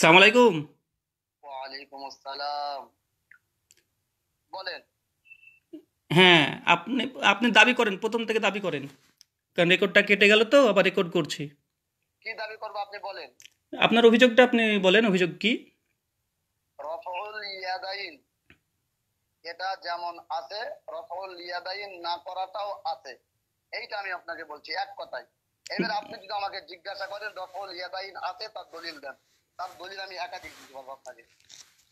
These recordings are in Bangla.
সালাম ওয়ালাইকুম আসসালাম বলেন হ্যাঁ আপনি আপনি দাবি করেন প্রথম থেকে দাবি করেন কারণ রেকর্ডটা কেটে গেল তো আবার রেকর্ড করছি কি দাবি করব আপনি বলেন আপনার অভিযোগটা আপনি বলেন অভিযোগ কি রফউল ইয়াদাইন এটা যেমন আছে রফউল ইয়াদাইন না করাটাও আছে এইটা আমি আপনাকে বলছি এক কথায় এবার আপনি যদি আমাকে জিজ্ঞাসা করেন রফউল ইয়াদাইন আছে তার দলিল দেন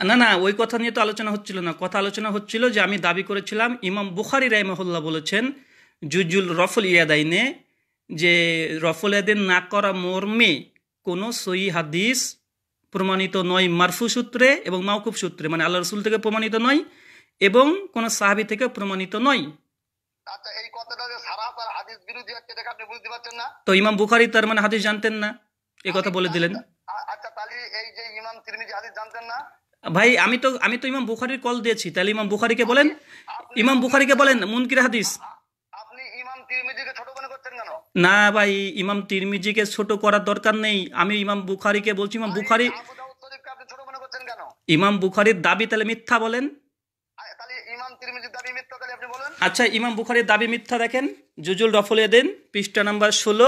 না না ওই কথা নিয়ে তো আলোচনা হচ্ছিল না কথা আলোচনা হচ্ছিল যে আমি দাবি করেছিলাম ইমাম বুখারি রাইমহল্লা বলেছেন জুজুল রফল ইয়াদাইনে যে রফল ইয়াদিন না করা মর্মে কোনো সই হাদিস প্রমাণিত নয় মারফু সূত্রে এবং মাউকুব সূত্রে মানে আল্লাহ রসুল থেকে প্রমাণিত নয় এবং কোনো সাহাবি থেকে প্রমাণিত নয় তো ইমাম বুখারি তার মানে হাদিস জানতেন না এ কথা বলে দিলেন ভাই আমি তো আমি তো ইমাম বুখারির কল দিয়েছি তাহলে ইমাম বুখারিকে বলেন ইমাম বুখারিকে বলেন মুনকির হাদিস না ভাই ইমাম তিরমিজিকে ছোট করার দরকার নেই আমি ইমাম বুখারিকে বলছি ইমাম বুখারি ইমাম বুখারির দাবি তাহলে মিথ্যা বলেন আচ্ছা ইমাম বুখারির দাবি মিথ্যা দেখেন জুজুল রফলিয়া দেন পৃষ্ঠা নাম্বার ষোলো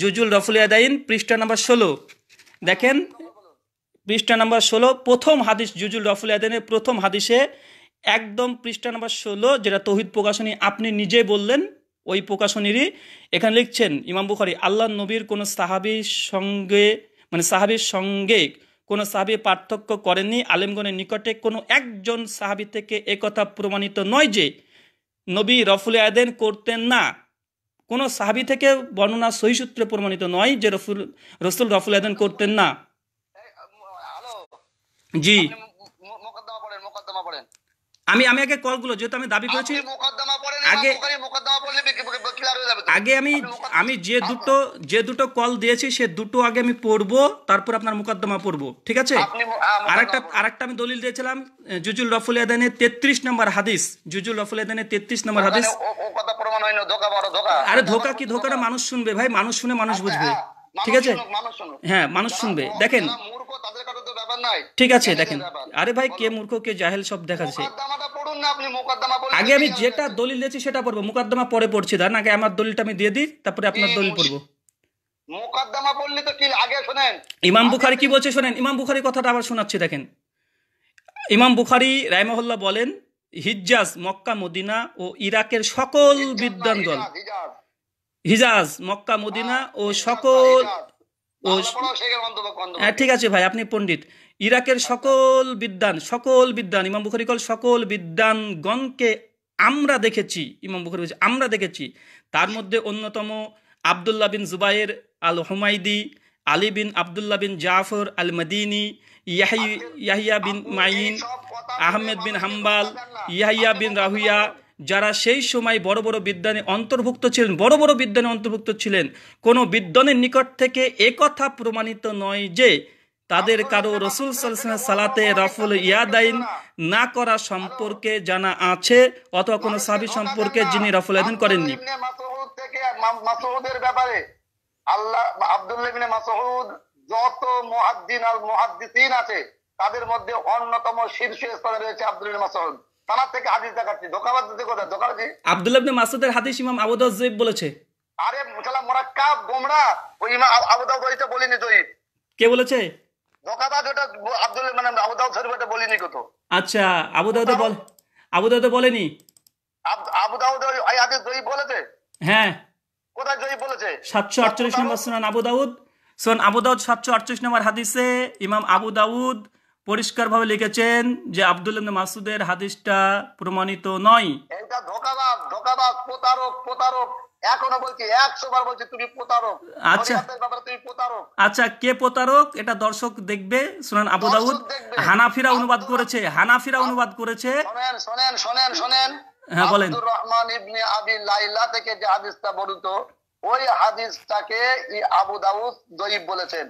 জুজুল রফলিয়া দাইন পৃষ্ঠা নাম্বার ষোলো দেখেন পৃষ্ঠা নাম্বার ষোলো প্রথম হাদিস জুজুল রফুল আদানের প্রথম হাদিসে একদম পৃষ্ঠা নাম্বার ষোলো যেটা তহিদ প্রকাশনী আপনি নিজে বললেন ওই প্রকাশনীরই এখানে লিখছেন ইমাম বুখারি আল্লাহ নবীর কোনো সাহাবির সঙ্গে মানে সাহাবির সঙ্গে কোনো সাহাবি পার্থক্য করেননি আলেমগণের নিকটে কোনো একজন সাহাবি থেকে একথা প্রমাণিত নয় যে নবী রফুল আদেন করতেন না কোনো সাহাবি থেকে বর্ণনা সহি সূত্রে প্রমাণিত নয় যে রফুল রসুল রফুল আদান করতেন না জি আমি আমি আগে কলগুলো যেহেতু আমি দাবি করেছি আগে আগে আমি আমি যে দুটো যে দুটো কল দিয়েছি সে দুটো আগে আমি পড়বো তারপর আপনার মুকদ্দমা পড়বো ঠিক আছে হ্যাঁ, আরেকটা আরেকটা আমি দলিল দিয়েছিলাম জুজুল রফুল এদানের তেত্রিশ নম্বর হাদিস জুজুল রফুল এদানের তেত্রিশ নম্বর হাদিস আরে ধোকা কি ধোকাটা মানুষ শুনবে ভাই মানুষ শুনে মানুষ আচ্ছা, বুঝবে হ্যাঁ। ঠিক আছে হ্যাঁ মানুষ শুনবে দেখেন ঠিক আছে দেখেন আরে ভাই কে মূর্খ কে জাহেল সব দেখাচ্ছে আগে আমি যেটা দলিল দিয়েছি সেটা পড়বো মুকদ্দমা পরে পড়ছি দাঁড়ান আগে আমার দলিলটা আমি দিয়ে দিই তারপরে আপনার দলিল পড়বো ইমাম বুখারি কি বলছে শোনেন ইমাম বুখারি কথাটা আবার শোনাচ্ছি দেখেন ইমাম বুখারি রায়মহল্লা বলেন হিজ্জাজ মক্কা মদিনা ও ইরাকের সকল বিদ্যাঙ্গল হিজাজ মক্কা মদিনা হ্যাঁ, ও সকল ও হ্যাঁ ঠিক আছে ভাই আপনি পণ্ডিত ইরাকের সকল বিদ্যান সকল বিদ্যান ইমাম বুখারি কল সকল বিদ্যানগণকে আমরা দেখেছি ইমাম বুখারি বলছে আমরা দেখেছি তার মধ্যে অন্যতম Abdullah bin Zubair al Humaidi Ali bin Abdullah bin Jafar al Madini Yahya bin Main Ahmed bin Hanbal Yahya bin Rahuya যারা সেই সময় বড় বড় বিদ্যানে অন্তর্ভুক্ত ছিলেন বড় বড় বিদ্যানে অন্তর্ভুক্ত ছিলেন কোনো বিদ্যানের নিকট থেকে একথা প্রমাণিত নয় যে তাদের কারো রসুল সালাতে রাফুল ইয়াদাইন না করা সম্পর্কে জানা আছে অথবা কোনো সাবি সম্পর্কে যিনি রাফুল আদিন করেননি ব্যাপারে আল্লাহ আব্দুল্লাহ মাসহুদ যত মুহাদ্দিন আর আছে তাদের মধ্যে অন্যতম শীর্ষ স্থানে রয়েছে আব্দুল্লাহ মাসউদ তানার থেকে হাদিস দেখাচ্ছি ধোকাবাদ দিতে কথা ধোকাবাজি আব্দুল্লাহ ইবনে মাসউদের হাদিস ইমাম আবু দাউদ বলেছে আরে মুসালা মুরাক্কাব গোমরা ওই ইমাম আবু দাউদ ওইটা বলিনি জয়ীব কে বলেছে ধোকাবাজ ওটা আব্দুল মানে আবু দাউদ শরীফ ওটা বলিনি কত আচ্ছা আবু দাউদ বল আবু দাউদ বলেনি আবু দাউদ ওই হাদিস জয়ীব বলেছে হ্যাঁ কোথায় জয়ীব বলেছে 748 নম্বর সুনান আবু দাউদ সুনান আবু দাউদ 748 নম্বর হাদিসে ইমাম আবু দাউদ পরিষ্কারভাবে লিখেছেন যে আব্দুল মাসুদের হাদিসটা প্রমাণিত নয় এটা ধোকাবাজ ধোকাবাজ প্রতারক প্রতারক এখনো বলছি একশো বার বলছি তুমি প্রতারক আচ্ছা তুমি প্রতারক আচ্ছা কে প্রতারক এটা দর্শক দেখবে আবু দাউদ হানাফিরা অনুবাদ করেছে হানাফিরা অনুবাদ করেছে শোনেন শোনেন শোনেন শোনেন হ্যাঁ বলেন রহমান ইবনে আবি লাইলা থেকে যে হাদিসটা বলতো ওই হাদিসটাকে আবু দাউদ জয়ীব বলেছেন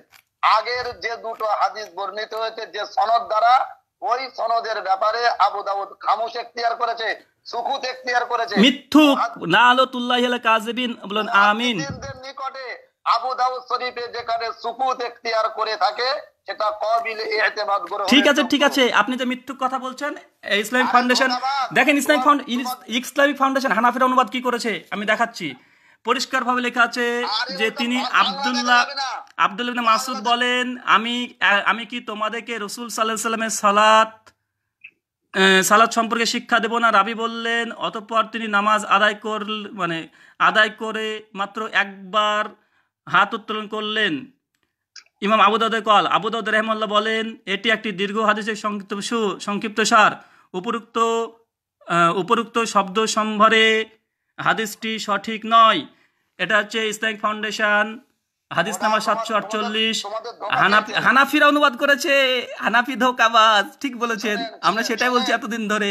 আগের যে দুটো হাদিস বর্ণিত হয়েছে যে সনদ দ্বারা ওই সনদের ব্যাপারে আবু দাউদ খামুশ এখতিয়ার করেছে সুকুত এখতিয়ার করেছে মিথ্যু লালতুল্লাহ কাযিবিন বলেন আমিন নিকটে আবু দাউদ শরীফে যেখানে সুকুত এখতিয়ার করে থাকে সেটা কবিল ইহতেমাদ করে ঠিক আছে ঠিক আছে আপনি যে মিথ্যুক কথা বলছেন ইসলামিক ফাউন্ডেশন দেখেন ইসলামিক ইসলামিক ফাউন্ডেশন হানাফের অনুবাদ কি করেছে আমি দেখাচ্ছি পরিষ্কারভাবে লেখা আছে যে তিনি আবদুল্লাহ আবদুল্লাহ মাসুদ আচ্ছা, আচ্ছা। বলেন আমি আমি কি তোমাদেরকে রসুল সাল্লাহ সাল্লামের সালাত সালাদ সম্পর্কে শিক্ষা দেব না রাবি বললেন অতঃপর তিনি নামাজ আদায় কর মানে আদায় করে মাত্র একবার হাত উত্তোলন করলেন ইমাম আবুদাউদ কল আবুদাউদ রহমাল্লা বলেন এটি একটি দীর্ঘ হাদিসের সংক্ষিপ্ত সংক্ষিপ্ত সার উপরুক্ত উপরুক্ত শব্দ সম্ভারে হাদিসটি সঠিক নয় এটা হচ্ছে ইসলামিক ফাউন্ডেশন হাদিস নাম্বার সাতশো আটচল্লিশ হানাফিরা অনুবাদ করেছে হানাফি ধোকাবাজ ঠিক বলেছেন আমরা সেটাই বলছি এতদিন ধরে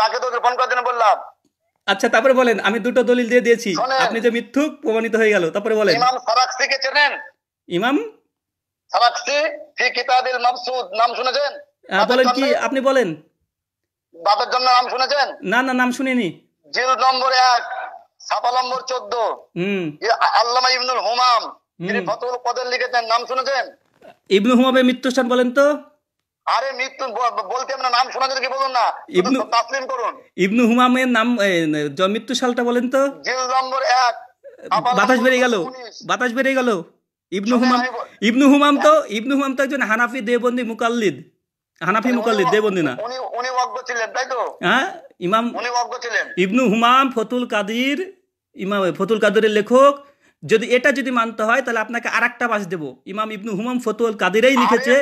তাকে তো ফোন বললাম আচ্ছা তারপরে বলেন আমি দুটো দলিল দিয়ে দিয়েছি আপনি যে মিথ্যুক প্রমাণিত হয়ে গেল তারপরে বলেন ইমাম ইমাম নাম শুনেছেন বলেন কি আপনি বলেন বাপের জন্য নাম শুনেছেন না না নাম শুনিনি জিল নম্বর এক ছাপা নম্বর চোদ্দ আল্লামা ইবনুল হুমাম তিনি ফতুল কদের লিখেছেন নাম শুনেছেন ইবনুল হুমামের মৃত্যুস্থান বলেন তো আরে মৃত্যু বলতে আমরা নাম শোনা বলুন না ইবনু তাসলিম করুন ইবনু হুমামের নাম মৃত্যু সালটা বলেন তো জেল নম্বর এক বাতাস বেড়ে গেল বাতাস বেড়ে গেল ইবনু হুমাম ইবনু হুমাম তো ইবনু হুমাম তো একজন হানাফি দেবন্দী মুকাল্লিদ হানাফি মুকাল্লিদ দেবন্দি না উনি অজ্ঞ ছিলেন তাই তো হ্যাঁ ইমাম উনি অজ্ঞ ছিলেন ইবনু হুমাম ফতুল কাদির ইমাম ফতুল কাদিরের লেখক যদি এটা যদি মানতে হয় তাহলে আপনাকে আর একটা বাস দেবো ইমাম ইবনু হুমাম ফতুল কাদিরেই লিখেছে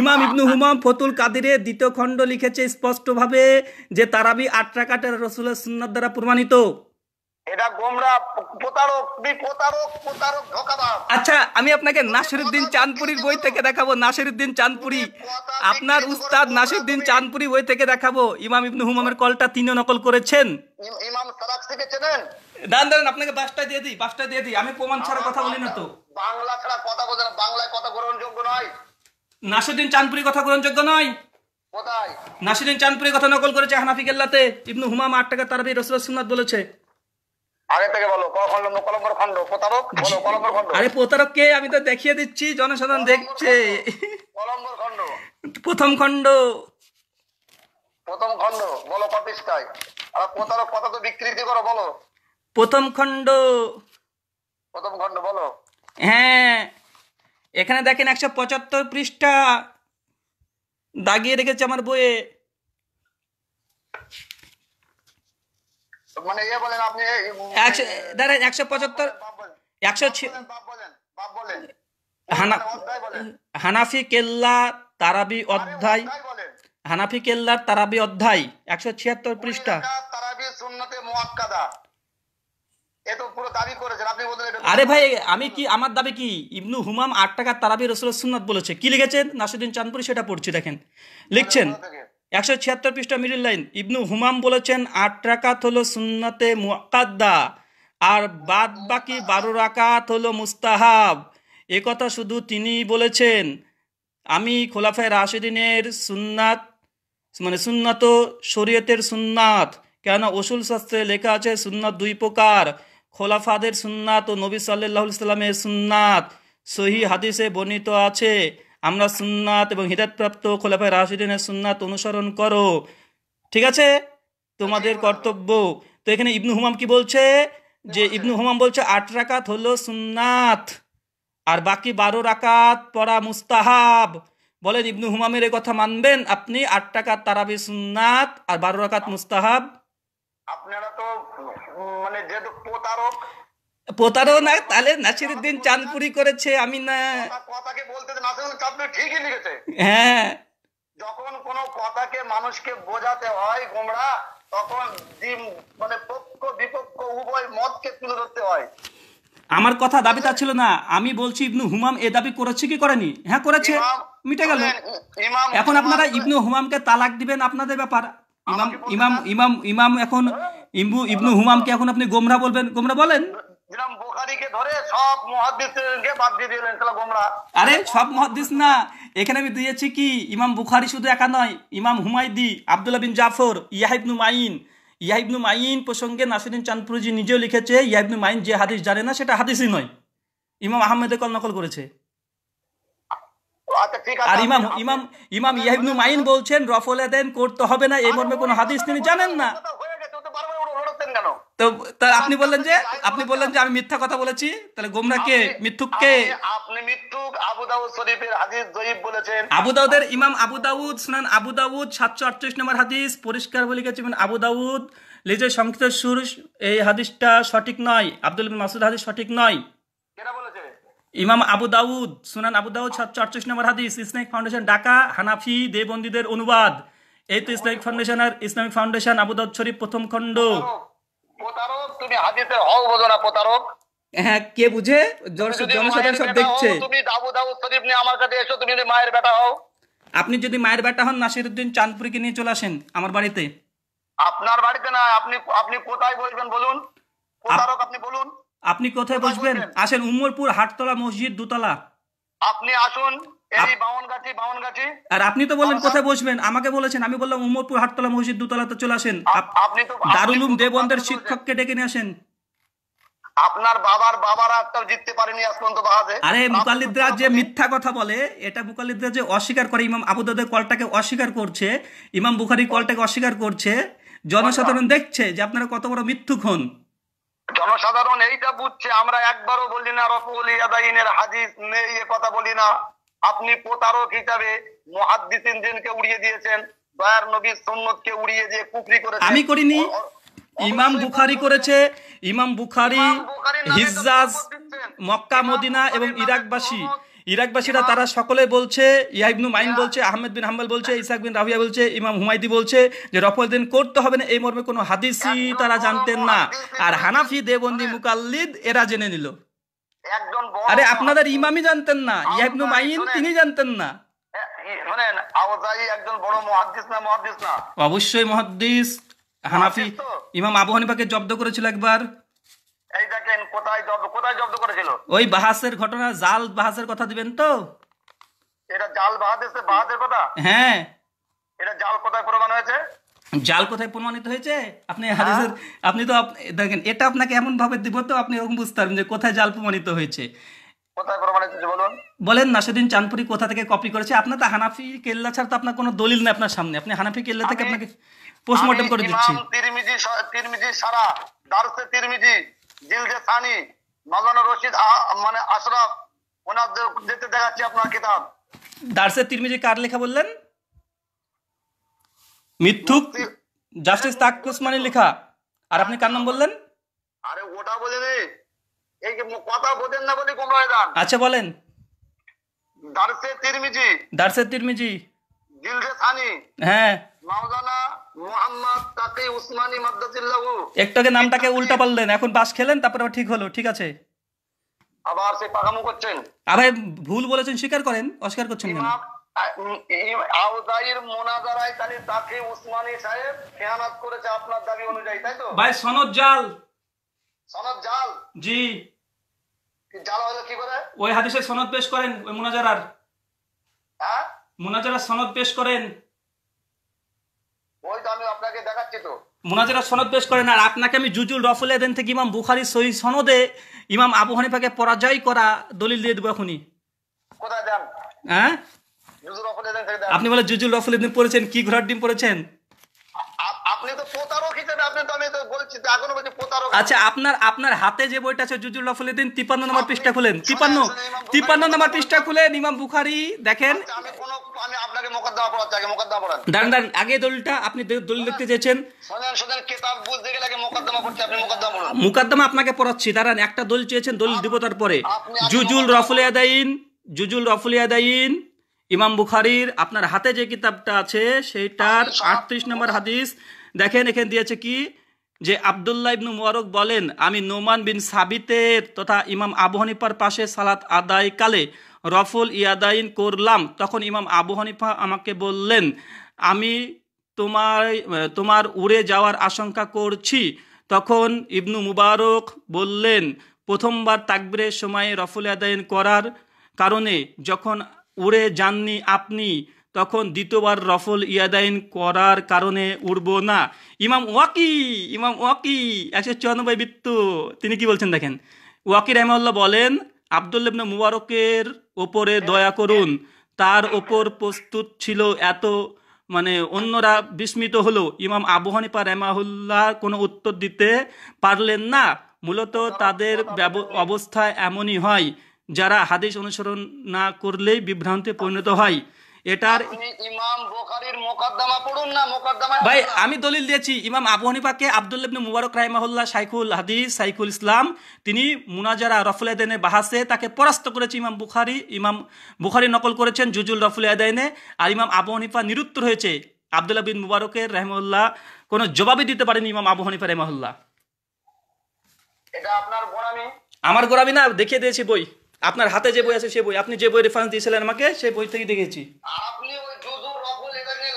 ইমাম ইবনু আচ্ছা। হুমাম ফতুল কাদিরে দ্বিতীয় খণ্ড লিখেছে স্পষ্টভাবে যে তারাবি আট রসুলের সুন্নার দ্বারা প্রমাণিত এটা গোমরা প্রতারক প্রতারক প্রতারক ধোকাবাজ আচ্ছা আমি আপনাকে নাসিরউদ্দিন চাঁদপুরির বই থেকে দেখাবো নাসিরউদ্দিন চাঁদপুরী আপনার উস্তাদ নাসিরউদ্দিন চাঁদপুরি বই থেকে দেখাবো ইমাম ইবনে হুমামের কলটা তিনিও নকল করেছেন ইমাম সারাক থেকে চেনেন দান আপনাকে বাসটা দিয়ে দিই বাসটা দিয়ে দিই আমি প্রমাণ ছাড়া কথা বলি না তো বাংলা ছাড়া কথা বলে বাংলায় কথা গ্রহণযোগ্য নয় নাসিরউদ্দিন চাঁদপুরি কথা গ্রহণযোগ্য নয় কোথায় নাসিরউদ্দিন কথা নকল করেছে হানাফি কেল্লাতে হুমাম আট টাকা তারাবি রসুল সুন্নাত বলেছে আরে প্রতারক কে আমি তো দেখিয়ে দিচ্ছি জনসাধারণ দেখছে প্রথম খন্ড প্রথম বলো পৃষ্ঠায় আর প্রতারক কথা তো বিকৃতি করো বলো প্রথম খন্ড প্রথম খন্ড বলো হ্যাঁ এখানে দেখেন একশো পঁচাত্তর পৃষ্ঠা দাগিয়ে রেখেছে আমার বইয়ে মানে ইয়ে বলেন আপনি দাঁড়ান একশো পঁচাত্তর একশো হানাফি কেল্লা তারাবি অধ্যায় হানাফি কেল্লার তারাবি অধ্যায় একশো ছিয়াত্তর পৃষ্ঠা আরে ভাই আমি কি আমার দাবি কি ইবনু হুমাম আট টাকার তারাবি রসুল বলেছে কি লিখেছেন নাসুদ্দিন চাঁদপুরি সেটা পড়ছি দেখেন লিখছেন একশো ছিয়াত্তর পৃষ্ঠা মিডিল লাইন ইবনু হুমাম বলেছেন আট রাকাত হলো সুন্নতে মুকাদ্দা আর বাদ বাকি বারো রাকাত হলো মুস্তাহাব কথা শুধু তিনিই বলেছেন আমি খোলাফায় রাশেদিনের সুন্নাত মানে সুন্নাত শরীয়তের সুন্নাত কেন অসুল শাস্ত্রে লেখা আছে সুন্নাত দুই প্রকার খোলাফাদের সুন্নাত ও নবী সাল্লাহ সাল্লামের সুন্নাত সহি হাদিসে বর্ণিত আছে আমরা সুন্নাত এবং হৃদয়প্রাপ্ত খোলাফায় রাশিদিনের সুন্নাত অনুসরণ করো ঠিক আছে তোমাদের কর্তব্য তো এখানে ইবনু হুমাম কি বলছে যে ইবনু হুমাম বলছে আট রাকাত হলো সুন্নাত আর বাকি বারো রাকাত পড়া মুস্তাহাব বলেন ইবনু হুমামের এ কথা মানবেন আপনি আট টাকা তারাবি সুন্নাত আর বারো রাকাত মুস্তাহাব আপনারা তো মানে প্রতারক প্রতারণা তাহলে নাসিরুদ্দিন চাঁদপুরি করেছে আমি না কথাকে বলতে চাঁদপুরি ঠিকই লিখেছে হ্যাঁ যখন কোনো কথাকে মানুষকে বোঝাতে হয় গোমরা তখন মানে পক্ষ বিপক্ষ উভয় মতকে তুলে ধরতে হয় আমার কথা দাবি তা ছিল না আমি বলছি ইবনু হুমাম এ দাবি করেছে কি করেনি হ্যাঁ করেছে মিটে গেল এখন আপনারা ইবনু হুমামকে তালাক দিবেন আপনাদের ব্যাপার ইমাম ইমাম ইমাম ইমাম এখন ইবনু ইবনু হুমামকে এখন আপনি গোমরা বলবেন গোমরা বলেন আরে সব না এখানে আমি দিয়েছি কি ইমাম শুধু একা নয় ইমাম Humaidi bin Jafar Main Main প্রসঙ্গে চাঁদপুরজি নিজেও লিখেছে ইয়াহিবনু মাইন যে হাদিস জানে না সেটা হাদিসই নয় ইমাম আহমেদ কল নকল করেছে আচ্ছা, আর ইমাম ইমাম ইমাম ইয়াহিবনু মাইন বলছেন রফল আদায়ন করতে হবে না এই মর্মে কোনো হাদিস তিনি জানেন না বলছেন কেন তো আপনি বললেন যে আপনি বললেন যে আমি মিথ্যা কথা বলেছি তাহলে গোমরা কে মিথ্যুক কে আপনি মিথ্যুক আবু দাউদ শরীফের হাদিস জয়ীব বলেছেন আবু দাউদের ইমাম আবু দাউদ শুনান আবু দাউদ সাতশো আটচল্লিশ নম্বর হাদিস পরিষ্কার বলে গেছেন আবু দাউদ লিজের সংক্ষিপ্ত সুর এই হাদিসটা সঠিক নয় আব্দুল মাসুদ হাদিস সঠিক নয় ইমাম আবু দাউদ সুনান আবু দাউদ সাতশো আটচল্লিশ নম্বর হাদিস ইসলামিক ফাউন্ডেশন ঢাকা হানাফি দেবন্দীদের অনুবাদ এই তো ইসলামিক ফাউন্ডেশন আর ইসলামিক ফাউন্ডেশন আবু দাউদ শরীফ প্রথম খণ্ড প্রতারক তুমি হাদিসের হক বোঝো না প্রতারক হ্যাঁ কে বুঝে জনসাধারণ সব দেখছে তুমি দাবু দাবু শরীফ নিয়ে আমার কাছে এসো তুমি যদি মায়ের বেটা হও আপনি যদি মায়ের বেটা হন নিয়ে চলে আসেন আমার বাড়িতে আপনার বাড়িতে না আপনি আপনি কোথায় বসবেন বলুন প্রতারক আপনি বলুন আপনি কোথায় বসবেন আসেন উমরপুর হাটতলা মসজিদ দোতলা আপনি আসুন আর আপনি তো বললেন কোথায় বসবেন আমাকে বলেছেন আমি বললাম উমরপুর হাটতলা মসজিদ দুতলাতে চলে আসেন শিক্ষককে ডেকে নিয়ে আসেন আপনার বাবার জিততে পারেনি আরে যে মিথ্যা কথা বলে এটা যে অস্বীকার করে ইমাম আবু কলটাকে অস্বীকার করছে ইমাম বুখারি কলটাকে অস্বীকার করছে জনসাধারণ আচ্ছা। দেখছে যে আপনারা কত বড় মিথ্যু খুন জনসাধারণ এইটা বুঝছে আমরা একবারও বলি না রফুল ইয়াদাইনের হাদিস নেই এ কথা বলি না আপনি প্রতারক হিসাবে মুহাদ্দিসিনদেরকে উড়িয়ে দিয়েছেন দয়ার নবীর সুন্নতকে উড়িয়ে দিয়ে কুফরি করেছেন আমি করিনি ইমাম বুখারি করেছে ইমাম বুখারি হিজ্জাজ মক্কা মদিনা এবং ইরাকবাসী ইরাকবাসীরা তারা সকলে বলছে ইয়াহিবনু মাইন বলছে আহমেদ বিন হাম্বাল বলছে ইসাক বিন রাহিয়া বলছে ইমাম হুমায়দি বলছে যে রফল দিন করতে হবে না এই মর্মে কোনো হাদিসই তারা জানতেন না আর হানাফি দেবন্দি মুকাল্লিদ এরা জেনে নিল আরে আপনাদের ইমামই জানতেন না ইয়াবনু মাইন তিনি জানতেন না অবশ্যই হানাফি ইমাম আবু হানিফাকে জব্দ করেছিল একবার এই দেখেন কোথায় জব্দ কোথায় জব্দ করেছিল ওই বাহাসের ঘটনা জাল বাহাসের কথা দিবেন তো এটা জাল বাহাদের বাহাদের কথা হ্যাঁ এটা জাল কোথায় প্রমাণ হয়েছে জাল কোথায় প্রমাণিত হয়েছে আপনি হ্যাঁ। হাদিসের আপনি তো দেখেন এটা আপনাকে এমন ভাবে দিব তো আপনি এরকম বুঝতে পারবেন যে কোথায় জাল প্রমাণিত হয়েছে বলেন না সেদিন চাঁদপুরি কোথা থেকে কপি করেছে আপনার তো হানাফি কেল্লা ছাড়া তো আপনার কোনো দলিল নেই আপনার সামনে আপনি হানাফি কেল্লা থেকে আপনাকে পোস্টমর্টম করে দিচ্ছি তিরমিজি তিরমিজি সারা দারসে তিরমিজি জিলদে সানি মাওলানা রশিদ মানে আশরাফ ওনাদের যেতে দেখাচ্ছি আপনার কিতাব দারসে তিরমিজি কার লেখা বললেন মিথ্যুক জাস্টিস হ্যাঁ, তাকুসমানি লেখা আর আপনি কার নাম বললেন আরে ওটা বলে রে এই যে কথা বলেন না বলে গোমরা দান আচ্ছা বলেন দারসে তিরমিজি দারসে তিরমিজি দিলরে হ্যাঁ মাওলানা মোহাম্মদ তাকি উসমানি মাদ্দাতিল্লাহ একটাকে নামটাকে উল্টা বললেন এখন বাস খেলেন তারপরে ঠিক হলো ঠিক আছে আবার সে পাগামু করছেন আরে ভুল বলেছেন স্বীকার করেন অস্বীকার করছেন না মোনাজারায় তাহলে তাকে উসমানী সাহেব করেছে আপনার দাবি অনুযায়ী তাই তো ভাই সনদ জাল সনদ জাল জি জাল হলো কি করে ওই হাদিসে সনদ পেশ করেন ওই মোনাজারার হ্যাঁ মোনাজারার সনদ পেশ করেন ওই আপনাকে দেখাচ্ছি তো মোনাজারা সনদ পেশ করেন আর আপনাকে আমি জুজুল রফুল থেকে ইমাম সনদে ইমাম পরাজয় করা দলিল দিয়ে দেবো এখনই কোথায় যান হ্যাঁ? আপনি বলে জুজুল রফুল ইবনে পড়েছেন কি ঘোড়ার ডিম পড়েছেন আপনি তো প্রতারক হিসেবে আপনি তো আমি তো বলছি এখনো বলছি প্রতারক আচ্ছা আপনার আপনার হাতে যে বইটা আছে জুজুল রফুল নম্বর পৃষ্ঠা খুলেন 53 নম্বর পৃষ্ঠা খুলেন ইমাম বুখারী দেখেন আচ্ছা, আমি আমি আপনাকে মোকদ্দমা আগে মোকদ্দমা পড়ান দাঁড়ান দাঁড়ান আগে আপনি দলিল দেখতে হ্যাঁ। চেয়েছেন শুনেন শুনেন কিতাব বুঝতে গেলে আগে মোকদ্দমা আপনি মোকদ্দমা পড়ান মোকদ্দমা আপনাকে পড়াচ্ছি দাঁড়ান একটা দল চেয়েছেন দলিল দিব তারপরে জুজুল রফুল ইবনে জুজুল রফুল দাইন ইমাম বুখারির আপনার হাতে যে কিতাবটা আছে সেইটার আচ্ছা। আটত্রিশ নম্বর হাদিস দেখেন এখানে দিয়েছে কি যে আবদুল্লাহ ইবনু মুবারক বলেন আমি নোমান বিন সাবিতের তথা ইমাম আবু হানিফার পাশে সালাত আদায়কালে রফুল ইয়াদাইন করলাম তখন ইমাম আবু হানিফা আমাকে বললেন আমি তোমার তোমার উড়ে যাওয়ার আশঙ্কা করছি তখন ইবনু মুবারক বললেন প্রথমবার তাকবিরের সময় রফুল ইয়াদাইন করার কারণে যখন উড়ে যাননি আপনি তখন দ্বিতীয়বার রফল ইয়াদাইন করার কারণে উড়ব না ইমাম ওয়াকি ইমাম ওয়াকি একশো চুরানব্বই বৃত্ত তিনি কি বলছেন দেখেন ওয়াকি রহমাল্লাহ বলেন আবদুল্লাবনে মুবারকের ওপরে দয়া করুন তার ওপর প্রস্তুত ছিল এত মানে অন্যরা বিস্মিত হলো ইমাম আবু হানিফা রেমাহুল্লা কোনো উত্তর দিতে পারলেন না মূলত তাদের অবস্থা এমনই হয় যারা হাদিস অনুসরণ না করলেই বিভ্রান্তে পরিণত হয় এটার ইমাম পড়ুন ভাই আমি দলিল দিয়েছি ইমাম আবু হানিফাকে আব্দুল ইবনে মুবারক রাইমাহুল্লাহ সাইকুল হাদিস সাইকুল ইসলাম তিনি মুনাজারা রফুল আদায়নে বাহাসে তাকে পরাস্ত করেছে ইমাম বুখারি ইমাম বুখারি নকল করেছেন জুজুল রফুল আদায়নে আর ইমাম আবু হানিফা নিরুত্তর হয়েছে আবদুল্লা বিন মুবারকের রহমুল্লাহ কোনো জবাবই দিতে পারেনি ইমাম আবু হানিফা রহমাহুল্লাহ এটা আপনার আমার গোড়ামি না দেখিয়ে দিয়েছি বই আপনার হাতে যে বই আছে সে বই আপনি যে বই রেফারেন্স দিয়েছিলেন আমাকে সেই বই থেকে দেখেছি আপনি ওই জুজু এটা নিয়ে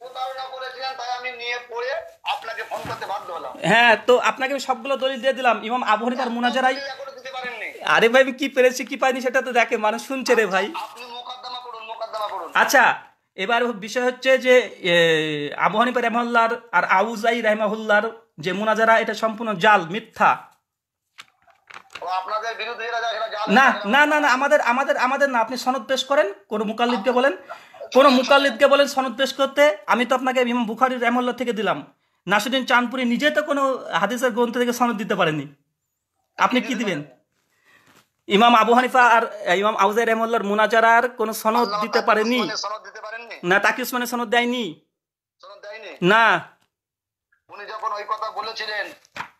প্রতারণা করেছিলেন তাই আমি নিয়ে পড়ে আপনাকে ফোন করতে বাধ্য হলাম হ্যাঁ তো আপনাকে আমি সবগুলো দলিল দিয়ে দিলাম ইমাম আবু হানিফার মুনাজারাই আরে ভাই আমি কি পেরেছি কি পাইনি সেটা তো দেখে মানুষ শুনছে রে ভাই আচ্ছা এবার বিষয় হচ্ছে যে আবু হানিফা রহমাল্লার আর আউজাই রহমাহুল্লার যে মুনাজারা এটা সম্পূর্ণ জাল মিথ্যা না না না না আমাদের আমাদের আমাদের না আপনি সনদ পেশ করেন কোনো মুকাল্লিদকে বলেন কোনো মুকাল্লিদকে বলেন সনদ পেশ করতে আমি তো আপনাকে ইমাম বুখারি রহমল্লা থেকে দিলাম নাসিরুদ্দিন চাঁদপুরি নিজে তো কোনো হাদিসের গ্রন্থ থেকে সনদ দিতে পারেনি আপনি কি দিবেন ইমাম আবু হানিফা আর ইমাম আউজাই রহমল্লার আর কোনো সনদ দিতে পারেনি না তাকে উসমানে সনদ দেয়নি না উনি যখন ওই কথা বলেছিলেন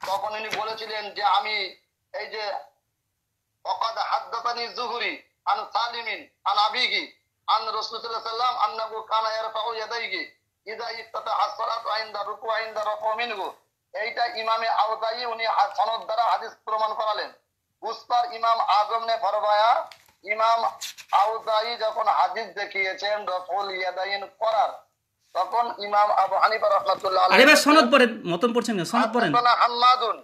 তখন উনি বলেছিলেন যে আমি এই যে অকাদ হাদ্দাতানি জুহুরি আন সালিমিন আন আবিগি আন আন্নাহু কানা ইয়ারফাউ ইয়াদাইহি ইনদা রুকু ইনদা মিনহু এইটা ইমামে উনি সনদ দ্বারা হাদিস প্রমাণ করালেন ইমাম আজম নে ইমাম যখন হাদিস দেখিয়েছেন রফুল ইয়াদাইন করার তখন ইমাম আবু হানিফা আরে ভাই সনদ পড়েন মতন পড়ছেন সনদ পড়েন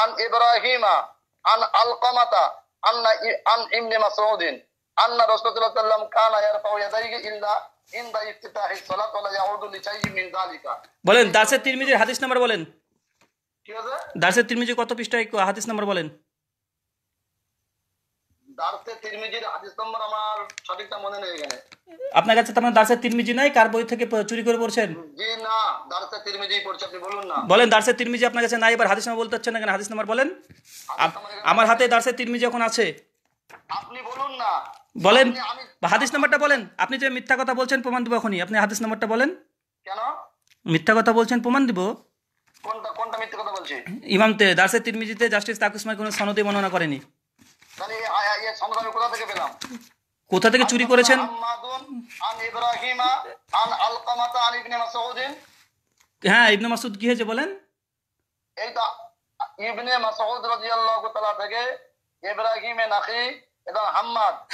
আন ইব্রাহিমা আন আলকামাতা আন্না আন ইবনে মাসউদিন আন্না রাসূলুল্লাহ সাল্লাম কানা ইয়ারফাউ ইয়াদাইহি ইল্লা ইনদা ইফতিতাহি সালাত ওয়া ইয়াউদু লিশাইইন মিন যালিকা বলেন দারসে তিরমিজির হাদিস নাম্বার বলেন কি আছে দারসে তিরমিজি কত পৃষ্ঠায় হাদিস নাম্বার বলেন দারসে তিরমিজির হাদিস নাম্বার আমার সঠিকটা মনে নেই এখানে আপনার কাছে তার মানে দার্সে তিরমিজি নাই কার বই থেকে চুরি করে পড়ছেন জি না আপনি বলুন না বলেন দার্সের তিরমিজি আপনার কাছে নাই এবার হাদিস নাম্বার বলতে হচ্ছে না কেন হাদিস নাম্বার বলেন আমার হাতে দার্সের তিরমিজি এখন আছে আপনি বলুন না বলেন হাদিস নাম্বারটা বলেন আপনি যে মিথ্যা কথা বলছেন প্রমাণ দিব এখনই আপনি হাদিস নাম্বারটা বলেন কেন মিথ্যা কথা বলছেন প্রমাণ দিব কোনটা কোনটা মিথ্যা কথা ইমামতে দার্সে তিরমিজিতে জাস্টিস তাকুসমাই কোনো সনদে বর্ণনা করেনি তাহলে এই সনদ আমি কোথা থেকে পেলাম কোথা থেকে চুরি করেছেন হ্যাঁ ইবনে মাসুদ কি হয়েছে বলেন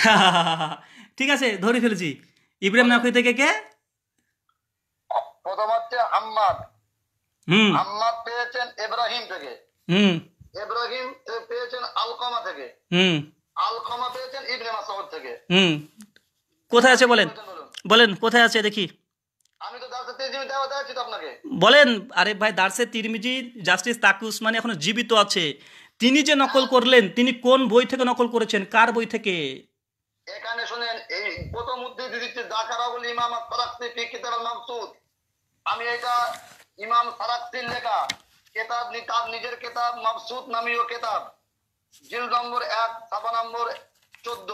ঠিক আছে ধরে ফেলছি ইব্রাহিম নাকি থেকে কে প্রথম হচ্ছে হাম্মাদ হুম হাম্মাদ পেয়েছেন ইব্রাহিম থেকে হুম ইব্রাহিম পেয়েছেন আলকামা থেকে হুম আলকামা পেয়েছেন থেকে হুম কোথায় আছে বলেন বলেন কোথায় আছে দেখি আমি তো আপনাকে বলেন আরে ভাই দার্সে তিরমিজি জাস্টিস তাকু উসমানি এখনো জীবিত আছে তিনি যে নকল করলেন তিনি কোন বই থেকে নকল করেছেন কার বই থেকে এখানে শুনেন এই প্রথম উদ্ধৃতি দিচ্ছে জাকারাউল ইমাম ফারাকসি ফি কিতাব আল মাকসুদ আমি এটা ইমাম ফারাকসির লেখা কিতাব নি তার নিজের কিতাব মাবসুদ নামীয় কিতাব জিল নম্বর এক সাবা নম্বর চোদ্দ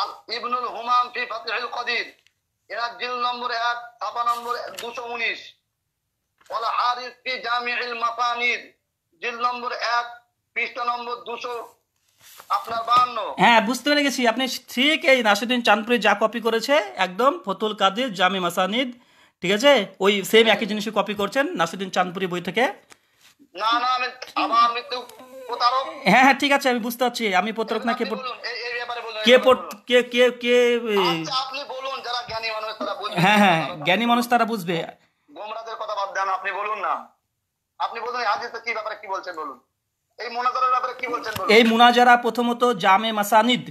আল ইবনুল হুমাম ফি ফাতিহুল কদির এরা জিল নম্বর এক সাবা নম্বর দুশো উনিশ ওয়াল হারিফ ফি জামিউল মাসানিদ জিল নম্বর এক পৃষ্ঠা নম্বর দুশো হ্যাঁ বুঝতে পেরে গেছি আপনি ঠিক এই নাসিরুদ্দিন চাঁদপুরে যা কপি করেছে একদম ফতুল কাদির জামি মাসানিদ ঠিক আছে ওই সেম একই জিনিসই কপি করছেন নাসিরুদ্দিন চাঁদপুরি বই থেকে না না আমি আমার মৃত্যু হ্যাঁ হ্যাঁ ঠিক আছে আমি বুঝতে পারছি আমি প্রতারক না কে কে কে কে কে আচ্ছা, হ্যাঁ হ্যাঁ জ্ঞানী মানুষ তারা বুঝবে গোমরাদের কথা বাদ দেন আপনি বলুন না আপনি বলুন কি ব্যাপারে কি বলছেন বলুন এই মুনাজারা ব্যাপারে কি বলছেন বলুন এই মোনাজারা প্রথমত জামে মাসানিদ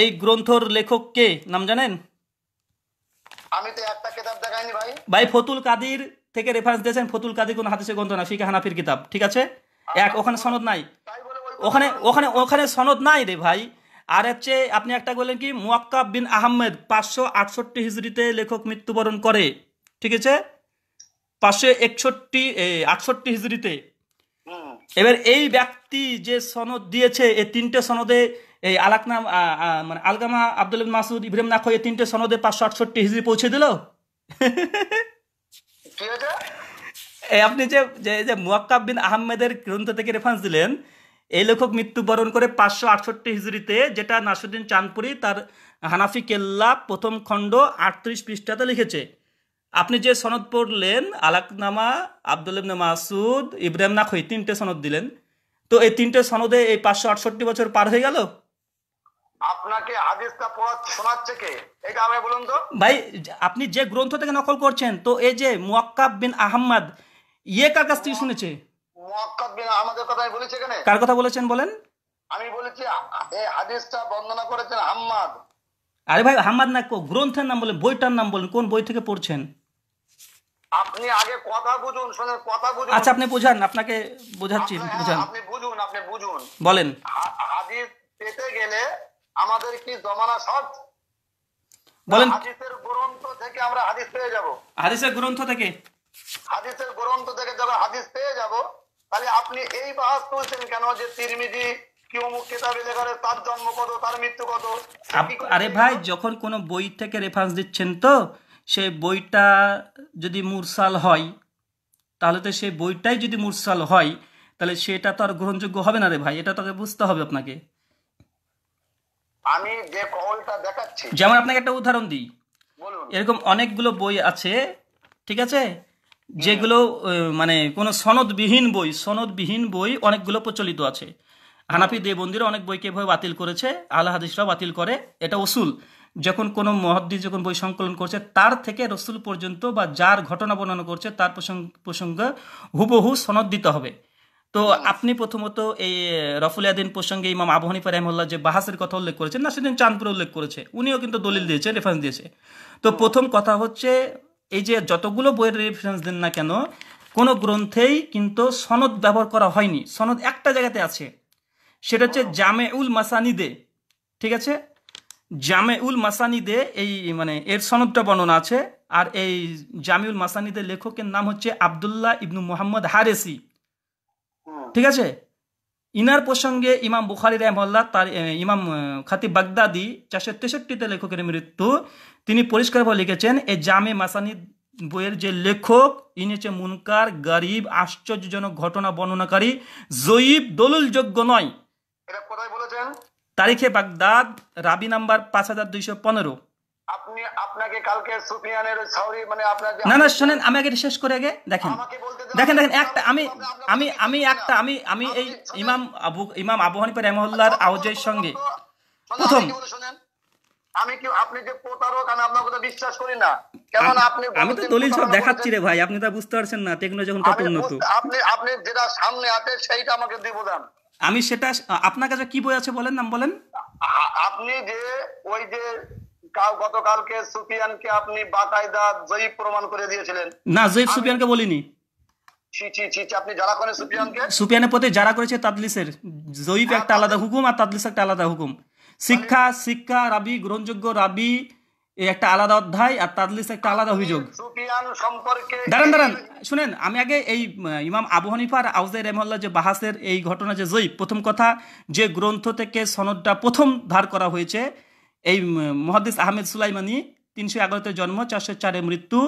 এই গ্রন্থর লেখক কে নাম জানেন আমি তো একটা কিতাব দেখাইনি ভাই ভাই ফতুল কাদির থেকে রেফারেন্স দিয়েছেন ফতুল কাদির কোন হাদিসের গ্রন্থ না ফিকা হানাফির কিতাব ঠিক আছে এক ওখানে সনদ নাই ওখানে ওখানে ওখানে সনদ নাই রে ভাই আর হচ্ছে আপনি একটা বললেন কি মুয়াক্কা বিন আহমেদ পাঁচশো আটষট্টি হিজড়িতে লেখক মৃত্যুবরণ করে ঠিক আছে পাঁচশো একষট্টি আটষট্টি হিজড়িতে এবার এই ব্যক্তি যে সনদ দিয়েছে এই তিনটে সনদে এই আলাকনাম মানে আলগামা আব্দুল মাসুদ ইব্রাহিম নাখ এই তিনটে সনদে পাঁচশো আটষট্টি হিজড়ি পৌঁছে দিল আপনি যে যে মুয়াক্কাব বিন আহমেদের গ্রন্থ থেকে রেফারেন্স দিলেন এই লেখক মৃত্যুবরণ করে পাঁচশো আটষট্টি হিজড়িতে যেটা নাসুদ্দিন চাঁদপুরি তার হানাফি কেল্লা প্রথম খণ্ড আটত্রিশ পৃষ্ঠাতে লিখেছে আপনি যে সনদ পড়লেন আলাকনামা আব্দুল ইবনে মাসুদ ইব্রাহিম নাখই তিনটে সনদ দিলেন তো এই তিনটে সনদে এই পাঁচশো আটষট্টি বছর পার হয়ে গেল আপনাকে শোনাচ্ছে কে এটা বলুন তো ভাই আপনি যে গ্রন্থ থেকে নকল করছেন তো এই যে মুয়াক্কাব বিন আহম্মদ ইয়ে কার কাছ থেকে শুনেছে কথা কার কথা বলেছেন বলেন আমি বলেছি এই হাদিসটা বর্ণনা করেছেন হাম্মাদ আরে ভাই হাম্মাদ না গ্রন্থের নাম বলেন বইটার নাম বলেন কোন বই থেকে পড়ছেন আপনি আগে কথা বুঝুন শুনে কথা বুঝুন আচ্ছা আপনি বুঝান আপনাকে বোঝাচ্ছি হ্যাঁ, বুঝান আপনি বুঝুন আপনি বুঝুন বলেন হাদিস পেতে গেলে আমাদের কি জমানা শর্ত বলেন হাদিসের গ্রন্থ থেকে আমরা হাদিস পেয়ে যাব হাদিসের গ্রন্থ থেকে হাদিসের গ্রন্থ থেকে যখন হাদিস পেয়ে যাব তাহলে আপনি এই বাহাস তুলছেন কেন যে তিরমিজি তার জন্ম কত তার মৃত্যু আরে ভাই যখন কোনো বই থেকে রেফারেন্স দিচ্ছেন তো সেই বইটা যদি মুরসাল হয় তাহলে তো সেই বইটাই যদি মুরসাল হয় তাহলে সেটা তো আর গ্রহণযোগ্য হবে না রে ভাই এটা তোকে বুঝতে হবে আপনাকে আমি যে কলটা দেখাচ্ছি যেমন আপনাকে একটা উদাহরণ দিই এরকম অনেকগুলো বই আছে ঠিক আছে যেগুলো মানে কোনো সনদবিহীন বই সনদবিহীন বই অনেকগুলো প্রচলিত আছে হানাফি দেবন্দিরা অনেক বইকে এভাবে বাতিল করেছে আল্লাহ হাদিসরাও বাতিল করে এটা ওসুল যখন কোনো মহাদ্দি যখন বই সংকলন করছে তার থেকে রসুল পর্যন্ত বা যার ঘটনা বর্ণনা করছে তার প্রসঙ্গ প্রসঙ্গে হুবহু সনদ দিতে হবে তো আপনি প্রথমত এই রফুল প্রসঙ্গে ইমাম আবহানি হানিফা যে বাহাসের কথা উল্লেখ করেছেন না সেদিন চাঁদপুরে উল্লেখ করেছে উনিও কিন্তু দলিল দিয়েছে রেফারেন্স দিয়েছে তো প্রথম কথা হচ্ছে এই যে যতগুলো বইয়ের রেফারেন্স দেন না কেন কোনো গ্রন্থেই কিন্তু সনদ ব্যবহার করা হয়নি সনদ একটা জায়গাতে আছে সেটা হচ্ছে জামে উল মাসানিদে ঠিক আছে জামে উল মাসানিদে এই মানে এর সনদটা বর্ণনা আছে আর এই জামিউল মাসানিদের লেখকের নাম হচ্ছে আবদুল্লাহ ইবনু মোহাম্মদ হারেসি হ্যাঁ। ঠিক আছে ইনার প্রসঙ্গে ইমাম বুখারি রহমল্লা তার ইমাম খাতি বাগদাদি চারশো তেষট্টিতে লেখকের মৃত্যু তিনি পরিষ্কারভাবে লিখেছেন এ জামে মাসানি বইয়ের যে লেখক ইনি হচ্ছে মুনকার গরিব আশ্চর্যজনক ঘটনা বর্ণনাকারী জয়ীব দলিলযোগ্য নয় তারিখে বাগদাদ রাবি নাম্বার পাঁচ হাজার দুইশো পনেরো আপনি আপনাকে কালকে সুফিয়ানের সাউরি মানে আপনার না না শুনেন আমি আগে শেষ করে আগে দেখেন দেখেন দেখেন একটা আমি আমি আমি একটা আমি আমি এই ইমাম আবু ইমাম আবু হানিফা রহমাহুল্লাহর আওজের সঙ্গে প্রথম আমি কি আপনি যে প্রতারক আমি আপনার কথা বিশ্বাস করি না কেমন আপনি আমি তো দলিল সব দেখাচ্ছি রে ভাই আপনি তো বুঝতে পারছেন না টেকনোলজি যখন কত উন্নত আপনি আপনি যেটা সামনে আছে সেইটা আমাকে দিয়ে বোঝান আমি সেটা আপনার কাছে কি বই আছে বলেন নাম বলেন আপনি যে ওই যে গতকালকে সুফিয়ানকে আপনি বাকায়দা জয়ী প্রমাণ করে দিয়েছিলেন না জয়ীব সুফিয়ানকে বলিনি একটা আলাদা অধ্যায় আর একটা আলাদা অভিযোগ শুনেন আমি আগে এই ইমাম আবু হানিফার আর আউজাই যে বাহাসের এই ঘটনা যে জয়ীব প্রথম কথা যে গ্রন্থ থেকে সনদটা প্রথম ধার করা হয়েছে এই মহাদিস আহমেদ সুলাইমানি তিনশো এগারোতে জন্ম চারশো চারে মৃত্যু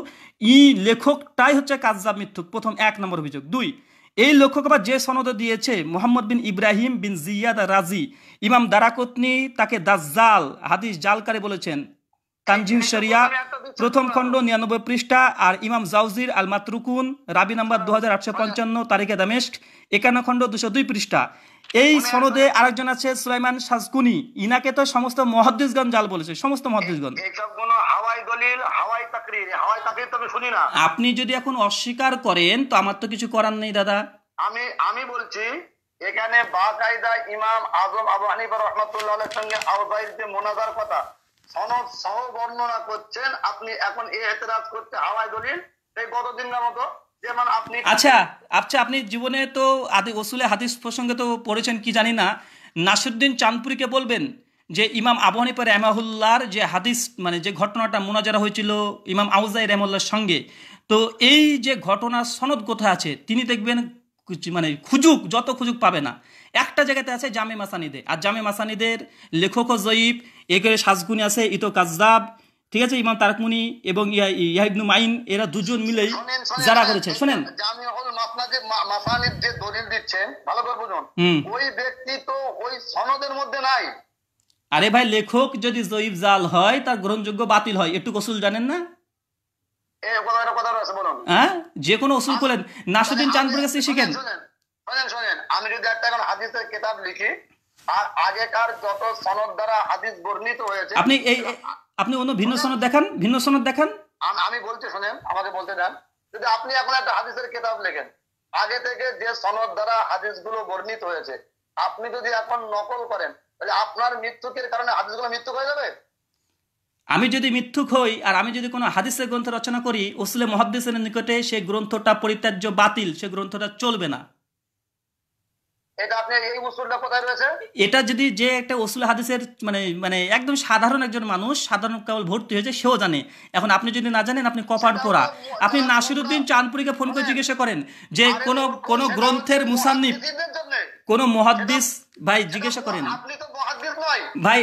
ই লেখকটাই হচ্ছে কাজাব মৃত্যু প্রথম এক নম্বর অভিযোগ দুই এই লক্ষ্য বা যে সনদ দিয়েছে মোহাম্মদ বিন ইব্রাহিম বিন জিয়াদ রাজি ইমাম দারাকতনি তাকে জাল হাদিস জালকারে বলেছেন তানজিম হ্যাঁ, শরিয়া প্রথম খণ্ড নিরানব্বই পৃষ্ঠা আর ইমাম জাউজির আল মাতরুকুন রাবি নাম্বার হ্যাঁ, দু হাজার আটশো পঞ্চান্ন হ্যাঁ। তারিখে দামেস্ক একান্ন খণ্ড দুশো দুই পৃষ্ঠা এই সনদে আরেকজন আছে সুলাইমান সাজকুনি ইনাকে তো সমস্ত মহাদ্দিসগণ জাল বলেছে সমস্ত মহাদ্দিসগণ আপনি যদি এখন অস্বীকার করেন তো আমার তো কিছু করার নেই দাদা আমি আমি বলছি এখানে বাকায়দা ইমাম আজম আবু হানিফা রহমতুল্লাহ সঙ্গে আওবাইদ মোনাজার কথা সনদ সহ বর্ণনা করছেন আপনি এখন এ এতরাজ করতে হাওয়ায় দলিল সেই কতদিনের মতো যেমন মানে আপনি আচ্ছা আচ্ছা আপনি জীবনে তো আদি ওসুলে হাদিস প্রসঙ্গে তো পড়েছেন কি জানি না নাসিরুদ্দিন চাঁদপুরিকে বলবেন যে ইমাম আবু হানিফা যে হাদিস মানে যে ঘটনাটা মোনাজারা হয়েছিল ইমাম আউজাই রেমুল্লার সঙ্গে তো এই যে ঘটনা সনদ কোথায় আছে তিনি দেখবেন মানে খুজুক যত খুজুক পাবে না একটা জায়গাতে আছে জামে মাসানিদে আর জামে মাসানিদের লেখকও জয়ীফ একে সাজগুনি আছে ইতো কাজদাব ঠিক আছে ইমাম তারকমুনি এবং ইয়াহিবনু মাইন এরা দুজন মিলেই যারা করেছে শোনেন যে দলিল দিচ্ছেন ভালো করে বুঝুন ওই ব্যক্তি তো ওই সনদের মধ্যে নাই আরে ভাই লেখক যদি জয়ীব জাল হয় তার গ্রহণযোগ্য বাতিল হয় একটু কসুল জানেন না হ্যাঁ যে কোনো ওসুল করেন নাসুদ্দিন চাঁদপুরের কাছে শিখেন শোনেন শোনেন আমি যদি একটা হাদিসের কিতাব লিখি আর আগেকার যত সনদ দ্বারা হাদিস বর্ণিত হয়েছে আপনি এই আপনি অন্য ভিন্ন সনদ দেখান ভিন্ন সনদ দেখান আমি বলছি শুনেন আমাকে বলতে দেন যদি আপনি এখন একটা হাদিসের কিতাব লেখেন আগে থেকে যে সনদ দ্বারা বর্ণিত হয়েছে আপনি যদি এখন নকল করেন তাহলে আপনার মৃত্যুকের কারণে গুলো মৃত্যু হয়ে যাবে আমি যদি মিথ্যুক হই আর আমি যদি কোনো হাদিসের গ্রন্থ রচনা করি ওসলে মহাদ্দেশের নিকটে সেই গ্রন্থটা পরিত্যাজ্য বাতিল সে গ্রন্থটা চলবে না এটা যদি যে একটা উসুল হাদিসের মানে মানে একদম সাধারণ একজন মানুষ সাধারণ কেবল ভর্তি হয়েছে সেও জানে এখন আপনি যদি না জানেন আপনি কপাট পোড়া আপনি নাসিরুদ্দিন চাঁদপুরীকে ফোন করে হ্যাঁ। জিজ্ঞাসা করেন যে কোন কোন গ্রন্থের মুসান্নিফ কোন মহাদ্দিস ভাই জিজ্ঞাসা করেন ভাই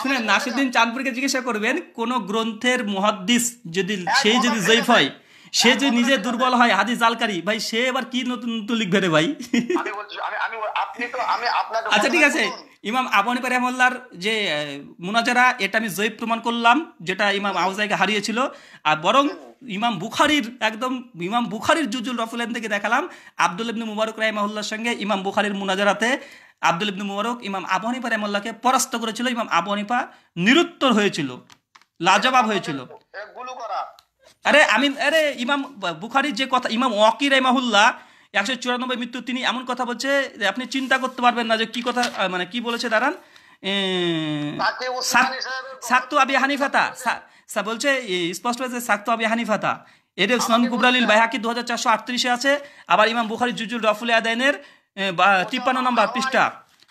শুনে নাসিরুদ্দিন চাঁদপুরীকে জিজ্ঞাসা করবেন কোন গ্রন্থের মহাদ্দিস যদি সেই যদি জৈফ হয় সে যে নিজে দুর্বল হয় হাদিস জালকারি ভাই সে এবার কি নতুন নতুন লিখবে রে ভাই আচ্ছা ঠিক আছে ইমাম আবনী রেহমল্লার যে মুনাজারা এটা আমি জৈব প্রমাণ করলাম যেটা ইমাম আউজাইকে হারিয়েছিল আর বরং ইমাম বুখারির একদম ইমাম বুখারির জুজুল রফুলেন থেকে দেখালাম আব্দুল ইবনু মুবারক রাহিমাহুল্লার সঙ্গে ইমাম বুখারির মুনাজারাতে আব্দুল ইবনু মুবারক ইমাম আবু হানিফা পরাস্ত করেছিল ইমাম আবু নিরুত্তর হয়েছিল লাজবাব হয়েছিল করা আরে আমি আরে ইমাম বুখারির যে কথা ইমাম ওয়াকির রাইমাহুল্লাহ একশো চুরানব্বই মৃত্যু তিনি এমন কথা বলছে আপনি চিন্তা করতে পারবেন না যে কি কথা মানে কি বলেছে দাঁড়ান সাক্তু আবি হানিফাতা বলছে স্পষ্ট হয়েছে সাক্তু আবি হানিফাতা এদের সন কুবরালিল বাইহাকি দু হাজার চারশো আটত্রিশে আছে আবার ইমাম বুখারি জুজুল রফুল আদায়নের তিপ্পান্ন নম্বর পৃষ্ঠা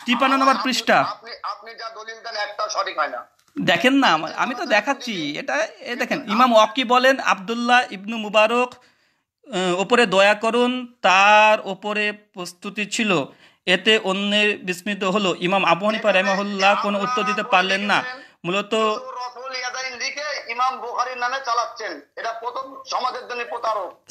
তিপ্পান্ন নম্বর পৃষ্ঠা আপনি যা দলিল দেন একটা সঠিক হয় না দেখেন না আমি তো দেখাচ্ছি এটা দেখেন ইমাম ওয়াকি বলেন আবদুল্লাহ ইবনু মুবারক ওপরে দয়া করুন তার ওপরে প্রস্তুতি ছিল এতে অন্যের বিস্মিত হলো ইমাম আবু হানিফা রহমাহুল্লাহ কোনো উত্তর দিতে পারলেন না মূলত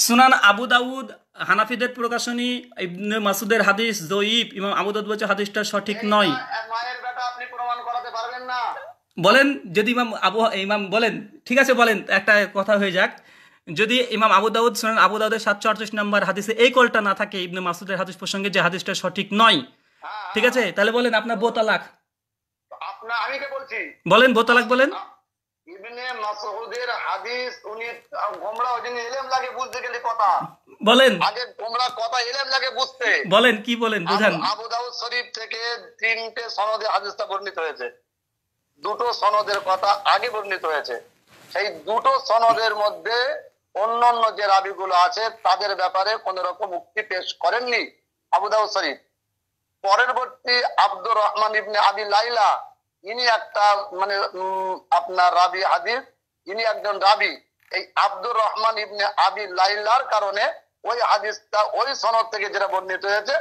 সুনান আবু দাউদ হানাফিদের প্রকাশনী ইবনে মাসুদের হাদিস জয়ীব ইমাম আবু দাউদ হাদিসটা সঠিক নয় বলেন যদি ইমাম আবু ইমাম বলেন ঠিক আছে বলেন একটা কথা হয়ে যাক যদি ইমাম আবু দাউদ শোনেন আবু দাউদের সাতশো আটচল্লিশ নম্বর হাদিসে এই কলটা না থাকে ইবনে মাসুদের হাদিস প্রসঙ্গে যে হাদিসটা সঠিক নয় হ্যাঁ। ঠিক আছে তাহলে বলেন আপনার বোতালাক বলেন বোতালাক বলেন লাগে বুঝতে গেলে কথা বলেন কথা বুঝতে বলেন কি বলেন বুঝান আবু দাউদ শরীফ থেকে তিনটে সনদে হাদিসটা বর্ণিত হয়েছে দুটো সনদের কথা আগে বর্ণিত হয়েছে সেই দুটো সনদের মধ্যে অন্যান্য যে রাবিগুলো আছে তাদের ব্যাপারে কোন রকম উক্তি পেশ করেননি আবুদাউ শরীফ পরবর্তী আব্দুর রহমান ইবনে আবি লাইলা ইনি একটা মানে আপনার রাবি হাদিস ইনি একজন রাবি এই আব্দুর রহমান ইবনে আবি লাইলার কারণে ওই হাদিসটা ওই সনদ থেকে যেটা বর্ণিত হয়েছে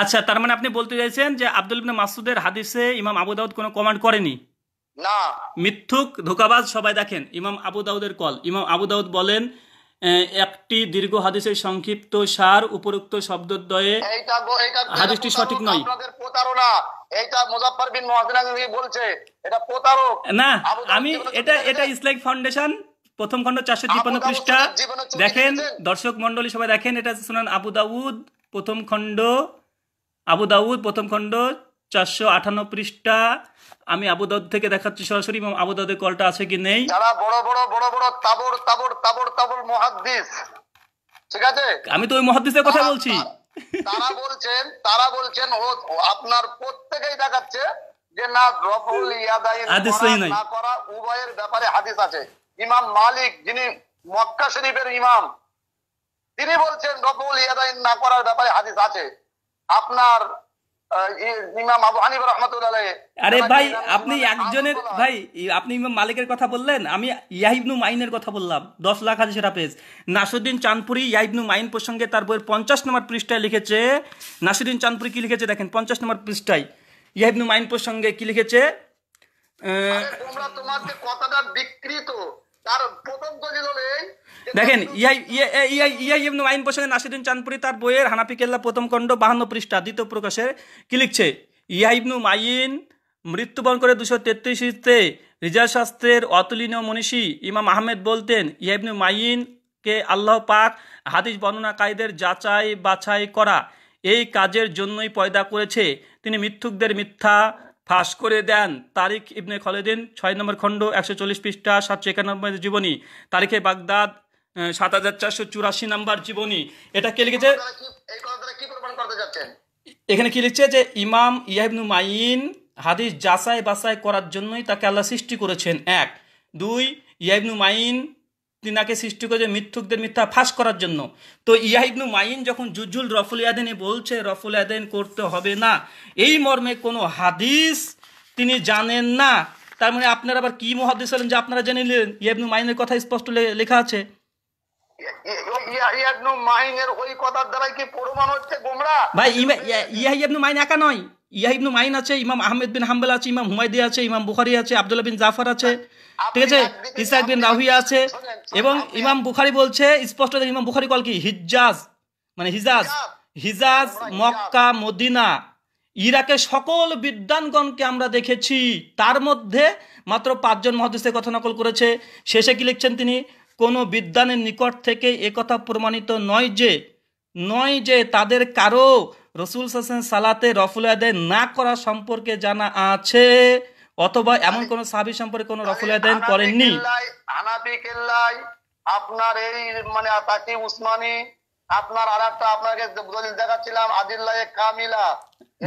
আচ্ছা তার মানে আপনি বলতে চাইছেন যে আব্দুল ইবনে মাসুদের হাদিসে ইমাম আবু দাউদ কোনো কমান্ড করেনি না মিথ্যুক ধোকাবাজ সবাই দেখেন ইমাম আবু দাউদের কল ইমাম আবু দাউদ বলেন একটি দীর্ঘ হাদিসের সংক্ষিপ্ত সার উপরোক্ত শব্দদ্বয়ে হাদিসটি সঠিক নয় প্রতারণা এটা না আমি এটা এটা ইসলাইক ফাউন্ডেশন প্রথম খন্ড চারশো তিপ্পান্ন পৃষ্ঠা দেখেন দর্শক মন্ডলী সবাই দেখেন এটা শুনান আবু দাউদ প্রথম খন্ড আবু দাউদ প্রথম খন্ড চারশো আঠান্ন পৃষ্ঠা আমি আবু দাউদ থেকে দেখাচ্ছি সরাসরি এবং আবু দাউদের কলটা আছে কি নেই যারা বড় বড় বড় বড় তাবর তাবর তাবর তাবর মুহাদ্দিস ঠিক আছে আমি তো ওই মুহাদ্দিসের কথা বলছি তারা বলছেন তারা বলছেন ও আপনার প্রত্যেকেই দেখাচ্ছে যে না রফল ইয়াদাইন না করা উভয়ের ব্যাপারে হাদিস আছে ইমাম মালিক যিনি মক্কা শরীফের ইমাম তিনি বলছেন রফুল ইয়াদাইন না করার ব্যাপারে হাদিস আছে আপনার আরে ভাই আপনি একজনের ভাই আপনি মালিকের কথা বললেন আমি ইয়াহিবনু মাইনের কথা বললাম দশ লাখ হাজার সেটা পেজ নাসুদ্দিন চাঁদপুরি ইয়াহিবনু মাইন প্রসঙ্গে তার বইয়ের পঞ্চাশ নম্বর পৃষ্ঠায় লিখেছে নাসুদ্দিন চাঁদপুরি কি লিখেছে দেখেন পঞ্চাশ নম্বর পৃষ্ঠায় ইয়াহিবনু মাইন প্রসঙ্গে কি লিখেছে তোমরা তোমার কথাটা বিকৃত দেখেন ইয়াইম আইন পোষণে নাসিরুন চাঁদপুরি তার বইয়ের হানাপি কেল্লা প্রথম খণ্ড বাহান্ন পৃষ্ঠা দ্বিতীয় প্রকাশে কি লিখছে ইয়াহিবনু মাইন মৃত্যুবরণ করে দুশো তেত্রিশতে শাস্ত্রের অতুলনীয় মনীষী ইমাম আহমেদ বলতেন ইয়াহিবনু মাইনকে আল্লাহ পাক হাদিস বর্ণনাকারীদের যাচাই বাছাই করা এই কাজের জন্যই পয়দা করেছে তিনি মিথ্যুকদের মিথ্যা ফাঁস করে দেন তারিক ইবনে খালেদিন ছয় নম্বর খণ্ড একশো চল্লিশ পৃষ্ঠা সাতশো একানব্বই জীবনী তারিখে বাগদাদ সাত হাজার চারশো চুরাশি নাম্বার জীবনী এটা কে লিখেছে এখানে কি লিখছে যে ইমাম ইয়াহিবনু মাইন হাদিস যাচাই বাসাই করার জন্যই তাকে আল্লাহ সৃষ্টি করেছেন এক দুই ইয়াহিবনু মাইন তিনাকে সৃষ্টি করেছে মিথ্যুকদের মিথ্যা ফাঁস করার জন্য তো ইয়াহিবনু মাইন যখন জুজুল রফুল ইয়াদেনে বলছে রফুল ইয়াদেন করতে হবে না এই মর্মে কোনো হাদিস তিনি জানেন না তার মানে আপনারা আবার কি মহাদিস হলেন যে আপনারা জেনে নিলেন ইয়াবনু মাইনের কথা স্পষ্ট লেখা আছে ভাই ইয়াহিবনু মাইন একা নয় মাইন আছে ইমাম আহমেদ বিন হাম্বল আছে ইমাম হুমায়দি আছে ইমাম বুখারি আছে আবদুল্লাহ বিন জাফর আছে ঠিক আছে ইসাক বিন রাহুইয়া আছে এবং ইমাম বুখারি বলছে স্পষ্ট ইমাম বুখারি কল কি হিজাজ মানে হিজাজ হিজাজ মক্কা মদিনা ইরাকে সকল বিদ্বানগণকে আমরা দেখেছি তার মধ্যে মাত্র পাঁচজন মহাদেশের কথা নকল করেছে শেষে কি লিখছেন তিনি কোনো বিদ্বানের নিকট থেকে একথা প্রমাণিত নয় যে নয় যে তাদের কারো রসুল হাসান সালাতে আদায় না করা সম্পর্কে জানা আছে অথবা এমন কোন সাহাবি সম্পর্কে কোন রফুল আদায়ন করেননি আপনার এই মানে তাকে উসমানি আপনার আর একটা আপনাকে দলিল দেখাচ্ছিলাম আদিল্লাহ কামিলা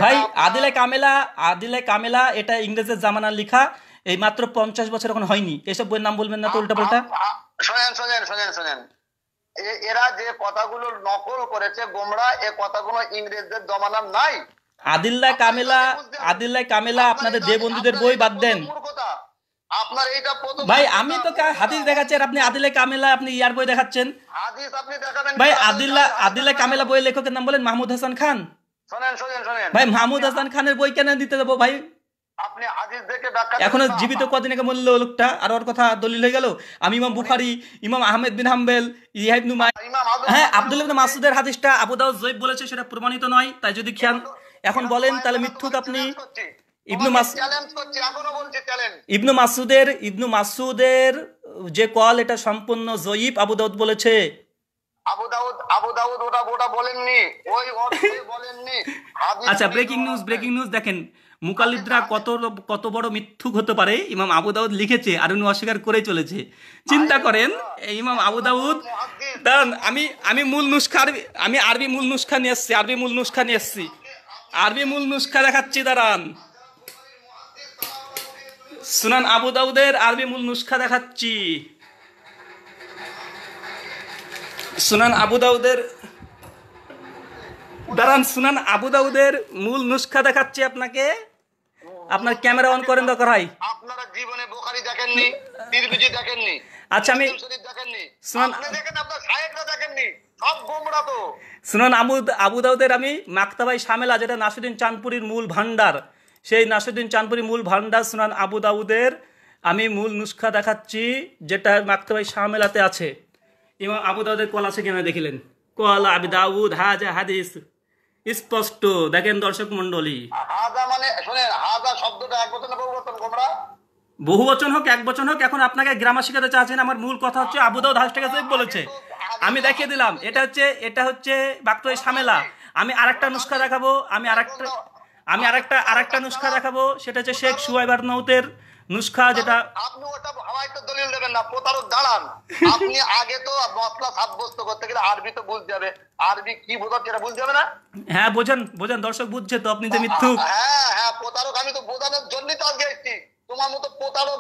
ভাই আদিলে কামেলা আদিলে কামেলা এটা ইংরেজের জামানার লিখা এই মাত্র পঞ্চাশ বছর এখন হয়নি এসব বইয়ের নাম বলবেন না তো উল্টা পাল্টা শোনেন শোনেন শোনেন শোনেন এরা যে কথাগুলো নকল করেছে গোমরা এ কথাগুলো ইংরেজদের জমানার নাই আদিল্লা কামেলা আদিল্লা কামেলা আপনাদের বন্ধুদের বই বাদ দেন ভাই আমি তো হাদিস দেখাচ্ছি আর আপনি আদিলে কামেলা আপনি ইয়ার বই দেখাচ্ছেন ভাই আদিল্লা আদিল্লা কামেলা বই লেখকের নাম বলেন মাহমুদ হাসান খান ভাই মাহমুদ হাসান খানের বই কেন দিতে দেবো ভাই এখনো জীবিত কদিন আগে মরল লোকটা আর ওর কথা দলিল হয়ে গেল আমি ইমাম বুখারি ইমাম আহমেদ বিন হাম্বেল ইহাইবনু মাই হ্যাঁ আব্দুল মাসুদের হাদিসটা আবু জৈব বলেছে সেটা প্রমাণিত নয় তাই যদি খেয়াল এখন বলেন তাহলে মিথ্যুক আপনি ইবনু মাসুদের ইবনু মাসুদের যে কল এটা সম্পূর্ণ জয়ীব আবু দাউদ বলেছে আচ্ছা ব্রেকিং নিউজ ব্রেকিং নিউজ দেখেন আচ্ছা, মুকালিদরা আচ্ছা। কত কত বড় মিথ্যুক হতে পারে ইমাম আবু দাউদ লিখেছে আর উনি অস্বীকার করে চলেছে চিন্তা করেন ইমাম আবু দাউদ দাঁড়ান আমি আমি মূল নুসখা আমি আরবি মূল নুসখা নিয়ে এসছি আরবি মূল নুসখা নিয়ে এসছি আরবি মূল নুসখা দেখাচ্ছি দাঁড়ান সুনান আবু দাউদের আরবি মূল নুসখা দেখাচ্ছি সুনান আবু দাউদের দাঁড়ান সুনান আবু দাউদের মূল নুসখা দেখাচ্ছি আপনাকে আপনার ক্যামেরা অন করেন দরকার হয় আপনারা জীবনে বুখারী দেখেননি তিরমিজি দেখেননি আচ্ছা আমি শরীফ দেখেননি সুনান আপনি দেখেন আপনার সাহেবরা দেখেননি শুনুন আবু আবু দাউদের আমি মাকতাবাই শামেলা যেটা নাসুদ্দিন চাঁদপুরির মূল ভাণ্ডার সেই নাসুদ্দিন চাঁদপুরি মূল ভান্ডার শুনান আবু দাউদের আমি মূল নুসখা দেখাচ্ছি যেটা মাক্তাবাই সামেলাতে আছে এবং আবু দাউদের কল আছে কেন দেখিলেন কল আবি দাউদ হাজা হাদিস স্পষ্ট দেখেন দর্শক মন্ডলী হাজা মানে শোনেন হাজা শব্দটা এক বচনে বহুবচন গোমরা বহু বচন হোক এক বচন হোক এখন আপনাকে গ্রামার শিখাতে চাচ্ছেন আমার মূল কথা হচ্ছে আবুদাউদ হাদিসটাকে সৈব বলেছে আমি দেখিয়ে দিলাম এটা হচ্ছে এটা হচ্ছে বাক্তই সামেলা আমি আরেকটা নুস্খা দেখাবো আমি আরেকটা আমি আরেকটা আরেকটা নুস্খা দেখাবো সেটা হচ্ছে শেখ সুয়াইব আরনাউতের নুসখা যেটা আপনি ওটা হাওয়ায় তো দলিল দেবেন না প্রতারক দাঁড়ান আপনি আগে তো মশলা সাব্যস্ত করতে গেলে আরবি তো বুঝতে হবে আরবি কি বোঝাচ্ছে এটা বুঝতে হবে না হ্যাঁ বোঝেন বোঝেন দর্শক বুঝছে তো আপনি যে হ্যাঁ, মিথ্যুক হ্যাঁ হ্যাঁ প্রতারক আমি তো বোঝানোর জন্যই তো আজকে এসেছি তোমার মতো প্রতারক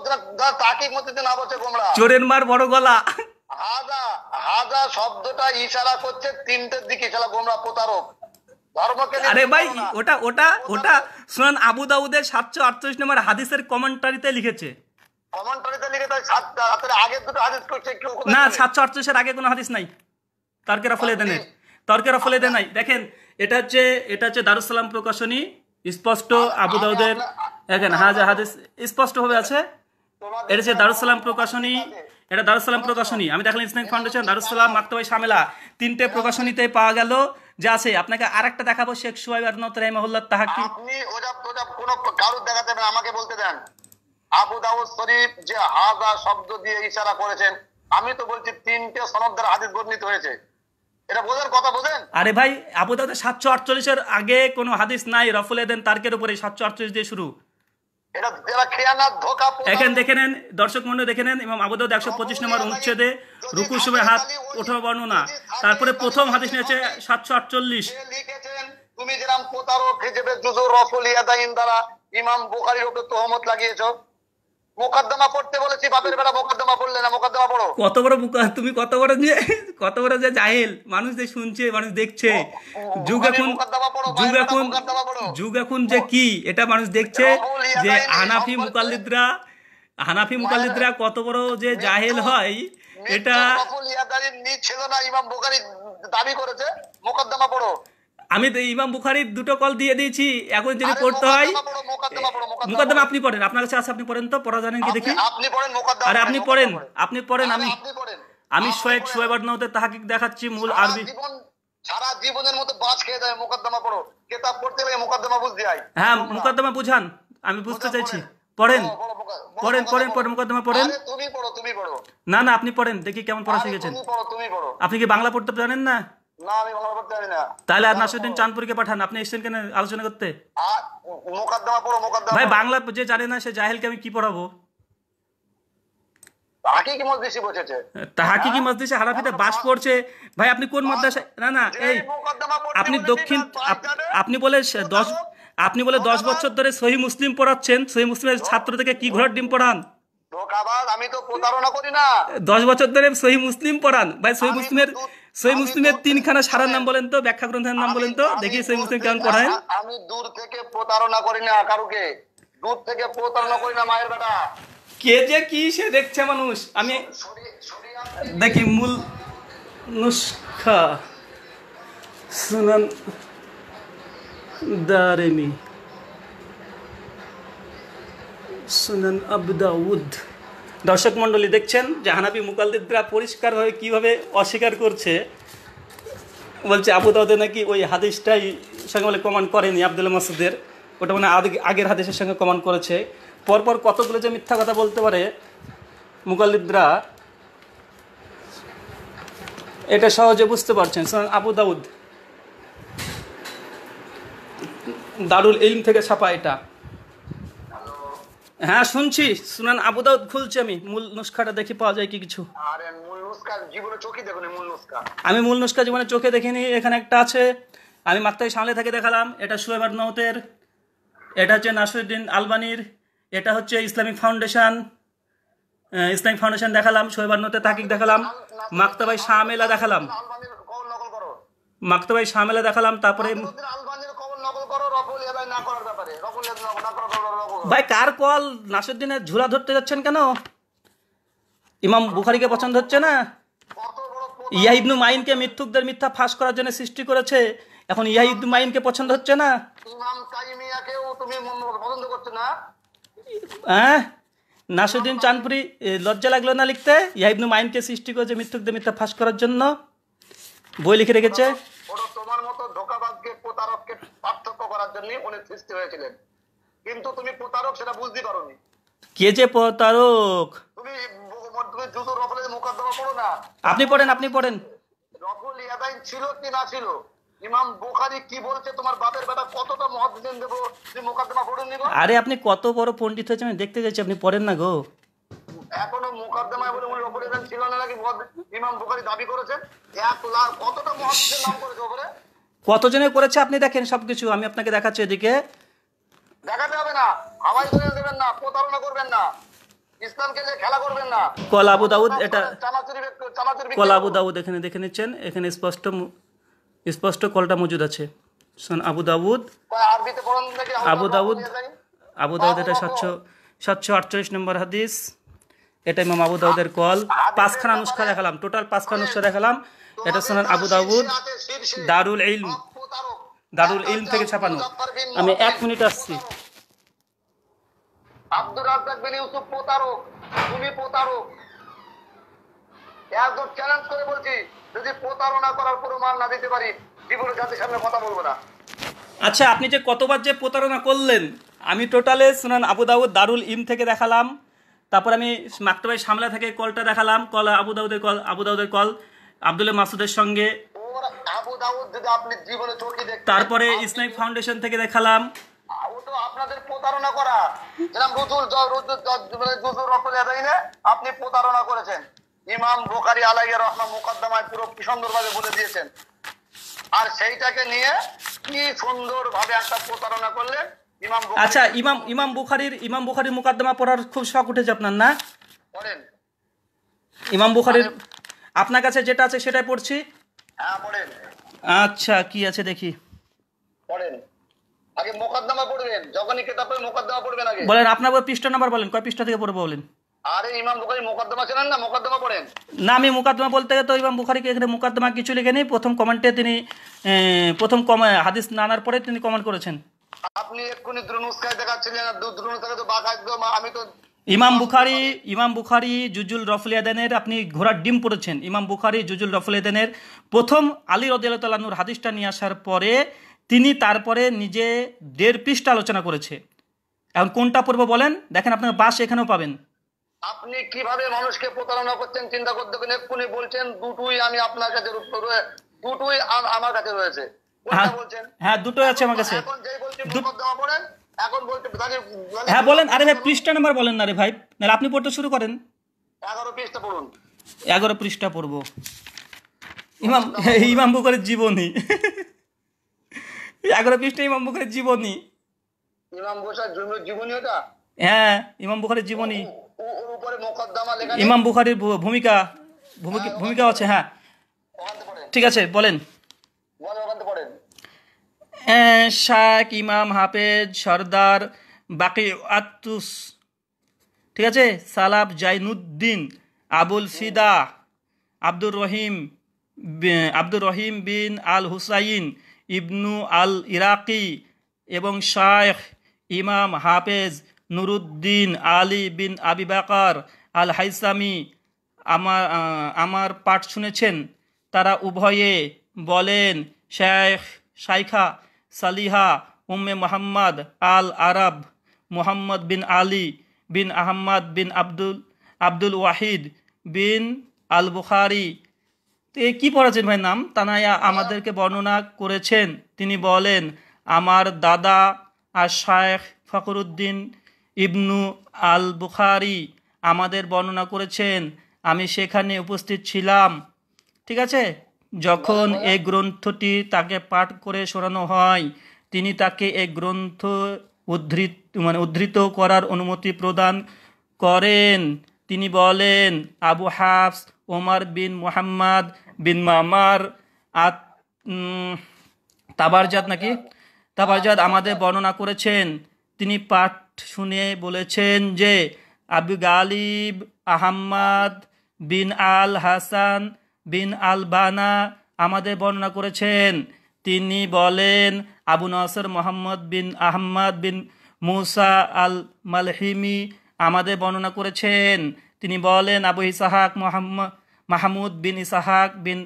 তাকে মতিতে না বসে গোমরা চোরের মার বড় গলা হাজা হাজা শব্দটা ইশারা করছে তিনটের দিকে ইশারা গোমরা প্রতারক আরে ভাই ওটা ওটা ওটা শুনান আবু দাউদের সাতশো আটচল্লিশ নম্বর হাদিসের কমেন্টারিতে লিখেছে না সাতশো আটচল্লিশের আগে কোনো হাদিস নাই তর্কেরা ফলে দেনের তর্কেরা ফলে দেন নাই দেখেন এটা হচ্ছে এটা হচ্ছে দারুসালাম প্রকাশনী স্পষ্ট আবু দাউদের দেখেন হাজা হ্যাঁ হাদিস স্পষ্টভাবে আছে এটা দারুসালাম প্রকাশনী এটা দারুসালাম প্রকাশনী আমি দেখলাম ইসলামিক ফাউন্ডেশন দারুসালাম মাক্তবাই সামেলা তিনটে প্রকাশনীতে পাওয়া গেল যে আছে আপনাকে আরেকটা দেখাবো শেখ সুহাইব আর নত রাহিমাহুল্লাহ তাহাকি আপনি কারুর দেখাতে না আমাকে বলতে দেন আবু দাউদ শরীফ যে হাজা শব্দ দিয়ে ইশারা করেছেন আমি তো বলছি তিনটে সনদ দ্বারা হাদিস বর্ণিত হয়েছে এটা বোঝার কথা বোঝেন আরে ভাই আবু দাউদের সাতশো আটচল্লিশের আগে কোনো হাদিস নাই রফুল এদেন তার্কের উপরে সাতশো আটচল্লিশ দিয়ে শুরু এখান দেখে নেন দর্শক মন্ডল দেখে নেন ইমাম আবুদাউদ একশো পঁচিশ নম্বর অনুচ্ছেদে রুকুর সময় হাত ওঠা বর্ণনা তারপরে প্রথম হাদিস নিয়েছে সাতশো আটচল্লিশ তুমি যেরকম প্রতারক হিসেবে জুজুর রফুল ইয়াদাইন দ্বারা ইমাম বুখারির উপর তহমত লাগিয়েছো মোকদ্দমা বলেছি বাপের বেলা মোকদ্দমা না মোকদ্দমা পড়ো কত বড় তুমি কত বড় যে কত বড় যে জাহেল মানুষ যে শুনছে মানুষ দেখছে যুগ এখন যুগ এখন যুগ এখন যে কি এটা মানুষ দেখছে যে হানাফি মুকাল্লিদরা হানাফি মানে মুকাল্লিদরা কত বড় যে জাহেল হয় এটা দাবি করেছে মোকদ্দমা পড়ো আমি তো ইমাম বুখারির দুটো কল দিয়ে দিয়েছি এখন যদি পড়তে হয় মোকদ্দমা আপনি পড়েন আপনার কাছে আছে আপনি পড়েন তো পড়া জানেন কি দেখি আরে আপনি পড়েন আপনি পড়েন আমি আমি শোয়েব শোয়েব আদনাউতে তাহাকিক দেখাচ্ছি মূল আরবি সারা জীবনের মতো বাজ খেয়ে যায় মোকদ্দমা পড়ো কিতাব পড়তে গেলে মোকদ্দমা বুঝতে হয় হ্যাঁ মোকদ্দমা বুঝান আমি বুঝতে চাইছি পড়েন পড়েন পড়েন পড়েন মোকদ্দমা পড়েন তুমি পড়ো তুমি পড়ো না না আপনি পড়েন দেখি কেমন পড়া শিখেছেন আপনি কি বাংলা পড়তে জানেন না তাহলে আর নাসিরুদ্দিন চাঁদপুরকে পাঠান আপনি এসছেন কেন আলোচনা করতে ভাই বাংলা যে জানে না সে জাহেলকে আমি কি পড়াবো হারাফিতে হ্যাঁ? বাস ভাই আপনি কোন না না এই আপনি দক্ষিণ আপনি বলে দশ আপনি বলে দশ বছর ধরে সহি মুসলিম পড়াচ্ছেন সহি মুসলিমের ছাত্র থেকে কি ঘোড়ার ডিম পড়ান আমি তো প্রতারণা করি না দশ বছর ধরে সহি মুসলিম পড়ান ভাই সহি মুসলিমের সই মুসলিমের তিনখানা সারার নাম বলেন তো ব্যাখ্যা গ্রন্থের নাম বলেন তো দেখি সই মুসলিম কেমন পড়ায় আমি দূর থেকে প্রতারণা করি না কারুকে দূর থেকে প্রতারণা করি না মায়ের বেটা কে যে কি সে দেখছে মানুষ আমি দেখি মূল নুসখা সুনান দারেমি সুনান আবদাউদ দর্শক মণ্ডলী দেখছেন যে হানাবি মুকালদিদরা পরিষ্কারভাবে কীভাবে অস্বীকার করছে বলছে আবু দাউদে নাকি ওই হাদিসটাই সঙ্গে বলে কমান্ড করেনি আব্দুল মাসুদের ওটা মানে আগের হাদিসের সঙ্গে কমান্ড করেছে পরপর কতগুলো যে মিথ্যা কথা বলতে পারে মুকালিদরা এটা সহজে বুঝতে পারছেন আবু দাউদ দারুল ইলম থেকে ছাপা এটা হ্যাঁ শুনছি শুনেন আবু দাউদ খুলছি আমি মূল নুসখাটা দেখি পাওয়া যায় কি কিছু আরে মূল জীবনে চোখে মূল আমি মূল নুসখা জীবনে চোখে দেখিনি এখানে একটা আছে আমি মাক্তাই সামনে থেকে দেখালাম এটা সুয়েবার নওতের এটা হচ্ছে নাসরুদ্দিন আলবানির এটা হচ্ছে ইসলামিক ফাউন্ডেশন ইসলামিক ফাউন্ডেশন দেখালাম শোয়েব নৌতের তাকিক দেখালাম মাক্তাবাই শামেলা দেখালাম মাক্তাবাই শামেলা দেখালাম তারপরে ভাই কার কল নাসুদ্দিনের ঝুলা ধরতে যাচ্ছেন কেন ইমাম বুখারিকে পছন্দ হচ্ছে না ইয়া ইবনু মাইনকে মিথ্যুকদের মিথ্যা ফাঁস করার জন্য সৃষ্টি করেছে এখন ইয়া ইবনু মাইনকে পছন্দ হচ্ছে না হ্যাঁ নাসুদ্দিন চাঁদপুরি লজ্জা লাগলো না লিখতে ইয়াহিবনু মাইনকে সৃষ্টি করেছে মিথ্যুকদের মিথ্যা ফাঁস করার জন্য বই লিখে রেখেছে তোমার মতো করার জন্য উনি সৃষ্টি হয়েছিলেন কিন্তু তুমি প্রতারক সেটা বুঝতে পারোনি কে যে প্রতারক তুমি জুতো রফলের মোকদ্দমা করো না আপনি পড়েন আপনি পড়েন রফল ইয়াদাইন ছিল কি না ছিল ইমাম বুখারি কি বলছে তোমার বাপের বেটা কতটা মত দিন দেব তুমি মোকদ্দমা পড়ে নিব আরে আপনি কত বড় পণ্ডিত হয়েছে আমি দেখতে যাচ্ছি আপনি পড়েন না গো এখনো মোকদ্দমায় বলে উনি রফল ইয়াদাইন ছিল না নাকি ইমাম বুখারি দাবি করেছে এক লাখ কতটা মত দিন নাম করেছে ওপরে কতজনে করেছে আপনি দেখেন সবকিছু আমি আপনাকে দেখাচ্ছি এদিকে দেখাতে হবে না করে দেবেন না প্রতারণা করবেন না দাউদ এটা দাউদ এখানে দেখে নিচ্ছেন এখানে স্পষ্ট স্পষ্ট কলটা মজুদ আছে শোন আবু আবু দাউদ আবু দাউদ এটা সাতশো সাতশো আটচল্লিশ নম্বর হাদিস এটা আবু দাউদের কল পাঁচখানা নুসখা দেখালাম টোটাল পাঁচখানা নুসখা দেখালাম এটা শোনান আবু দাবুদ দারুল ইল দারুল ইল থেকে ছাপানো আমি এক মিনিট আসছি আব্দুর রাজ্জাক বিন ইউসুফ প্রতারক তুমি প্রতারক চ্যালেঞ্জ করে বলছি যদি প্রতারণা করার প্রমাণ না দিতে পারি জীবনে জাতির সামনে কথা বলবো না আচ্ছা আপনি যে কতবার যে প্রতারণা করলেন আমি টোটালে শুনান আবু দাউদ দারুল ইম থেকে দেখালাম তারপর আমি মাকতবাই সামলা থেকে কলটা দেখালাম কল আবু দাউদের কল আবু দাউদের কল আবদুল্লাহ মাসুদের সঙ্গে তারপরে ইসলামিক ফাউন্ডেশন থেকে দেখালাম আপনাদের প্রতারণা করা যেরকম মানে আপনি প্রতারণা করেছেন ইমাম পুরো বলে দিয়েছেন আর সেইটাকে নিয়ে কি একটা প্রতারণা আচ্ছা ইমাম ইমাম বুখারির ইমাম বুখারির মুকদ্দমা পড়ার খুব শখ উঠেছে আপনার না ইমাম বুখারির মানে আপনার কাছে যেটা আছে সেটাই পড়ছি হ্যাঁ, আচ্ছা কি আছে দেখি আগে মোকদ্দমা পড়বেন যখনই কিতাবের মোকদ্দমা পড়বেন আগে বলেন আপনার পৃষ্ঠা নাম্বার বলেন কয় পৃষ্ঠা থেকে পড়বো বলেন আরে ইমাম বুখারী মুকদ্দমা চেনেন না মুকদ্দমা পড়েন না আমি মুকদ্দমা বলতে গেলে তো ইমাম বুখারীকে এখানে মুকদ্দমা কিছু লিখে নেই প্রথম কমেন্টে তিনি প্রথম হাদিস নানার পরে তিনি কমেন্ট করেছেন আপনি এক্ষুনি দ্রুনুসকায় দেখাচ্ছিলেন দ্রুনুসকায় তো বাঘ একদম আমি তো ইমাম বুখারি ইমাম বুখারি জুজুল রফলিয়াদানের আপনি ঘোড়ার ডিম পড়েছেন ইমাম বুখারি জুজুল রফলিয়াদানের প্রথম আলী রদিয়ালতালানুর হাদিসটা নিয়ে আসার পরে তিনি তারপরে নিজে দেড় পৃষ্ঠা আলোচনা করেছে এখন কোনটা পড়বো বলেন দেখেন আপনার বাস এখানেও পাবেন আপনি কিভাবে মানুষকে প্রতারণা করছেন চিন্তা করতে এক্ষুনি বলছেন দুটোই আমি আপনার কাছে দুটোই আমার কাছে রয়েছে হ্যাঁ দুটোই আছে আমার কাছে এখন বলতে মানে হ্যাঁ বলেন আরে ভাই পৃষ্ঠা নাম্বার বলেন না রে ভাই নাহলে আপনি পড়তে শুরু করেন এগারো পৃষ্ঠা পড়ুন এগারো পৃষ্ঠা পড়ব ইমাম ইমাম বুকারের জীবনী এগারো পৃষ্ঠা ইমাম বুখারের জীবনী ইমাম বুখারের জীবনী ওটা হ্যাঁ ইমাম বুখারের জীবনী ইমাম বুখারীর ভূমিকা ভূমিকা হ্যাঁ, আছে হ্যাঁ ঠিক আছে বলেন বলেন পড়েন শাক ইমাম হাফেজ সর্দার বাকি আত্তুস ঠিক আছে সালাব জাইনুদ্দিন আবুল ফিদা আব্দুর রহিম আব্দুর রহিম বিন আল হুসাইন ইবনু আল ইরাকি এবং শায়েখ ইমাম হাফেজ নুরুদ্দিন আলী বিন আবি আল হাইসামি আমার আমার পাঠ শুনেছেন তারা উভয়ে বলেন শেখ শাইখা সালিহা উম্মে মোহাম্মদ আল আরব মোহাম্মদ বিন আলী বিন আহম্মদ বিন আব্দুল আব্দুল ওয়াহিদ বিন আল বুখারি তো এ কী পড়েছেন ভাই নাম তানাইয়া আমাদেরকে বর্ণনা করেছেন তিনি বলেন আমার দাদা আর শায়েখ ফখরুদ্দিন ইবনু আল বুখারি আমাদের বর্ণনা করেছেন আমি সেখানে উপস্থিত ছিলাম ঠিক আছে যখন এ গ্রন্থটি তাকে পাঠ করে শোনানো হয় তিনি তাকে এ গ্রন্থ উদ্ধৃত মানে উদ্ধৃত করার অনুমতি প্রদান করেন তিনি বলেন আবু হাফস ওমর বিন মোহাম্মদ বিন মামার আত তাবারজাত নাকি তাবারজাত আমাদের বর্ণনা করেছেন তিনি পাঠ শুনে বলেছেন যে আবু গালিব আহম্মদ বিন আল হাসান বিন আলবানা আমাদের বর্ণনা করেছেন তিনি বলেন আবু নাসর মোহাম্মদ বিন আহম্মদ বিন মুসা আল মালহিমি আমাদের বর্ণনা করেছেন তিনি বলেন আবু ইসাহাক মোহাম্মদ মাহমুদ বিন ইসাহাক বিন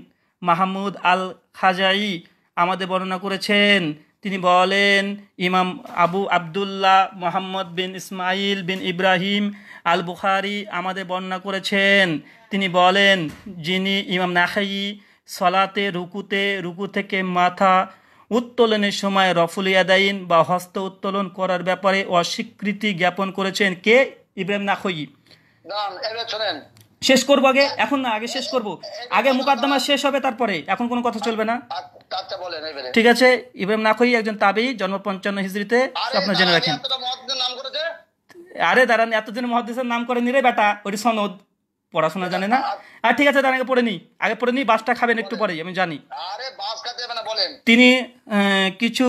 মাহমুদ আল খাজাই আমাদের বর্ণনা করেছেন তিনি বলেন ইমাম আবু আবদুল্লাহ মোহাম্মদ বিন ইসমাইল বিন ইব্রাহিম আল বুখারি আমাদের বর্ণনা করেছেন তিনি বলেন যিনি ইমাম নাহাই সলাতে রুকুতে রুকু থেকে মাথা উত্তোলনের সময় রফুল ইয়াদাইন বা হস্ত উত্তোলন করার ব্যাপারে অস্বীকৃতি জ্ঞাপন করেছেন কে ইব্রাহিম নাখই শেষ করবো আগে এখন না আগে শেষ করব আগে মুকাদ্দমা শেষ হবে তারপরে এখন কোনো কথা চলবে না আচ্ছা, ঠিক আছে ইব্রাহিম নাখই একজন তাবেই জন্ম পঞ্চান্ন হিজড়িতে আপনার জেনে রাখেন আরে দাঁড়ান এতদিন মহাদেশের নাম করে নিরে বেটা ওটি সনদ পড়াশোনা জানে না আর ঠিক আছে দাঁড়ান আগে পড়ে নি আগে পড়ে নি বাসটা খাবেন একটু পরেই আমি জানি তিনি কিছু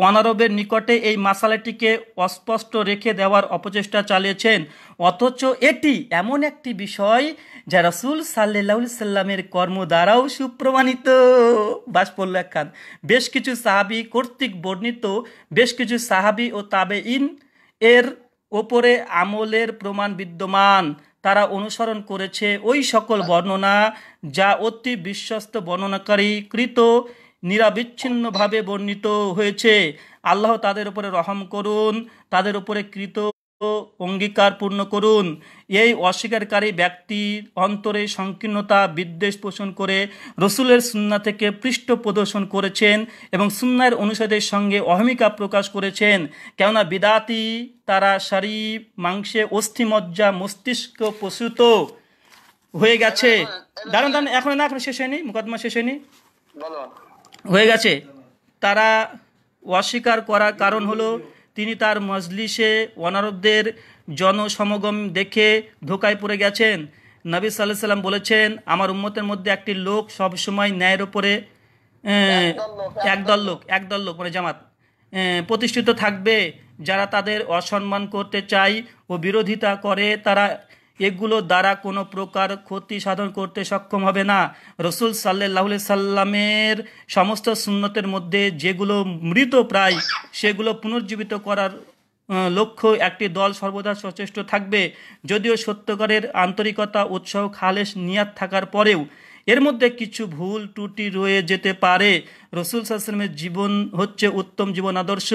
ওয়ানারবের নিকটে এই মাসালাটিকে অস্পষ্ট রেখে দেওয়ার অপচেষ্টা চালিয়েছেন অথচ এটি এমন একটি বিষয় যা রসুল সাল্লাহ সাল্লামের কর্ম দ্বারাও সুপ্রমাণিত বাস পড়ল খান বেশ কিছু সাহাবি কর্তৃক বর্ণিত বেশ কিছু সাহাবি ও তাবে ইন এর ওপরে আমলের প্রমাণ বিদ্যমান তারা অনুসরণ করেছে ওই সকল বর্ণনা যা অতি বিশ্বস্ত বর্ণনাকারী কৃত নিরাবিচ্ছিন্নভাবে বর্ণিত হয়েছে আল্লাহ তাদের উপরে রহম করুন তাদের উপরে কৃত অঙ্গীকার পূর্ণ করুন এই অস্বীকারী ব্যক্তির অন্তরে সংকীর্ণতা বিদ্বেষ পোষণ করে রসুলের সুন্না থেকে পৃষ্ঠ প্রদর্শন করেছেন এবং সুন্নার অনুষদের সঙ্গে অহমিকা প্রকাশ করেছেন কেননা বিদাতি তারা শাড়ি মাংসে অস্থিমজ্জা মস্তিষ্ক প্রসূত হয়ে গেছে হ্যাঁ, হ্যাঁ, দারুণ দারুণ এখন না এখন শেষ হয়নি মুকদ্দমা শেষ হয়নি হয়ে গেছে তারা অস্বীকার করার কারণ হলো তিনি তার মজলিসে অনারবদের জনসমাগম দেখে ধোকায় পড়ে গেছেন নবী সাল্লাহ সাল্লাম বলেছেন আমার উম্মতের মধ্যে একটি লোক সবসময় ন্যায়ের ওপরে একদল লোক একদল লোক মানে জামাত প্রতিষ্ঠিত থাকবে যারা তাদের অসম্মান করতে চায় ও বিরোধিতা করে তারা এগুলো দ্বারা কোনো প্রকার ক্ষতি সাধন করতে সক্ষম হবে না রসুল সাল্লাহ সাল্লামের সমস্ত সুন্নতের মধ্যে যেগুলো মৃত প্রায় সেগুলো পুনর্জীবিত করার লক্ষ্য একটি দল সর্বদা সচেষ্ট থাকবে যদিও সত্যকারের আন্তরিকতা উৎসাহ খালেস নিয়াত থাকার পরেও এর মধ্যে কিছু ভুল ত্রুটি রয়ে যেতে পারে রসুল সাল্লামের জীবন হচ্ছে উত্তম জীবন আদর্শ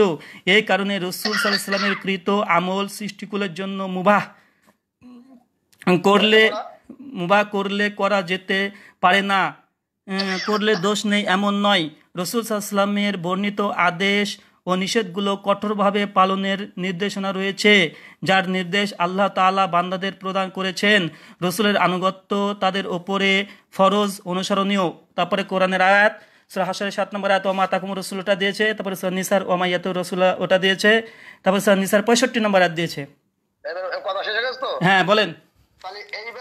এই কারণে রসুল সাল্লাহ সাল্লামের কৃত আমল সৃষ্টিকুলের জন্য মুবাহ করলে বা করলে করা যেতে পারে না করলে দোষ নেই এমন নয় রসুল সাল্লামের বর্ণিত আদেশ ও নিষেধগুলো কঠোরভাবে পালনের নির্দেশনা রয়েছে যার নির্দেশ আল্লাহ তালা বান্দাদের প্রদান করেছেন রসুলের আনুগত্য তাদের ওপরে ফরজ অনুসরণীয় তারপরে কোরআনের আয়াত সুরা হাসরের সাত নম্বর আয়াত ওমা তাকুম রসুল ওটা দিয়েছে তারপরে সর নিসার ওমাইয়াত রসুল ওটা দিয়েছে তারপরে সর নিসার পঁয়ষট্টি নম্বর আয়াত দিয়েছে হ্যাঁ বলেন মানে বলেন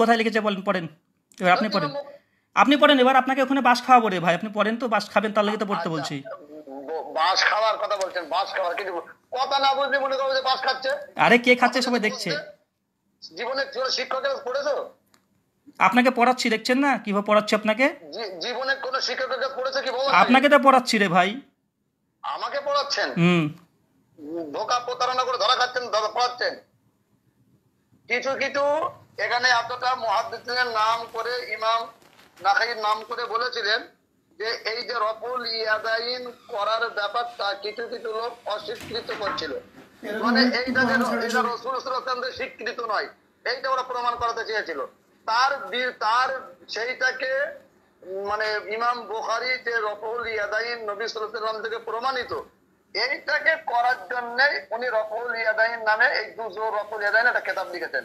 কোথায় লিখেছে বলেন পড়েন এবার আপনি পড়েন আপনি পড়েন এবার আপনাকে ওখানে বাস খাওয়াবো রে ভাই আপনি পড়েন তো বাস খাবেন তার লাগে তো পড়তে বলছি আচ্ছা, বাস খাওয়ার কথা বলছেন বাস খাওয়ার কিন্তু কথা না বুঝলে মনে করো যে বাস খাচ্ছে আরে কে খাচ্ছে সবাই দেখছে জীবনে শিক্ষকের পড়েছো আপনাকে পড়াচ্ছি দেখছেন না কিভাবে পড়াচ্ছি আপনাকে জীবনে কোন পড়েছে কি আপনাকে তো পড়াচ্ছি রে ভাই আমাকে পড়াচ্ছেন হুম ধোকা প্রতারণা করে ধরা খাচ্ছেন ধরা পড়াচ্ছেন কিছু কিছু এখানে এতটা মহাদ্দিনের নাম করে ইমাম নাখাইয়ের নাম করে বলেছিলেন যে এই যে রফুল ইয়াদাইন করার ব্যাপারটা কিছু কিছু লোক অস্বীকৃত করছিল মানে এইটা যেন এটা রসুল স্বীকৃত নয় এইটা ওরা প্রমাণ করাতে চেয়েছিল তার তার সেইটাকে মানে ইমাম বোখারি যে রফুল ইয়াদাইন নবী সাল্লাম থেকে প্রমাণিত এইটাকে করার জন্য উনি রফুল ইয়াদাইন নামে এই দুজো রফুল ইয়াদাইন একটা খেতাব লিখেছেন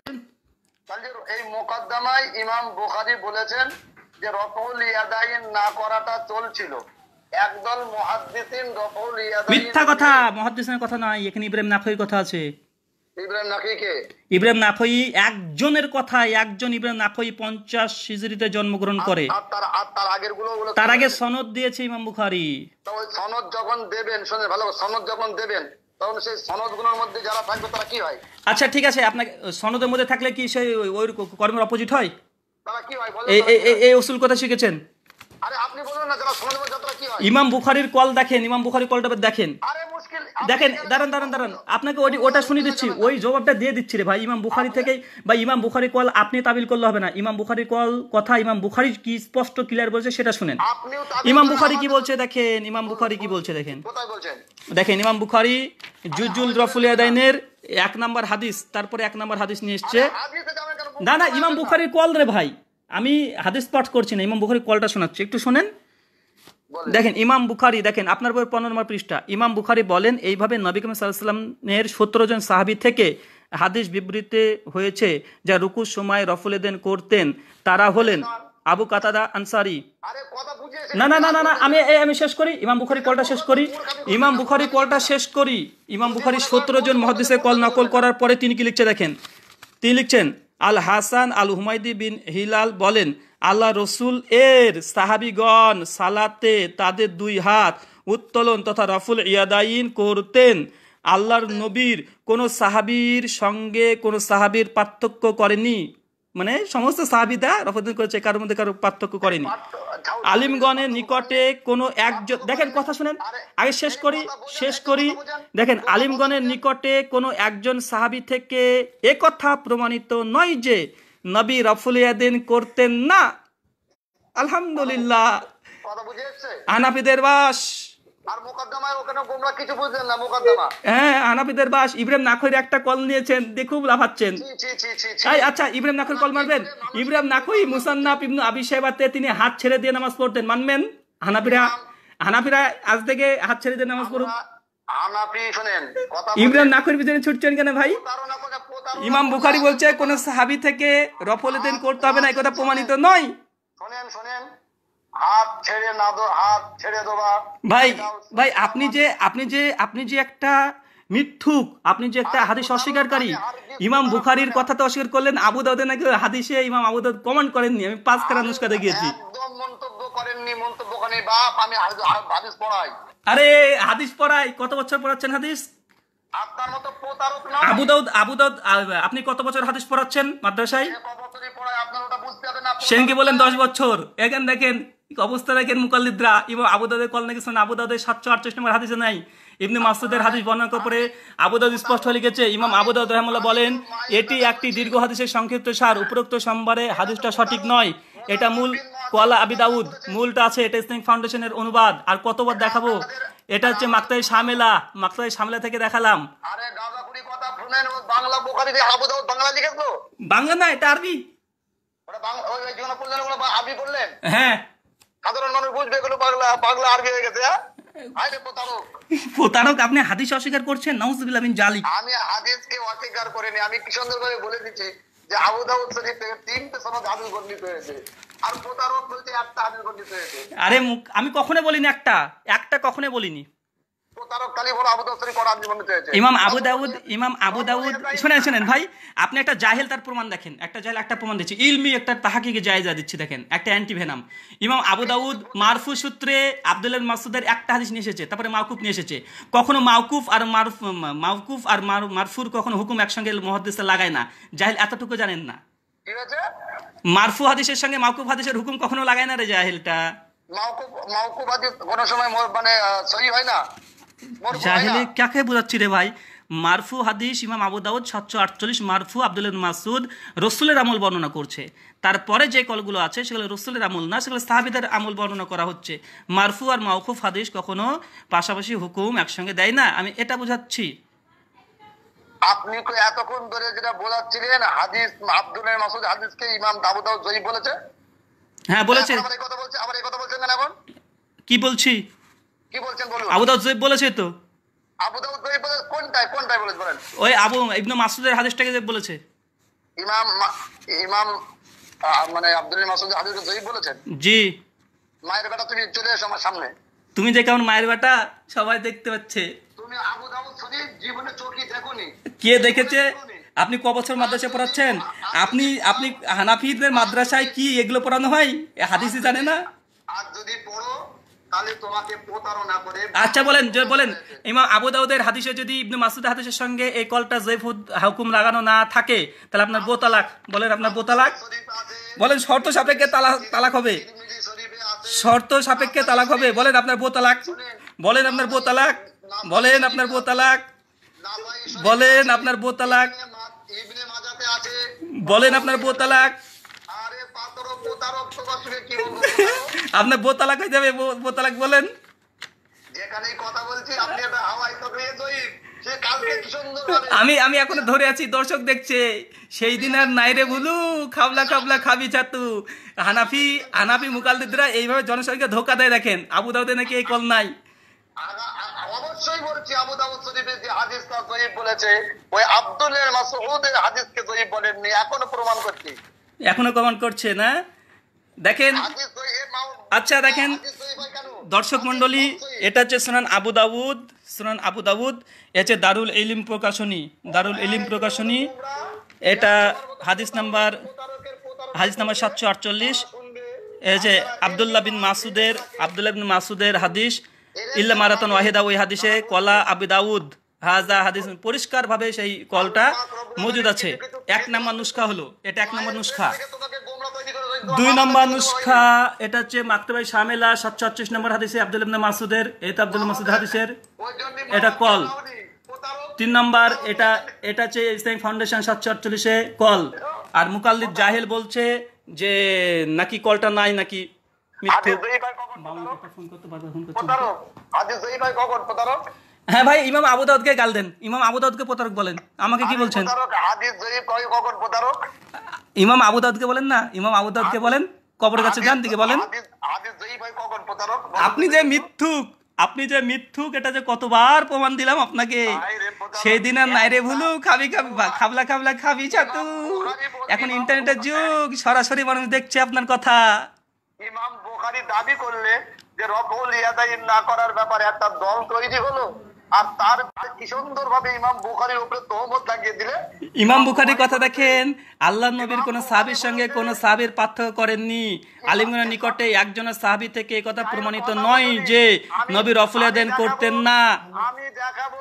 তাহলে এই মোকদ্দমায় ইমাম বোখারি বলেছেন যে রফুল ইয়াদাইন না করাটা চলছিল একদল মহাদ্দিন রফুল ইয়াদাইন মিথ্যা কথা মহাদ্দিনের কথা নয় এখানে ইব্রাহিম নাফির কথা আছে ইব্রাহিম একজনের কথা একজন ইব্রাহিম পঞ্চাশ জন্মগ্রহণ করে তার আগে সনদ দিয়েছে ইমাম বুখারি সনদ যখন দেবেন ভালো সনদ যখন দেবেন তখন সেই মধ্যে যারা থাকবে তারা কি হয় আচ্ছা ঠিক আছে আপনাকে সনদের মধ্যে থাকলে কি সেই ওই কর্মের অপোজিট হয় এই এই কথা শিখেছেন ইমাম বুখারির কল দেখেন ইমাম বুখারি কলটা দেখেন দেখেন দাঁড়ান দাঁড়ান দাঁড়ান আপনাকে ওই ওটা শুনিয়ে দিচ্ছি ওই জবাবটা দিয়ে দিচ্ছি রে ভাই ইমাম বুখারি থেকে বা ইমাম বুখারি কল আপনি তাবিল করলে হবে না ইমাম বুখারির কল কথা ইমাম বুখারি কি স্পষ্ট ক্লিয়ার বলছে সেটা শুনেন ইমাম বুখারি কি বলছে দেখেন ইমাম বুখারি কি বলছে দেখেন দেখেন ইমাম বুখারি জুজুল রফুল এক নাম্বার হাদিস তারপরে এক নাম্বার হাদিস নিয়ে এসছে না না ইমাম বুখারির কল রে ভাই আমি হাদিস পাঠ করছি না ইমাম বুখারি কলটা শোনাচ্ছি একটু শোনেন দেখেন ইমাম বুখারি দেখেন আপনার বই পনেরো নম্বর পৃষ্ঠা ইমাম বুখারি বলেন এইভাবে নবী করিম সাল্লাহামের সতেরো জন সাহাবি থেকে হাদিস বিবৃতি হয়েছে যা রুকুর সময় রফলেদেন করতেন তারা হলেন আবু কাতাদা আনসারি না না না না না আমি আমি শেষ করি ইমাম বুখারি কলটা শেষ করি ইমাম বুখারি কলটা শেষ করি ইমাম বুখারি সতেরো জন মহাদিসের কল নকল করার পরে তিনি কি লিখছে দেখেন তিনি লিখছেন আল হাসান আল হুমায়দি বিন হিলাল বলেন আল্লাহ রসুল এর সাহাবিগণ সালাতে তাদের দুই হাত উত্তোলন তথা রফুল ইয়াদাইন করতেন আল্লাহর নবীর কোনো সাহাবির সঙ্গে কোনো সাহাবির পার্থক্য করেনি মানে সমস্ত সাহাবিদা রফুদ্দিন করেছে কারোর মধ্যে কারো পার্থক্য করেনি আলিমগণের নিকটে কোনো একজন দেখেন কথা শুনেন আগে শেষ করি শেষ করি দেখেন আলিমগণের নিকটে কোনো একজন সাহাবি থেকে এ কথা প্রমাণিত নয় যে নবী রফুলিয়াদিন করতেন না আলহামদুলিল্লাহ আনাফিদের বাস তিনি হাত ছেড়ে দিয়ে নামাজ পড়তেন মানবেন হানাফিরা হানাফিরা আজ থেকে হাত ছেড়ে দিয়ে নামাজ পড়ুন ইব্রাহিম নাখুর পিছনে ছুটছেন কেন ভাই ইমাম বুখারি বলছে কোন সাহাবি থেকে রফলেদিন করতে হবে না এই কথা প্রমাণিত নয় শোনেন শোনেন হাত ভাই আপনি যে আপনি যে আপনি যে একটা মিথ্যুক আপনি যে একটা হাদিস অস্বীকারী ইমাম বুখারির কথা তো অস্বীকার করলেন আবু দাউদের নাকি হাদিসে ইমাম আবু দাউদ কমেন্ট করেননি আমি পাঁচ খানা আরে হাদিস পড়াই কত বছর পড়াচ্ছেন হাদিস আবু দাউদ আবু দাউদ আপনি কত বছর হাদিস পড়াচ্ছেন মাদ্রাসায় সে কি বলেন দশ বছর এখন দেখেন মুকাল্লিদরা কল নাকি নাই হাদিস স্পষ্ট লিখেছে ইমাম বলেন এটি একটি দীর্ঘ সংক্ষিপ্ত সার উপরোক্ত সম্বারে হাদিসটা সঠিক নয় এটা মূল কোয়ালা আবি মূলটা আছে এটা ফাউন্ডেশনের অনুবাদ আর কতবার দেখাবো এটা হচ্ছে মাক্তাই সামেলা মাক্তাই সামেলা থেকে দেখালাম বাংলা না এটা আরবি হ্যাঁ সাধারণ মানুষ বুঝবে এগুলো পাগলা পাগলা হয়ে গেছে হ্যাঁ? আপনি হাদিস অস্বীকার করছেন নাউজুবিল্লাহ মিন জালিক আমি হাদিসকে অস্বীকার করিনি আমি কি সুন্দর বলে দিচ্ছি যে আবু দাউদ শরীফ থেকে তিনটে সনদ হাদিস বর্ণিত হয়েছে আর প্রতারক বলতে একটা হাদিস বর্ণিত হয়েছে আরে আমি কখনো বলিনি একটা একটা কখনো বলিনি ইমাম কখনো মাউকুফ আর মাউকুফ আর মারফুর কখনো হুকুম একসঙ্গে মহাদিসে লাগায় না জাহেল এতটুকু জানেন না মারফু হাদিসের সঙ্গে মাউকুফ হাদিসের হুকুম কখনো লাগায় না রে জাহেলটা মাউকুফ মাউকুফ হাদিস কোনো সময় মানে সহি হয় না জাহিলি কাকে বোঝাচ্ছি রে ভাই মারফু হাদিস ইমাম আবু দাউদ সাতশো আটচল্লিশ মারফু আব্দুল মাসুদ রসুলের আমল বর্ণনা করছে তারপরে যে কলগুলো আছে সেগুলো রসুলের আমল না সেগুলো সাহাবিদের আমল বর্ণনা করা হচ্ছে মারফু আর মাউকুফ হাদিস কখনো পাশাপাশি হুকুম একসঙ্গে দেয় না আমি এটা বোঝাচ্ছি আপনি এতক্ষণ ধরে যেটা বোঝাচ্ছিলেন হাদিস আব্দুল মাসুদ হাদিসকে ইমাম দাবু দাউদ জয়ী বলেছে হ্যাঁ বলেছে আবার এই কথা বলছে আবার এখন কি বলছি কি বলছেন বলুন আবু দাউদ জয়ীব বলেছে তো আবু দাউদ জয়ীব কোনটা কোনটায় বলেছে বলেন ওই আবু ইবনে মাসউদের হাদিসটাকে যে বলেছে ইমাম ইমাম মানে আব্দুল মাসউদ হাদিসকে জয়ীব বলেছেন জি মায়ের বেটা তুমি চলে এসো আমার সামনে তুমি যে কেমন মায়ের বেটা সবাই দেখতে পাচ্ছে তুমি আবু দাউদ শরীফ জীবনে চোখে দেখোনি কে দেখেছে আপনি ক বছর মাদ্রাসায় পড়াচ্ছেন আপনি আপনি হানাফিদের মাদ্রাসায় কি এগুলো পড়ানো হয় হাদিসই জানে না আর যদি পড়ো আচ্ছা বলেন যে বলেন ইমাম আবু দাউদের হাদিসে যদি ইবনু মাসুদ হাদিসের সঙ্গে এই কলটা জৈফুদ হুকুম লাগানো না থাকে তাহলে আপনার বোতালাক বলেন আপনার বোতালাক বলেন শর্ত সাপেক্ষে তালাক তালাক হবে শর্ত সাপেক্ষে তালাক হবে বলেন আপনার বোতালাক বলেন আপনার বোতালাক বলেন আপনার বোতালাক বলেন আপনার বোতালাক বলেন আপনার বোতালাক আপনার বোতালা হয়ে যাবে বোতালাক বলেন যেখানে কথা বলছি আপনি হাওয়াই তো দই আমি আমি এখন ধরে আছি দর্শক দেখছে সেই দিন আর নাইরে বুলু খাবলা খাবলা খাবি ছাতু হানাফি হানাফি মুকালদিদরা এইভাবে জনসংখ্যা ধোকা দেয় দেখেন আবু দাউদে নাকি এই কল নাই অবশ্যই বলছি আবু দাউদ শরীফে যে হাদিস তা শরীফ বলেছে ওই আব্দুল আব্দুলের মাসউদের হাদিসকে শরীফ বলেননি এখনো প্রমাণ করছি এখনো প্রমাণ করছে না দেখেন আচ্ছা দেখেন দর্শক মন্ডলী এটা হচ্ছে সুনান আবু দাউদ সুনান আবু দাউদ এ হচ্ছে দারুল ইলিম প্রকাশনী দারুল ইলিম প্রকাশনী এটা হাদিস নাম্বার হাদিস নাম্বার সাতশো আটচল্লিশ এ হচ্ছে আবদুল্লাহ বিন মাসুদের আবদুল্লাহ বিন মাসুদের হাদিস ইল্লা মারাতন ওয়াহিদা ওই হাদিসে কলা আবু দাউদ হাজা হাদিস পরিষ্কারভাবে সেই কলটা মজুদ আছে এক নম্বর নুস্খা হলো এটা এক নম্বর নুস্খা দুই নম্বর নুস্খা এটা হচ্ছে মাকতবাই শামেলা সাতশো আটচল্লিশ নম্বর হাদিসে আব্দুল ইবনা মাসুদের এটা আব্দুল মাসুদ হাদিসের এটা কল তিন নম্বর এটা এটা হচ্ছে ইসলাম ফাউন্ডেশন সাতশো আটচল্লিশে কল আর মুকাল্লিদ জাহেল বলছে যে নাকি কলটা নাই নাকি মিথ্যে ফোন করতে ফোন করতে হ্যাঁ ভাই ইমাম আবু দাউদকে গাল দেন ইমাম আবু দাউদকে প্রতারক বলেন আমাকে কি বলছেন ইমাম আবু দাউদকে বলেন না ইমাম আবু দাউদকে বলেন কবরের কাছে যান দিকে বলেন আপনি যে মিথ্যুক আপনি যে মিথ্যুক এটা যে কতবার প্রমাণ দিলাম আপনাকে সেই দিন আর নাইরে ভুলু খাবি খাবি খাবলা খাবলা খাবি চাতু এখন ইন্টারনেটের যুগ সরাসরি মানুষ দেখছে আপনার কথা ইমাম বুখারী দাবি করলে যে রকল ইয়াদাইন না করার ব্যাপারে একটা দল তৈরি হলো আর তার কি সুন্দর ভাবে ইমাম বুখারির উপরে তহমত লাগিয়ে দিলে ইমাম বুখারির কথা দেখেন আল্লাহ নবীর কোন সাহাবির সঙ্গে কোন সাহাবির পার্থক্য করেননি আলিমগণের নিকটে একজনের সাহাবি থেকে এ কথা প্রমাণিত নয় যে নবীর রফুলিয়া দেন করতেন না আমি দেখাবো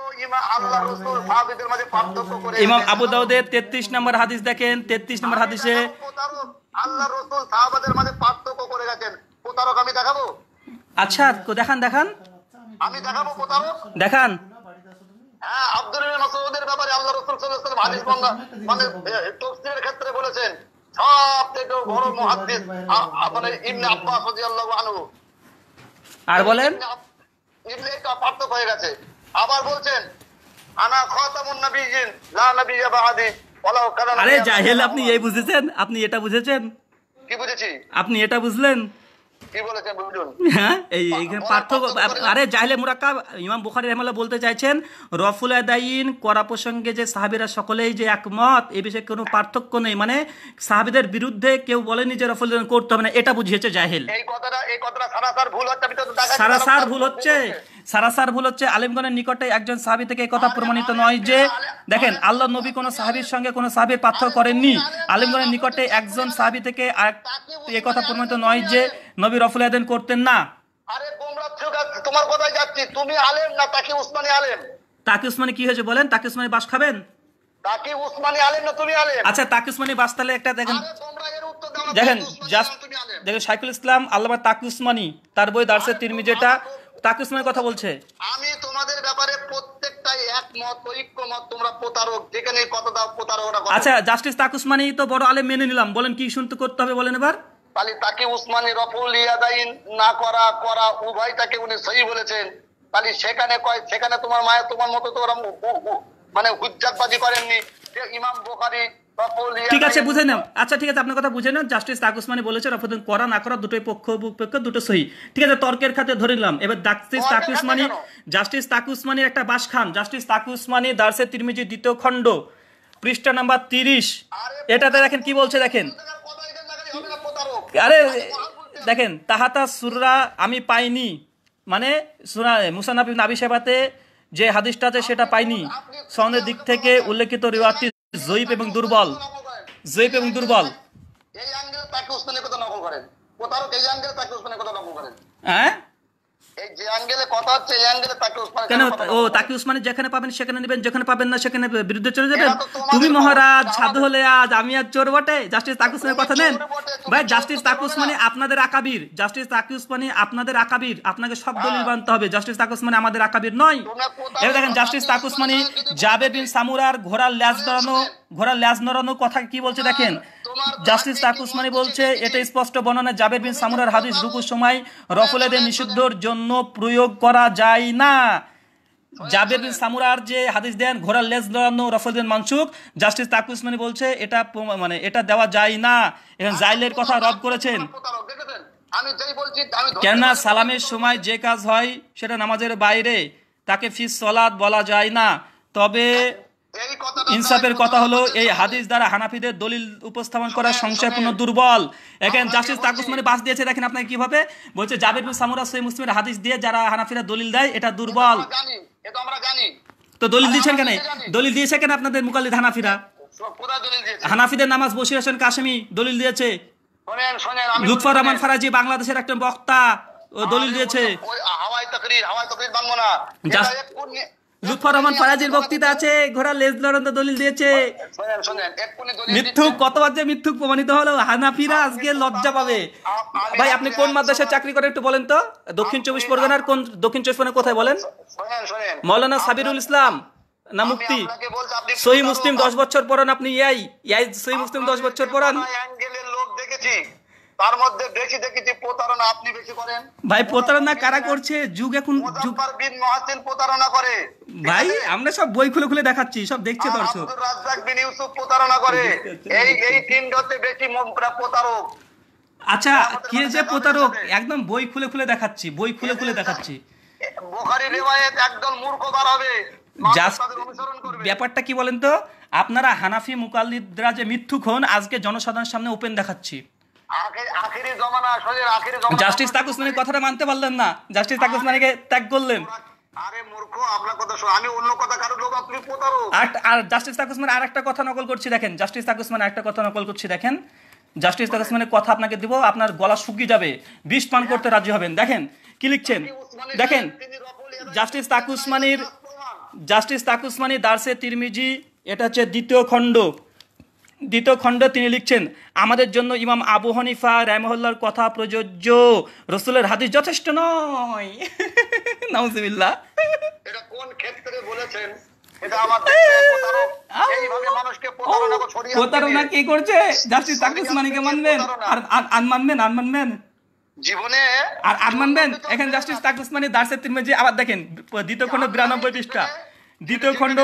ইমাম আবু দাউদের তেত্রিশ নম্বর হাদিস দেখেন তেত্রিশ নম্বর হাদিসে আল্লাহ রসুল সাহাবাদের মাঝে পার্থক্য করে গেছেন প্রতারক আমি দেখাবো আচ্ছা দেখান দেখান আমি দেখাবো দেখান হ্যাঁ আব্দুল ব্যাপারে আল্লাহ সাল্লাল্লাহু আলাইহি ওয়াসাল্লাম মানে ক্ষেত্রে বলেছেন সব থেকে বড় মুহাদ্দিস মানে ইবনে আব্বাস রাদিয়াল্লাহু আনহু আর বলেন ইবনে হয়ে গেছে আবার বলছেন আনা খাতামুন নবিয়িন লা বাদি কানা আরে জাহেল আপনি এই বুঝেছেন আপনি এটা বুঝেছেন কি বুঝেছি আপনি এটা বুঝলেন হ্যাঁ, ইমাম বুখারি রহমাল্লাহ বলতে চাইছেন রফুল আদাইন করা প্রসঙ্গে যে সাহাবিরা সকলেই যে একমত এ বিষয়ে কোনো পার্থক্য নেই মানে সাহাবিদের বিরুদ্ধে কেউ বলেনি যে রফুল করতে হবে না এটা বুঝিয়েছে জাহেল এই কথাটা সারাসার ভুল হচ্ছে সারাসার ভুল হচ্ছে আলিমগণের নিকটে একজন সাহাবি থেকে কথা প্রমাণিত নয় যে দেখেন আল্লাহ নবী কোনো সাহাবির সঙ্গে কোনো সাহাবির পার্থক্য করেননি আলিমগণের নিকটে একজন সাহাবি থেকে এ কথা প্রমাণিত নয় যে নবী রফুল আদেন করতেন না তোমার কথাই যাচ্ছি তুমি আলেম না তাকে আলেম তাকে কি হয়েছে বলেন তাকে বাস খাবেন আচ্ছা বাস তাহলে একটা দেখেন দেখেন দেখেন ইসলাম আল্লাহ তাকি তার বই দার্সে যেটা তাকে কথা বলছে আমি তোমাদের ব্যাপারে প্রত্যেকটাই একমত ঐক্যমত তোমরা প্রতারক যেখানে কথা দাও প্রতারকরা আচ্ছা জাস্টিস তাকে তো বড় আলে মেনে নিলাম বলেন কি শুনতে করতে হবে বলেন এবার তাহলে তাকে উসমানি রফুল ইয়াদাইন না করা করা উভয় তাকে উনি সহি বলেছেন তাহলে সেখানে কয় সেখানে তোমার মায়ের তোমার মতো তো ওরা মানে হুজ্জাতবাজি করেননি ইমাম বোখারি ঠিক আছে বুঝে নাও আচ্ছা ঠিক আছে আপনার কথা বুঝে নেন জাস্টিস তাক উসমানি বলেছে রফুদ্দিন করা না করা দুটোই পক্ষ উপপক্ষ দুটো সহি ঠিক আছে তর্কের খাতে ধরে নিলাম এবার জাস্টিস তাক উসমানি জাস্টিস তাক উসমানির একটা বাস খান জাস্টিস তাক উসমানি দার্সে তিরমিজি দ্বিতীয় খণ্ড পৃষ্ঠা নাম্বার তিরিশ এটাতে দেখেন কি বলছে দেখেন আরে দেখেন তাহাতা সুররা আমি পাইনি মানে সুরা মুসানাবি নাবি সেবাতে যে হাদিসটা আছে সেটা পাইনি সনের দিক থেকে উল্লেখিত রিওয়াতটি জয়ীপ এবং দুর্বল জয়ীপ এবং দুর্বল এই অ্যাঙ্গেল তাকে উসমানের কথা নকল করেন প্রতারক এই অ্যাঙ্গেল তাকে উসমানের কথা নকল করেন হ্যাঁ আপনাদের আকাবির জাস্টিস তাকু উসমানি আপনাদের আকাবির আপনাকে সব হ্যাঁ। দলিল বানতে হবে জাস্টিস তাকু উসমানি আমাদের আকাবির নয় এবার দেখেন justice Taqi Usmani Jabir bin সামুরার ঘোড়ার ল্যাজ নড়ানো ঘোড়ার ল্যাজ নড়ানো কথা কি বলছে হ্যাঁ। দেখেন জাস্টিস তাক উসমানি বলছে এটা স্পষ্ট বর্ণনা জাবের বিন সামুরার হাদিস রুকুর সময় রফলেদের নিষিদ্ধর জন্য প্রয়োগ করা যায় না জাবের বিন সামুরার যে হাদিস দেন ঘোড়ার লেজ লড়ানো রফলদিন মানসুক জাস্টিস তাকু উসমানি বলছে এটা মানে এটা দেওয়া যায় না এখন জাইলের কথা রব করেছেন কেননা সালামের সময় যে কাজ হয় সেটা নামাজের বাইরে তাকে ফিস সলাদ বলা যায় না তবে আচ্ছা, ইনসাফের কথা হলো এই হাদিস দ্বারা হানাফিদের দলিল উপস্থাপন করা সংশয়পূর্ণ দুর্বল এখানে জাস্টিস মানে বাস দিয়েছে দেখেন আপনাকে কিভাবে বলছে জাবের বিন সামুরা সৈয়দ মুসলিমের হাদিস দিয়ে যারা হানাফিরা দলিল দেয় এটা দুর্বল তো দলিল দিয়েছেন কেন দলিল দিয়েছে কেন আপনাদের মুকাল্লিদ হানাফিরা হানাফিদের নামাজ বসির হোসেন কাশেমি দলিল দিয়েছে লুৎফর রহমান ফারাজি বাংলাদেশের একটা বক্তা দলিল দিয়েছে হাওয়াই তকরির হাওয়াই তকরির বাংলা লুৎফর রহমান ফারাজির বক্তৃতা আছে ঘোড়া লেজ লড়ন্ত দলিল দিয়েছে মিথ্যুক কতবার যে মিথ্যুক প্রমাণিত হলো হানাফিরা আজকে লজ্জা পাবে ভাই আপনি কোন মাদ্রাসায় চাকরি করেন একটু বলেন তো দক্ষিণ চব্বিশ পরগনার কোন দক্ষিণ চব্বিশ পরগনা কোথায় বলেন মৌলানা সাবিরুল ইসলাম না মুক্তি সহি মুসলিম দশ বছর পড়ান আপনি ইয়াই ইয়াই সহি মুসলিম দশ বছর পড়ান তার মধ্যে বেশি দেখেছি প্রতারণা আপনি বেশি করেন ভাই প্রতারণা কারা করছে যুগ এখন যুগ মহাসিন প্রতারণা করে ভাই আমরা সব বই খুলে খুলে দেখাচ্ছি সব দেখছে দর্শক রাজ্জাক বিন ইউসুফ প্রতারণা করে এই এই তিন ধরতে বেশি প্রতারক আচ্ছা কে যে প্রতারক একদম বই খুলে খুলে দেখাচ্ছি বই খুলে খুলে দেখাচ্ছি বোখারি রিওয়ায়েত একদম মূর্খ বার হবে ব্যাপারটা কি বলেন তো আপনারা হানাফি মুকাল্লিদরা যে মিথ্যুক হন আজকে জনসাধারণের সামনে ওপেন দেখাচ্ছি জাস্টিস তাকুসমানি কথাটা মানতে পারলেন না জাস্টিস তাকুসমানিকে ত্যাগ করলেন আপনার আমি আর জাস্টিস আর একটা কথা নকল করছি দেখেন জাস্টিস একটা কথা নকল করছি দেখেন জাস্টিস কথা আপনাকে আপনার গলা শুকিয়ে যাবে বিষ পান করতে রাজি হবেন দেখেন কি লিখছেন দেখেন জাস্টিস তাকুসমানির জাস্টিস তাকুসমানি দার্সে তিরমিজি এটা হচ্ছে দ্বিতীয় খণ্ড দ্বিতীয় খণ্ড তিনি লিখছেন আমাদের জন্য ইমাম আবু হনিফা রায়মহল্লার কথা প্রযোজ্য রসুলের হাদিস যথেষ্ট নয় নাউজুবিল্লাহ এটা কোন ক্ষেত্রে বলেছেন করছে আর মানবেন মানবেন আর এখানে দার্সের আবার দেখেন দ্বিতীয় খণ্ড দ্বিতীয় খণ্ড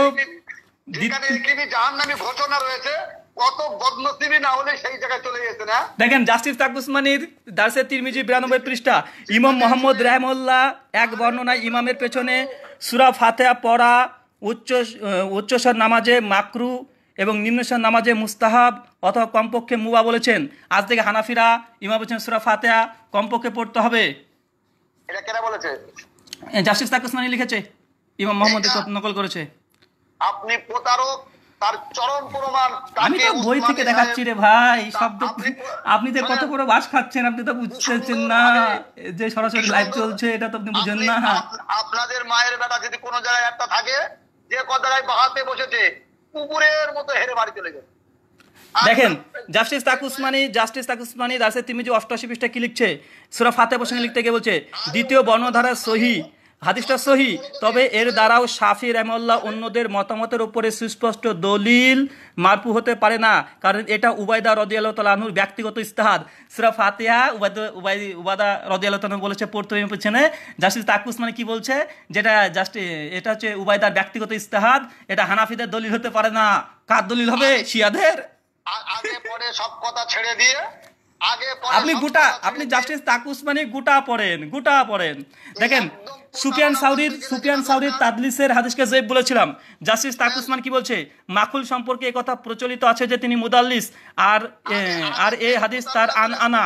কত বদনসিবি না হলে সেই জায়গায় চলে গেছে না দেখেন জাস্টিস তাকুসমানির দার্সে তিরমিজি বিরানব্বই পৃষ্ঠা ইমাম মোহাম্মদ রহমল্লাহ এক বর্ণনায় ইমামের পেছনে সুরা ফাতেহা পড়া উচ্চ উচ্চস্বর নামাজে মাকরু এবং নিম্নস্বর নামাজে মুস্তাহাব অথবা কমপক্ষে মুবা বলেছেন আজ থেকে হানাফিরা ইমাম বলেছেন সুরা ফাতেহা কমপক্ষে পড়তে হবে এটা কেনা বলেছে জাস্টিস তাকুসমানি লিখেছে ইমাম মোহাম্মদ নকল করেছে আপনি প্রতারক তার চরম প্রমাণ আমি তো বই থেকে দেখাচ্ছি রে ভাই শব্দ আপনি যে কত মানে বাস খাচ্ছেন আপনি তো বুঝতেছেন না মানে যে সরাসরি লাইভ চলছে এটা তো আপনি বুঝেন না আপনাদের মায়ের বেটা যদি কোনো জায়গায় একটা থাকে যে বাহাতে বসেছে কুকুরের মতো হেরে বাড়ি চলে গেছে দেখেন জাস্টিস জাস্টিস দাসের অষ্টআশি পৃষ্ঠা কি লিখছে সুরা ফাতে প্রসঙ্গে লিখতে গিয়ে বলছে দ্বিতীয় বর্ণধারা সহি হাদিসটা সহি তবে এর দ্বারাও শাফি রেমল্লা অন্যদের মতামতের উপরে সুস্পষ্ট দলিল মারপু হতে পারে না কারণ এটা উবায়দা রদিয়াল তালাহুর ব্যক্তিগত ইস্তাহাদ সিরা ফাতেহা উবায় উবাই উবাদা রদিয়াল তালু বলেছে পড়তে পেছনে জাস্টিস তাকুস মানে কি বলছে যেটা জাস্ট এটা হচ্ছে উবায়দার ব্যক্তিগত ইস্তাহাদ এটা হানাফিদের দলিল হতে পারে না কার দলিল হবে শিয়াদের সব কথা ছেড়ে দিয়ে আপনি গোটা আপনি জাস্টিস তাকুসমানি গোটা পড়েন গোটা পড়েন দেখেন সুফিয়ান সাউরির সুফিয়ান সাউরির তাদলিসের হাদিসকে জৈব বলেছিলাম জাসিস তাক উসমান কি বলছে মাকুল সম্পর্কে কথা প্রচলিত আছে যে তিনি মুদাল্লিস আর আর এ হাদিস তার আন আনা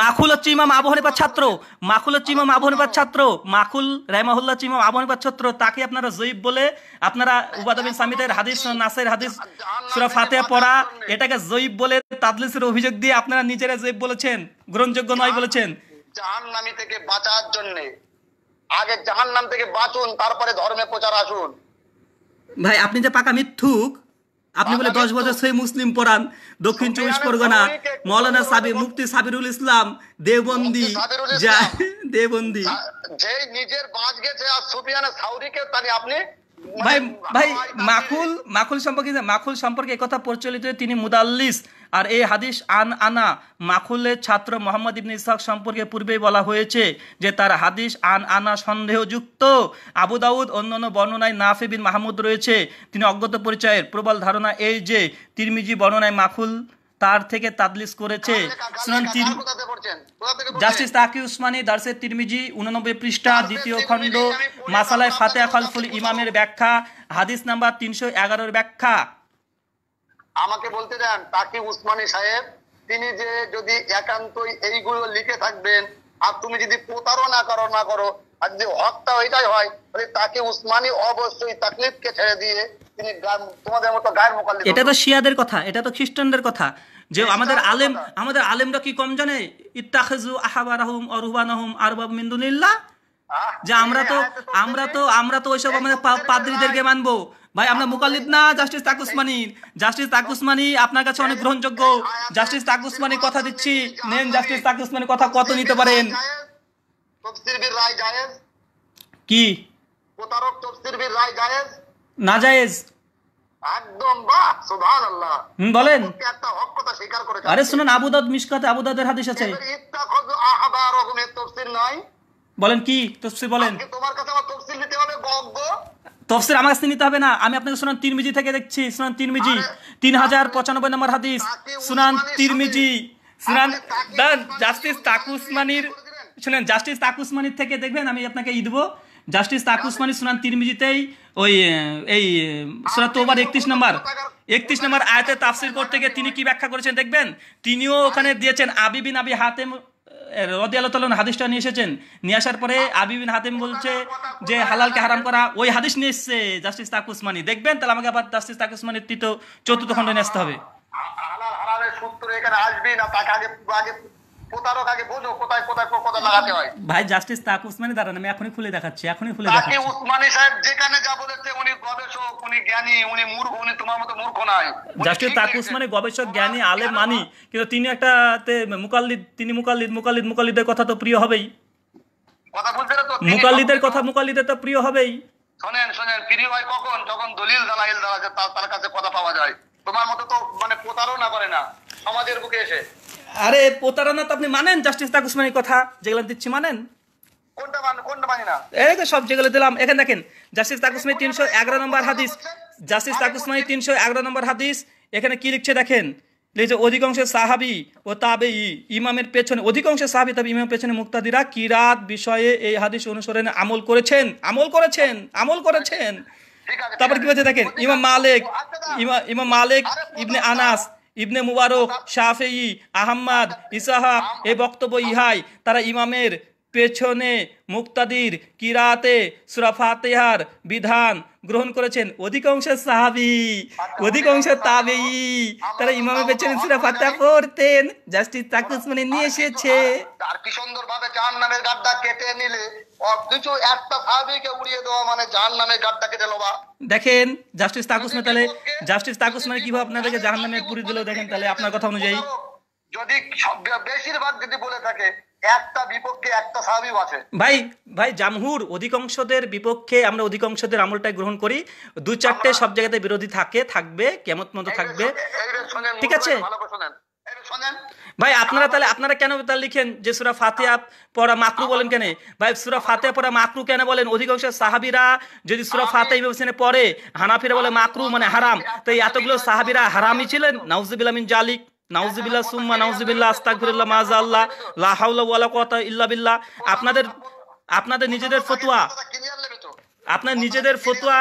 মাখুল হচ্ছে ইমাম আবু ছাত্র মাখুল হচ্ছে ইমাম আবু ছাত্র মাখুল রাহমাহুল্লাহ ইমাম আবু ছাত্র তাকে আপনারা জৈব বলে আপনারা উবাদবিন সামিদের হাদিস নাসের হাদিস সুরা ফাতে পড়া এটাকে জৈব বলে তাদলিসের অভিযোগ দিয়ে আপনারা নিজেরা জৈব বলেছেন গ্রহণযোগ্য নয় বলেছেন জাহান নামি থেকে বাঁচার জন্য আগে জাহান নাম থেকে বাঁচুন তারপরে ধর্মে প্রচার আসুন ভাই আপনি যে পাকা মিথ্যুক আপনি বলে দশ বছর সেই মুসলিম পড়ান দক্ষিণ চব্বিশ পরগনা মৌলানা সাবি মুফতি সাবিরুল ইসলাম দেবন্দি দেবন্দি যে নিজের বাঁচ গেছে আর সুফিয়ানা সাউরিকে তাহলে আপনি মানে ভাই ভাই মাকুল মাকুল সম্পর্কে মাকুল সম্পর্কে একথা প্রচলিত তিনি মুদাল্লিস আর এই হাদিস আন আনা মাখুলের ছাত্র মোহাম্মদ ইবন ইসাক সম্পর্কে পূর্বেই বলা হয়েছে যে তার হাদিস আন আনা সন্দেহযুক্ত আবু দাউদ অন্যান্য বর্ণনায় নাফে বিন মাহমুদ রয়েছে তিনি অজ্ঞত পরিচয়ের প্রবল ধারণা এই যে তিরমিজি বর্ণনায় মাখুল তার থেকে তাদলিস করেছে জাস্টিস তাকি উসমানী দার্সে তিরমিজি উননব্বই পৃষ্ঠা দ্বিতীয় খণ্ড মাসালায় ফাতে খলফুল ইমামের ব্যাখ্যা হাদিস নাম্বার তিনশো এগারোর ব্যাখ্যা আমাকে বলতে দেন তাকি উসমানী সাহেব তিনি যে যদি একান্তই এইগুলো লিখে থাকবেন আর তুমি যদি প্রতারণা করো না করো আর যদি হত্যা ওইটাই হয় তাহলে তাকে উসমানী অবশ্যই তাকলিফকে ছেড়ে দিয়ে তিনি তোমাদের মতো গায়ের মোকাল এটা তো শিয়াদের কথা এটা তো খ্রিস্টানদের কথা যে আমাদের আলেম আমাদের আলেমরা কি কম জানে ইত্তাখেজু আহাবারাহুম আরবাব মিন্দুনিল্লাহ যে আমরা তো আমরা তো আমরা তো ওইসব আমাদের পাদ্রীদেরকে মানবো ভাই আমরা মুকালিদ না জাস্টিস তাক জাস্টিস তাক উসমানি আপনার কাছে অনেক গ্রহণযোগ্য জাস্টিস তাক উসমানি কথা দিচ্ছি নেন জাস্টিস তাক উসমানি কথা কত নিতে পারেন কি প্রতারক রায় জায়েজ না জায়েজ একদম বাহ সুবহানাল্লাহ হুম বলেন একটা হক কথা স্বীকার করে আরে শুনুন আবু দাউদ মিশকাতে আবু দাউদের হাদিস আছে তফসির নাই বলেন কি তফসির বলেন তোমার কাছে আমার তফসির নিতে হবে গগ্গ তফসির আমার কাছে নিতে হবে না আমি আপনাকে সুনান তিরমিজি থেকে দেখছি সুনান তিরমিজি তিন হাজার পঁচানব্বই নম্বর হাদিস সুনান তিরমিজি সুনান জাস্টিস তাকুসমানির শুনেন জাস্টিস তাকুসমানির থেকে দেখবেন আমি আপনাকে ই দেবো জাস্টিস তাকুসমানি সুনান তিরমিজিতেই ওই এই সুরা তোবার একত্রিশ নম্বর একত্রিশ নম্বর আয়তে তাফসির করতে গিয়ে তিনি কি ব্যাখ্যা করেছেন দেখবেন তিনিও ওখানে দিয়েছেন আবি বিন আবি হাতেম রদি আল্লাহ তালন হাদিসটা নিয়ে এসেছেন নিয়ে আসার পরে আবিবিন হাতেম বলছে যে হালালকে হারাম করা ওই হাদিস নিয়ে এসছে জাস্টিস তাকুসমানি দেখবেন তাহলে আমাকে আবার জাস্টিস তাকুসমানির তৃতীয় চতুর্থ খণ্ড নিয়ে আসতে হবে সূত্র এখানে আসবে না তাকে আগে আগে ভাই জাস্টিস তাক উসমানি দাঁড়ান আমি এখনই খুলে দেখাচ্ছি এখনই খুলে দেখাচ্ছি উসমানি সাহেব যেখানে যা বলেছে উনি গবেষক উনি জ্ঞানী উনি মূর্খ উনি তোমার মতো মূর্খ নাই জাস্টিস তাক উসমানি গবেষক জ্ঞানী হ্যাঁ, মানি কিন্তু তিনি একটা মুকাল্লিদ তিনি মুকাল্লিদ মুকাল্লিদ মুকাল্লিদের কথা তো প্রিয় হবেই কথা মুকাল্লিদের কথা মুকাল্লিদের তো প্রিয় হবেই শোনেন শোনেন প্রিয় হয় কখন যখন দলিল দালাইল দালা তার কাছে কথা পাওয়া যায় তোমার মতো তো মানে প্রতারণা করে না সমাজের বুকে এসে আরে প্রতারণা তো আপনি মানেন জাস্টিস তাক কথা যেগুলো দিচ্ছি মানেন কোনটা মান কোনটা মানি না এই সব যেগুলো দিলাম এখানে দেখেন জাস্টিস তাক নম্বর হাদিস জাস্টিস তাক উসমানি তিনশো এগারো নম্বর হাদিস এখানে কি লিখছে দেখেন যে অধিকাংশ সাহাবি ও তাবে ইমামের পেছনে অধিকাংশ সাহাবি তবে ইমামের পেছনে মুক্তাদিরা কিরাত বিষয়ে এই হাদিস অনুসরণে আমল করেছেন আমল করেছেন আমল করেছেন তারপর কি বলছে দেখেন আচ্ছা, আচ্ছা। ইমাম মালিক ইমাম মালিক ইবনে আনাস ইবনে মুবারক আচ্ছা। শাফেই আহম্মদ ইসাহা এ বক্তব্য ইহাই তারা ইমামের পেছনে মুক্তাদির কিরাতে সুরাফাতেহার বিধান গ্রহণ করেছেন অধিকাংশ সাহাবি অধিকাংশ তাবেই তারা ইমামের পেছনে সুরাফাতে পড়তেন জাস্টিস তাকুস মানে নিয়ে এসেছে আর কি নামের গাড্ডা কেটে নিলে একটা সাহাবিকে উড়িয়ে দেওয়া মানে নামের গাড্ডা কেটে নেওয়া দেখেন জাস্টিস তাকুস মানে তাহলে জাস্টিস তাকুস মানে কিভাবে আপনাদেরকে জাহান নামে পুরি দিল দেখেন তাহলে আপনার কথা অনুযায়ী যদি বেশিরভাগ যদি বলে থাকে একটা বিপক্ষে একটা আছে ভাই ভাই জামহুর অধিকাংশদের বিপক্ষে আমরা অধিকাংশদের আমলটাই গ্রহণ করি দু চারটে সব জায়গাতে বিরোধী থাকে থাকবে মতো থাকবে ঠিক আছে ভাই আপনারা তাহলে আপনারা কেন তাহলে লিখেন যে সুরা ফাতেহা পড়া মাকরু বলেন কেন ভাই সুরা ফাতেহা পড়া মাকরু কেন বলেন অধিকাংশ সাহাবিরা যদি সুরা ফাতেহা ইমাম পড়ে হানাফিরা বলে মাকরু মানে হারাম তো এই এতগুলো সাহাবিরা হারামই ছিলেন নাউজুবিল্লামিন জালিক নাউজিবিল্লা সুম্মা নাউজিবিল্লা আস্তাকফিরুল্লাহ মাজা আল্লাহ লা হাওলা ওয়ালা কুওয়াতা ইল্লা বিল্লাহ আপনাদের আপনাদের নিজেদের ফতুয়া আপনার নিজেদের ফতুয়া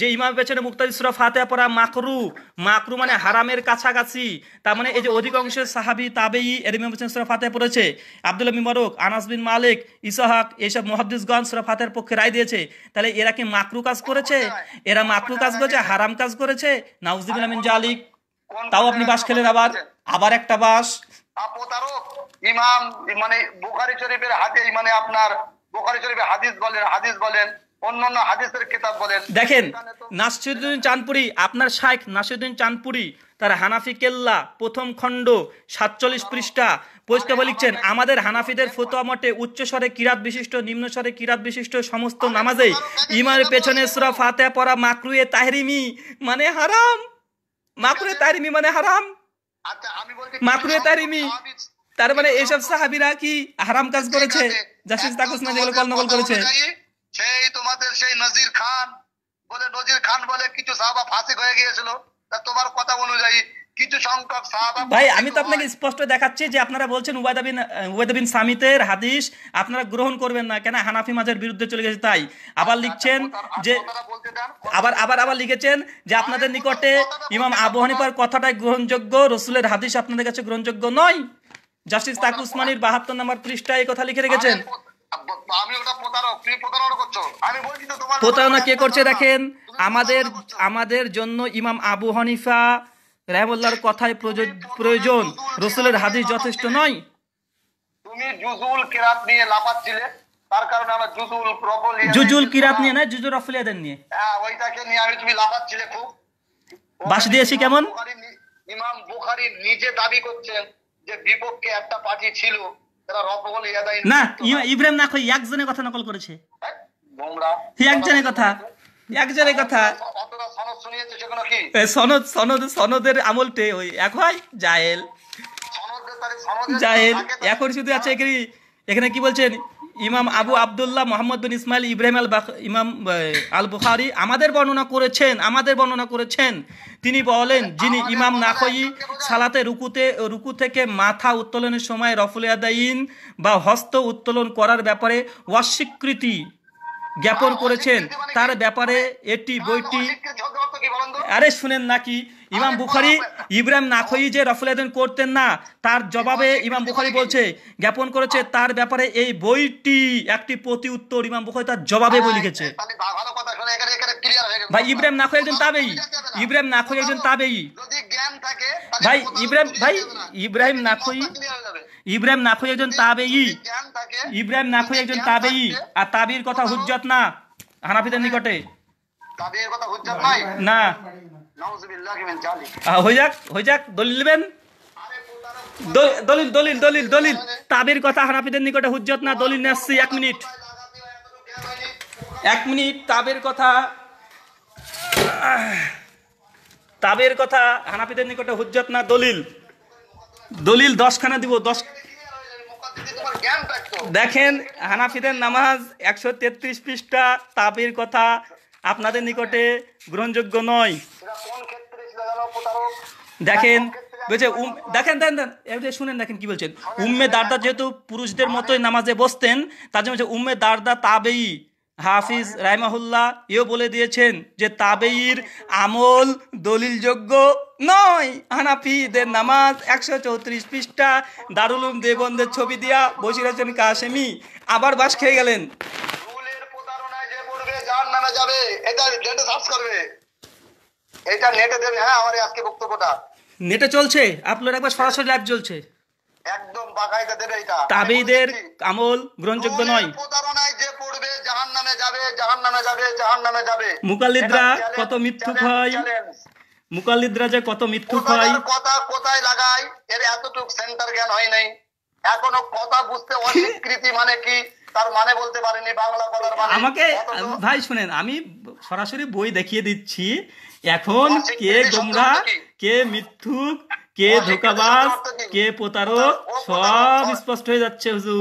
যে ইমাম পেছনে মুক্তাদি সুরা ফাতেহা পড়া মাকরু মাকরু মানে হারামের কাছাকাছি তার মানে এই যে অধিকাংশ সাহাবি তাবেই এর ইমাম পেছনে সুরা ফাতেহা পড়েছে আবদুল্লাহ মিমারক আনাস বিন মালিক ইসাহাক এইসব মহাদ্দিসগঞ্জ সুরা ফাতেহার পক্ষে রায় দিয়েছে তাহলে এরা কি মাকরু কাজ করেছে এরা মাকরু কাজ করেছে হারাম কাজ করেছে নাউজিবিন আমিন জালিক তাও আপনি বাস খেলেন আবার আবার একটা বাস ইমাম মানে বুখারি শরীফের হাতে মানে আপনার বুখারি শরীফের হাদিস বলেন হাদিস বলেন অন্যান্য হাদিসের কিতাব বলেন দেখেন নাসিরুদ্দিন আপনার শাইখ নাসিরুদ্দিন তার হানাফি কেল্লা প্রথম খণ্ড সাতচল্লিশ আচ্ছা। পৃষ্ঠা পরিষ্কার আচ্ছা, লিখছেন আচ্ছা। আমাদের হানাফিদের ফতোয়া মতে উচ্চ স্বরে কিরাত বিশিষ্ট নিম্ন স্বরে কিরাত বিশিষ্ট সমস্ত নামাজেই ইমার পেছনে সুরা ফাতে পড়া মাকরুয়ে তাহরিমি মানে হারাম মাকুরে তারিমি মানে হারাম আচ্ছা, মাকুরে তারিমি তার মানে এইসব সাহাবিরা কি হারাম কাজ করেছে জাসিস তাকুস না যেগুলো করেছে সেই তোমাদের সেই নজির খান বলে নজির খান বলে কিছু সাহাবা ফাঁসি হয়ে গিয়েছিল তা তোমার কথা অনুযায়ী কিছু সংখ্যক সাহাবা ভাই আমি তো আপনাকে স্পষ্ট দেখাচ্ছি যে আপনারা বলছেন উবায়দা বিন উবায়দা বিন সামিতের হাদিস আপনারা গ্রহণ করবেন না কেন হানাফি মাঝের বিরুদ্ধে চলে গেছে তাই আবার আচ্ছা, লিখছেন আচ্ছা, যে আবার আবার আবার লিখেছেন যে আপনাদের নিকটে ইমাম আবু হানিফার কথাটাই গ্রহণযোগ্য রসুলের হাদিস আপনাদের কাছে গ্রহণযোগ্য নয় জাস্টিস তাকু উসমানির বাহাত্তর নম্বর পৃষ্ঠায় এই কথা লিখে রেখেছেন প্রতারণা কে করছে দেখেন আমাদের আমাদের জন্য ইমাম আবু হানিফা রাহেমুল্লাহর কথায় প্রয়োজন রসুলের হাদিস যথেষ্ট নয় তুমি জুজুল কিরাত নিয়ে লাফাচ্ছিলে তার কারণে আমার জুজুল প্রবলিয়া জুজুল কিরাত নিয়ে না জুজুল রফলিয়াদের নিয়ে হ্যাঁ ওইটাকে নিয়ে আমি তুমি লাফাচ্ছিলে খুব বাস দিয়েছি কেমন ইমাম বুখারি নিজে দাবি করছেন যে বিপক্ষে একটা পার্টি ছিল তারা রফলিয়াদাই না ইব্রাহিম না কই একজনের কথা নকল করেছে একজনের হ্যাঁ, কথা এক জনের কথা সনদ সনদ সনদের আমলটে ওই এক হয় জায়েল জাহেল এখন শুধু আছে এখানে এখানে কি বলছেন ইমাম আবু আবদুল্লাহ মোহাম্মদ বিন ইসমাইল ইব্রাহিম আল ইমাম আল বুখারি আমাদের বর্ণনা করেছেন আমাদের বর্ণনা করেছেন তিনি বলেন যিনি ইমাম নাকই সালাতে রুকুতে রুকু থেকে মাথা উত্তোলনের সময় রফুলিয়াদাইন বা হস্ত উত্তোলন করার ব্যাপারে অস্বীকৃতি জ্ঞাপন করেছেন তার ব্যাপারে এটি বইটি আরে শুনেন নাকি ইমাম বুখারি ইব্রাহিম নাখই যে রফুল করতেন না তার জবাবে ইমাম বুখারি বলছে জ্ঞাপন করেছে তার ব্যাপারে এই বইটি একটি প্রতি উত্তর ইমাম বুখারি তার জবাবে বই লিখেছে ভাই ইব্রাহিম নাখই একজন তাবেই ইব্রাহিম নাখই একজন তাবেই ভাই ইব্রাহিম ভাই ইব্রাহিম নাখই ইব্রাহিম নাফু একজন তাবেই ইব্রাহিম নাফু একজন তাবেই আর তাবির কথা হুজত না হানাফিদের মানে নিকটে না দলিল দলিল দলিল দলিল কথা হানাফিদের নিকটে হুজ্জত দলিল নেসছি এক মিনিট এক মিনিট তাবের কথা তাবের কথা নিকটে না দলিল দলিল দশখানা দিব দশ দেখেন হানাফিদের নামাজ একশো তেত্রিশ পৃষ্ঠা তাবির কথা আপনাদের নিকটে গ্রহণযোগ্য নয় দেখেন বলছে উম দেখেন দেন দেন এবার শুনেন দেখেন কি বলছেন উম্মে দারদা যেহেতু পুরুষদের মতোই নামাজে বসতেন তার জন্য উম্মে দারদা তাবেই হাফিজ রাইমাহুল্লাহ ইও বলে দিয়েছেন যে তাবেইর আমল দলিলযোগ্য নয় হানাফিদের নামাজ একশো চৌত্রিশ পৃষ্ঠা দারুলুম দেবন্ধের ছবি দিয়া বসি রয়েছেন কাশেমি আবার বাস খেয়ে গেলেন হ্যাঁ, নেটে চলছে আপনার একবার সরাসরি লাইভ চলছে একদম এটা আমল গ্রহণযোগ্য নয় প্রতারণায় যে পড়বে যাবে যাবে যাবে কত মিথ্যুক হয় যে কত মিথ্যুক হয় কথা কোথায় লাগায় এর এতটুক সেন্টার জ্ঞান হয় নাই এখনো কথা বুঝতে অস্বীকৃতি মানে কি তার মানে বলতে পারেনি বাংলা মানে আমাকে ভাই শুনেন আমি সরাসরি বই দেখিয়ে দিচ্ছি এখন কে গোমরা কে মিথ্যুক কে ধোকাবাজ কে প্রতারক সব স্পষ্ট হয়ে যাচ্ছে হুজুর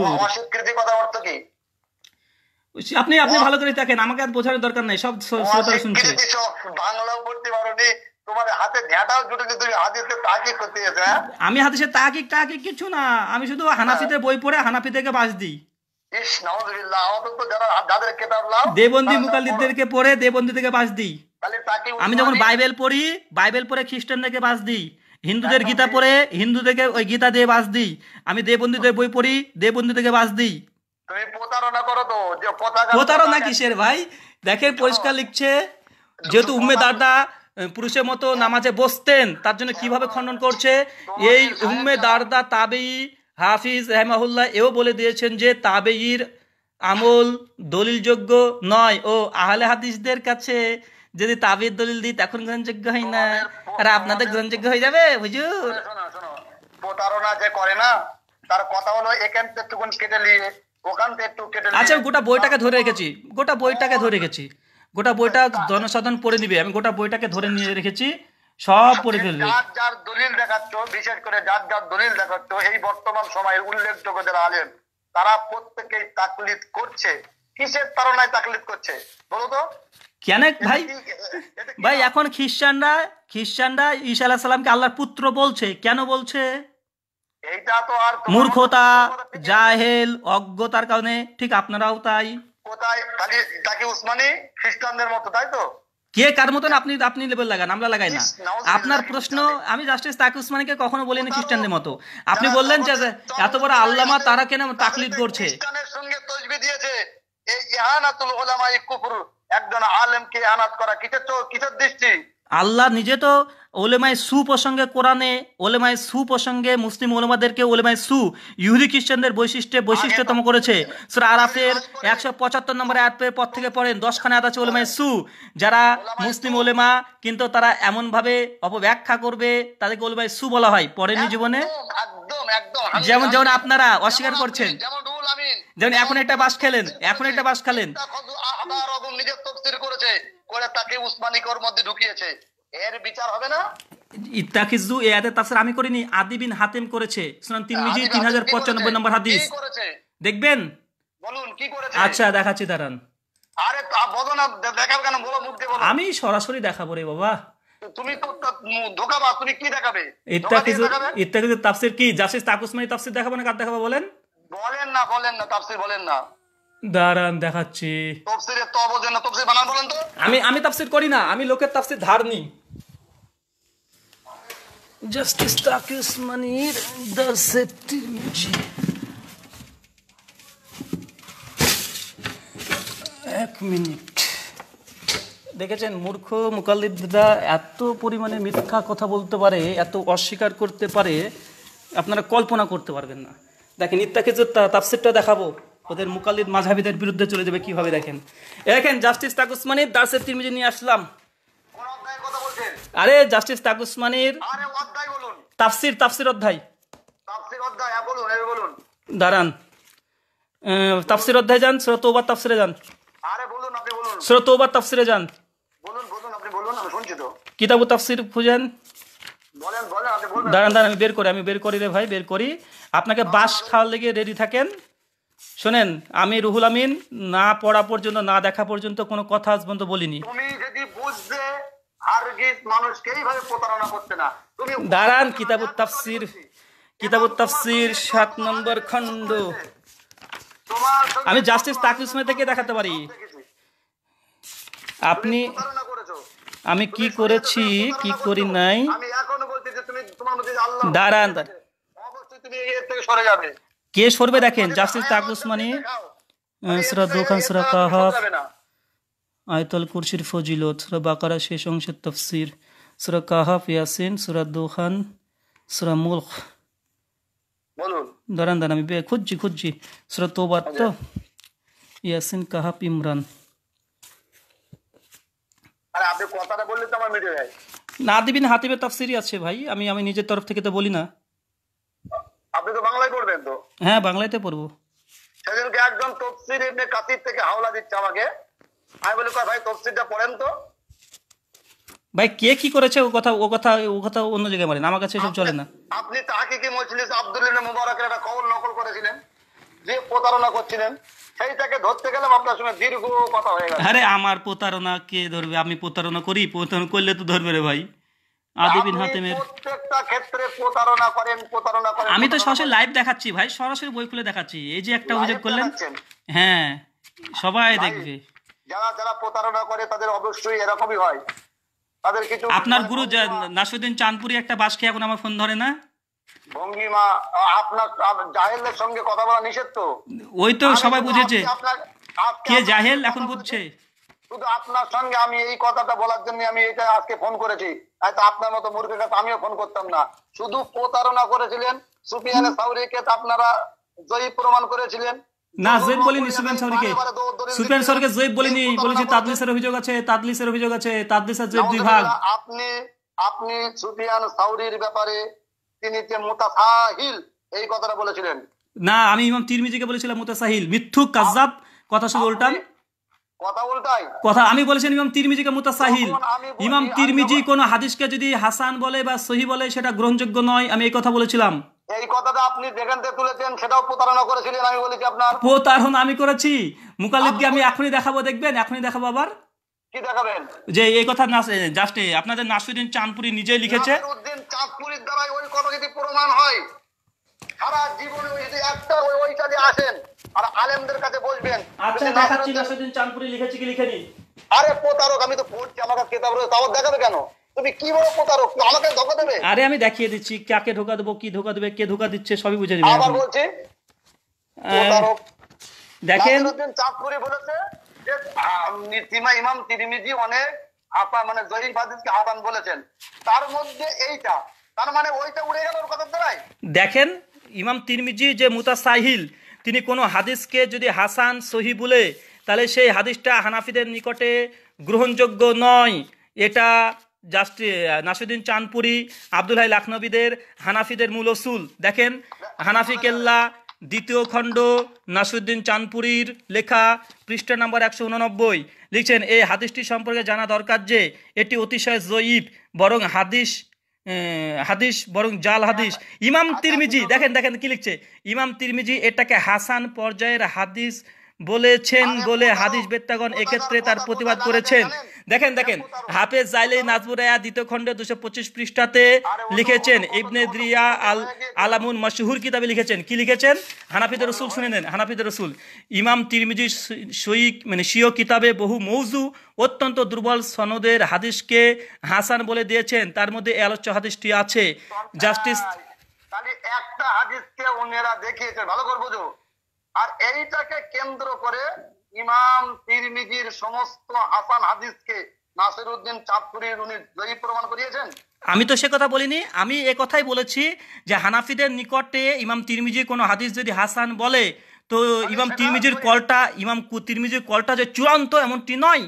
আপনি আপনি ভালো করে থাকেন আমাকে আর বোঝানোর দরকার নাই সব শ্রোতারা শুনছে বাংলাও পড়তে পারোনি আমি হাদিসে তাকিক তাকিক কিছু না আমি শুধু হানাফিতে বই পড়ে হানাফি থেকে বাস দিই দেবন্দী মুকালিদদেরকে পড়ে দেবন্দী থেকে বাস দিই আমি যখন বাইবেল পড়ি বাইবেল পড়ে খ্রিস্টানদেরকে বাস দিই হিন্দুদের গীতা মানে পড়ে হিন্দু থেকে ওই গীতা দিয়ে বাস দিই আমি দেববন্ধুদের বই পড়ি থেকে বাস দিই প্রতারণা কিসের ভাই দেখে পরিষ্কার লিখছে যেহেতু উম্মে দাদা পুরুষের মতো নামাজে বসতেন তার জন্য কিভাবে খণ্ডন করছে এই উম্মে দারদা তাবেই হাফিজ রহমাহুল্লাহ এও বলে দিয়েছেন যে তাবেইর আমল দলিলযোগ্য নয় ও আহলে হাদিসদের কাছে যদি তাবির দলিল দিই তখন গ্রহণযোগ্য হয় না আর আপনাদের গ্রহণযোগ্য হয়ে যাবে হুজুর প্রতারণা যে করে না তার কথা হলো এখান থেকে কেটে নিয়ে আচ্ছা গোটা বইটাকে ধরে রেখেছি গোটা বইটাকে ধরে রেখেছি গোটা বইটা আচ্ছা, আচ্ছা। জনসাধারণ পড়ে আমি গোটা বইটাকে ধরে নিয়ে রেখেছি সব পড়ে আচ্ছা, ফেলবে যার যার দলিল দেখাচ্ছ বিশেষ করে যার যার দলিল দেখাচ্ছ এই বর্তমান সময়ের উল্লেখযোগ্য যারা আলেন তারা প্রত্যেকেই তাকলিদ করছে কিসের তারা নাই তাকলিদ করছে বলো তো কেন ভাই ভাই এখন খ্রিস্টানরা খ্রিস্টানরা ঈসা আলাহ সাল্লামকে আল্লাহর পুত্র বলছে কেন বলছে মূর্খতা জাহেল অজ্ঞতার কারণে ঠিক আপনারাও তাই কে কার মতন আপনি আপনি লেবেল লাগান আমরা লাগাই না আপনার প্রশ্ন আমি জাস্টিস তাকে উসমানীকে কখনো বলিনি খ্রিস্টানদের মতো আপনি বললেন যে এত বড় আল্লামা তারা কেন তাকলিফ করছে একজন আলেমকে আনাত করা কিসের কিসের দৃষ্টি আল্লাহ নিজে তো ওলেমায় সু প্রসঙ্গে কোরআনে ওলেমায় সু প্রসঙ্গে মুসলিম ওলেমাদেরকে ওলেমায় সু ইহুদি খ্রিস্টানদের বৈশিষ্ট্যে বৈশিষ্ট্যতম করেছে সুরা আরাফের একশো পঁচাত্তর নম্বর অ্যাপের পর থেকে পড়েন দশখানে আয়াত ওলেমায় সু যারা মুসলিম ওলেমা কিন্তু তারা এমনভাবে অপব্যাখ্যা করবে তাদেরকে ওলেমায় সু বলা হয় পড়েনি জীবনে যেমন যেমন আপনারা অস্বীকার করছেন যেমন এখন একটা বাস খেলেন এখন একটা বাস খেলেন করেছে করে তাকে উসমানিকর মধ্যে ঢুকিয়েছে এর বিচার হবে না ইত্তাকিজু এ আয়াতের তাফসীর আমি করিনি আদি বিন করেছে সুনান তিরমিজি 3095 নম্বর হাদিস দেখবেন বলুন কি করেছে আচ্ছা দেখাচ্ছি দাঁড়ান আরে কেন বলো মুখ দিয়ে বলো আমি সরাসরি দেখাবো রে বাবা তুমি তো ধোকাবা তুমি কি দেখাবে ইত্তাকিজু ইত্তাকিজু তাফসীর কি জাসিস তাকুসমানি তাফসীর দেখাবো না কার দেখাবো বলেন বলেন না বলেন না তাফসীর বলেন না দাঁড়ান দেখাচ্ছি তব যেন তফসির বানান বলেন তো আমি আমি তাফসীর করি না আমি লোকের তাপসির ধার নিই জাস্টিস ताकिस मनीर दर्शेती मुझे এক মিনিট দেখেছেন মূর্খ মুকাল্লিদরা এত পরিমাণে মিথ্যা কথা বলতে পারে এত অস্বীকার করতে পারে আপনারা কল্পনা করতে পারবেন না দেখেন ইত্তাকিজের তাপসেরটা দেখাবো ওদের মুকালিদ মাঝাবিদের বিরুদ্ধে চলে যাবে কীভাবে দেখেন দেখেন জাস্টিস তাকুসমানি দার্সের তিরমিজি নিয়ে আসলাম আরে জাস্টিস তাক উসমানির আরে অধ্যায় বলুন তাফসির তাফসির অধ্যায় তাফসির অধ্যায় হ্যাঁ, বলুন এর হ্যাঁ, বলুন দাঁড়ান তাফসির অধ্যায় যান সূরা তওবা তাফসিরে যান আরে বলুন আপনি বলুন সূরা তওবা তাফসিরে যান বলুন বলুন আপনি বলুন আমি শুনছি তো কিতাব তাফসির খুঁজেন বলেন বলেন আপনি বলুন দাঁড়ান দাঁড়ান আমি বের করি আমি বের করি রে ভাই বের করি আপনাকে বাস খাওয়ার লেগে রেডি থাকেন শোনেন আমি রুহুল আমিন না পড়া পর্যন্ত না দেখা পর্যন্ত কোনো কথা আজ পর্যন্ত বলিনি তুমি যদি দাঁড়ান কিতাবুত তাফসির কিতাবুত তাফসির সাত নম্বর খণ্ড আমি জাস্টিস তাকি উসমাই থেকে দেখাতে পারি আপনি আমি কি করেছি কি করি নাই দাঁড়ান কে সরবে দেখেন জাস্টিস তাক উসমানি সুরা দোকান আয়তল কুরসির ফজিলত সুরা বাকারা শেষ অংশের তফসির সুরা কাহাফ ইয়াসিন সুরা দোহান সুরা মুলখ দাঁড়ান দাঁড়ান আমি খুঁজছি খুঁজছি সুরা তোবার আচ্ছা। ইয়াসিন কাহাফ ইমরান না দিবিন হাতিবে আছে ভাই আমি আমি নিজের তরফ থেকে তো বলি না আপনি তো বাংলায় পড়বেন তো হ্যাঁ বাংলাতে পড়বো সেদিনকে একজন তফসির কাতির থেকে হাওলা দিচ্ছে আমাকে আমি বলি ভাই তফসিরটা পড়েন তো ভাই কে কি করেছে ও কথা ও কথা ও কথা অন্য জায়গায় বলেন আমার কাছে এসব চলে না আপনি তাকে কি মজলিস আব্দুল্লিন মুবারকের একটা খবর নকল করেছিলেন যে প্রতারণা করছিলেন ধরতে গেলাম আপনার সঙ্গে দীর্ঘ কথা হয়ে গেল আরে আমার প্রতারণা কে ধরবে আমি প্রতারণা করি প্রতারণা করলে তো ধরবে রে ভাই আদিবিন হাতেমের প্রত্যেকটা ক্ষেত্রে প্রতারণা করেন প্রতারণা করেন আমি তো সরাসরি লাইভ দেখাচ্ছি ভাই সরাসরি বই খুলে দেখাচ্ছি এই যে একটা অভিযোগ করলেন হ্যাঁ সবাই দেখবে যারা যারা প্রতারণা করে তাদের অবশ্যই এরকমই হয় তাদের কিছু আপনার গুরু নাসুদ্দিন চাঁদপুরি একটা বাস খেয়ে এখন আমার ফোন ধরে না ভঙ্গিমা আপনার জাহেলের সঙ্গে কথা বলা নিষেধ তো ওই তো সবাই বুঝেছে কে জাহেল এখন বুঝছে শুধু আপনার সঙ্গে আমি এই কথাটা বলার জন্য আমি এটা আজকে ফোন করেছি হয়তো হ্যাঁ, আপনার মতো মূর্খের কাছে আমিও ফোন করতাম না শুধু প্রতারণা করেছিলেন সুফিয়ানে সাউরিকে আপনারা জয়ী প্রমাণ করেছিলেন না জৈব বলিনি সুপেন সরকে সুপেন সরকে জৈব বলিনি বলেছে তাদলিসের অভিযোগ আছে তাদলিসের অভিযোগ আছে তাদলিসের জৈব দুই ভাগ আপনি আপনি সুফিয়ান সাউরির ব্যাপারে তিনি যে মুতাসাহিল এই কথাটা বলেছিলেন না আমি ইমাম তিরমিজিকে বলেছিলাম মুতাসাহিল মিথ্যুক কাজাব কথা শুধু উল্টান কথা উল্টাই কথা আমি বলেছেন ইমাম তিরমিজিকে মুতাসাহিল ইমাম তিরমিজি কোন হাদিসকে যদি হাসান বলে বা সহি বলে সেটা গ্রহণযোগ্য নয় আমি এই কথা বলেছিলাম এই কথাটা আপনি যেখান থেকে তুলেছেন সেটাও প্রতারণা করেছিলেন আমি বলেছি আপনার প্রতারণা আমি করেছি মুকাল্লিদকে আমি এখনই দেখাবো দেখবেন এখনই দেখাবো আবার কি দেখাবেন যে এই কথা জাস্ট আপনাদের নাসিরুদ্দিন চাঁদপুরি নিজেই লিখেছে নাসিরুদ্দিন চাঁদপুরির দ্বারা ওই কথা যদি প্রমাণ হয় সারা জীবনে যদি একটা ওই ওইটা দিয়ে আসেন আর আলেমদের কাছে বসবেন আচ্ছা দেখাচ্ছি নাসিরুদ্দিন চাঁদপুরি লিখেছে কি লিখেনি আরে প্রতারক আমি তো পড়ছি আমার কাছে কেতাব রয়েছে তাও দেখাবে কেন ধোকা দেবে আরে আমি দেখিয়ে দিচ্ছি কাকে ঢোকা দেবো কি ধোকা দেবে কে ধোকা দিচ্ছে সবই বুঝে নেবে দেখেন বলেছে যে ইমাম তিরমিজি অনেক আপা মানে জয়ীফ হাদিসকে আদান বলেছেন তার মধ্যে এইটা তার মানে ওইটা উড়ে দেখেন ইমাম তিরমিজি যে মুতাসাহিল তিনি কোনো হাদিসকে যদি হাসান সহি বলে তাহলে সেই হাদিসটা হানাফিদের নিকটে গ্রহণযোগ্য নয় এটা জাস্টি নাসুদ্দিন চাঁদপুরি আব্দুল হাই লাখনবীদের হানাফিদের মূল অসুল দেখেন হানাফি কেল্লা দ্বিতীয় খণ্ড নাসুদ্দিন চাঁদপুরীর লেখা পৃষ্ঠা নম্বর একশো উননব্বই লিখছেন এই হাদিসটি সম্পর্কে জানা দরকার যে এটি অতিশয় জয়ীব বরং হাদিস হাদিস বরং জাল হাদিস ইমাম তিরমিজি দেখেন দেখেন কি লিখছে ইমাম তিরমিজি এটাকে হাসান পর্যায়ের হাদিস বলেছেন বলে হাদিস বেত্তাগণ এক্ষেত্রে তার প্রতিবাদ করেছেন দেখেন দেখেন হাফেজ জাইলে আয়া দ্বিতীয় খণ্ডে দুশো পঁচিশ পৃষ্ঠাতে লিখেছেন ইবনে দ্রিয়া আল হ্যাঁ, হ্যাঁ, আলামুন মশহুর কিতাবে লিখেছেন কি লিখেছেন হানাফিদ রসুল শুনে নেন হানাফিদ রসুল ইমাম তিরমিজি সই মানে সিও কিতাবে বহু মৌজু অত্যন্ত দুর্বল সনদের হাদিসকে হাসান বলে দিয়েছেন তার মধ্যে আলোচ্য হাদিসটি আছে জাস্টিস একটা হাদিসকে অন্যেরা ভালো আর এইটাকে কেন্দ্র করে ইমাম তিরমিজির সমস্ত হাসান হাদিসকে নাসিরুদ্দিন উদ্দিন উনি জয়ী প্রমাণ করিয়েছেন আমি তো সে কথা বলিনি আমি এ কথাই বলেছি যে হানাফিদের নিকটে ইমাম তিরমিজি কোনো হাদিস যদি হাসান বলে তো ইমাম তিরমিজির কলটা ইমাম তিরমিজির কলটা যে চূড়ান্ত এমনটি নয়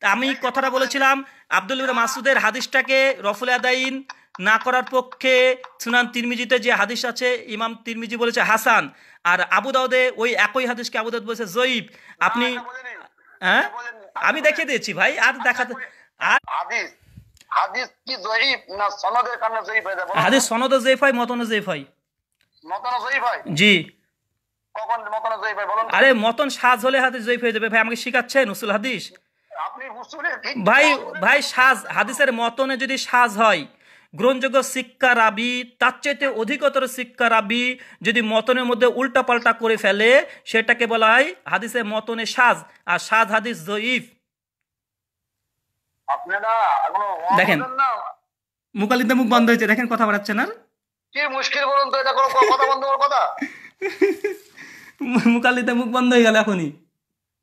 তা আমি হ্যাঁ, কথাটা হ্যাঁ। বলেছিলাম আব্দুল মাসুদের হাদিসটাকে রফুল আদাইন না করার পক্ষে সুনান তিরমিজিতে যে হাদিস আছে ইমাম তিরমিজি বলেছে হাসান আর আবু দাউদে ওই একই হাদিসকে আবু দাউদ বলছে জয়ীব আপনি হ্যাঁ আচ্ছা, আমি দেখিয়ে দিয়েছি ভাই আর আচ্ছা, দেখাতে আর হাদিস কি জয়ীব না সনদের কারণে জয়ীব হয়ে যাবে হাদিস সনদে জয়ীব হয় মতনে জয়ীব হয় জি কখন আরে মতন সাজ হলে হাদিস জয়ীব হয়ে যাবে ভাই আমাকে শিখাচ্ছেন উসুল হাদিস ভাই ভাই সাজ হাদিসের মতনে যদি সাজ হয় গ্রহণযোগ্য শিক্ষা রাবি তার চাইতে অধিকতর শিক্ষা রাবি যদি মতনের মধ্যে উল্টাপাল্টা করে ফেলে সেটাকে বলা হয় হাদিসে মতনে সাজ আর সাজ হাদিস জয়ীফ দেখেন মুকালিদা মুখ বন্ধ হয়েছে দেখেন কথা বাড়াচ্ছেন আর কি মুশকিল বলুন তো এটা কোনো কথা বন্ধ হওয়ার কথা মুকালিদা মুখ বন্ধ হয়ে গেল এখনই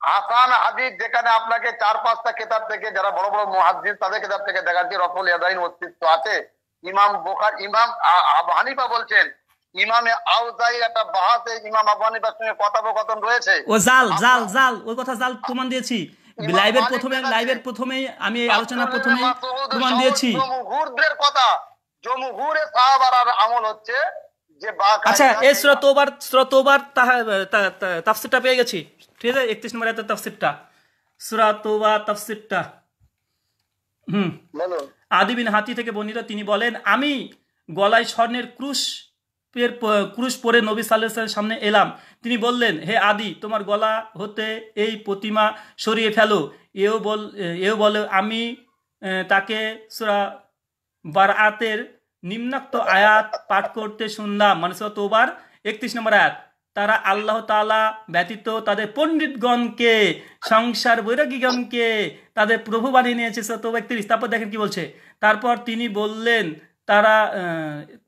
হাসান হাদিস যেখানে আপনাকে চার পাঁচটা কেতাব থেকে যারা বড় বড় মুহাদ্দিস তাদের কেতাব থেকে দেখাচ্ছি রফল ইয়াদাইন অস্তিত্ব আছে ইমাম বোখার ইমাম আবু হানিফা বলছেন ইমামে আউজাই একটা বাহাতে ইমাম আবু হানিফার সঙ্গে কথোপকথন রয়েছে ও জাল জাল জাল ওই কথা জাল প্রমাণ দিয়েছি লাইভের প্রথমে লাইভের প্রথমেই আমি এই আলোচনা প্রথমেই প্রমাণ দিয়েছি জমহুরদের কথা জমহুরে সাহাবারার আমল হচ্ছে যে আচ্ছা এই স্রোতবার স্রোতবার তাফসিরটা পেয়ে গেছি ঠিক আছে একত্রিশ নম্বর এত তাফসিরটা সুরা তোবা তাফসিরটা হুম বলুন আদিবিন হাতি থেকে বর্ণিত তিনি বলেন আমি গলায় স্বর্ণের ক্রুশ পের ক্রুশ পরে নবী সাল্লাহের সামনে এলাম তিনি বললেন হে আদি তোমার গলা হতে এই প্রতিমা সরিয়ে ফেলো এও বল এও বলে আমি তাকে সুরা আতের নিম্নাক্ত আয়াত পাঠ করতে শুনলাম মানে সুরা তোবার একত্রিশ নম্বর আয়াত তারা আল্লাহ তালা ব্যতীত তাদের পণ্ডিতগণকে সংসার বৈরাগীগণকে তাদের প্রভু বানিয়ে নিয়েছে তো ব্যক্তির তারপর দেখেন কি বলছে তারপর তিনি বললেন তারা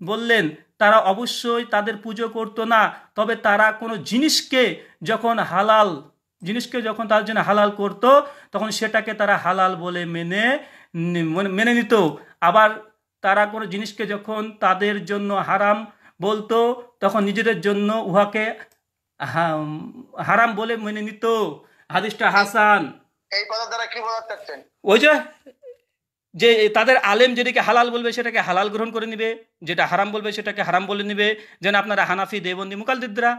বললেন তারা অবশ্যই তাদের পুজো করত না তবে তারা কোনো জিনিসকে যখন হালাল জিনিসকে যখন তার জন্য হালাল করত তখন সেটাকে তারা হালাল বলে মেনে মেনে নিত আবার তারা কোনো জিনিসকে যখন তাদের জন্য হারাম বলতো তখন নিজেদের জন্য উহাকে হারাম বলে মেনে নিত হাদিসটা হাসান এই কথা দ্বারা ওই যে যে তাদের আলেম যেটাকে হালাল বলবে সেটাকে হালাল গ্রহণ করে নিবে যেটা হারাম বলবে সেটাকে হারাম বলে নিবে যেন আপনারা হানাফি দেবন্দি মুকালদিদরা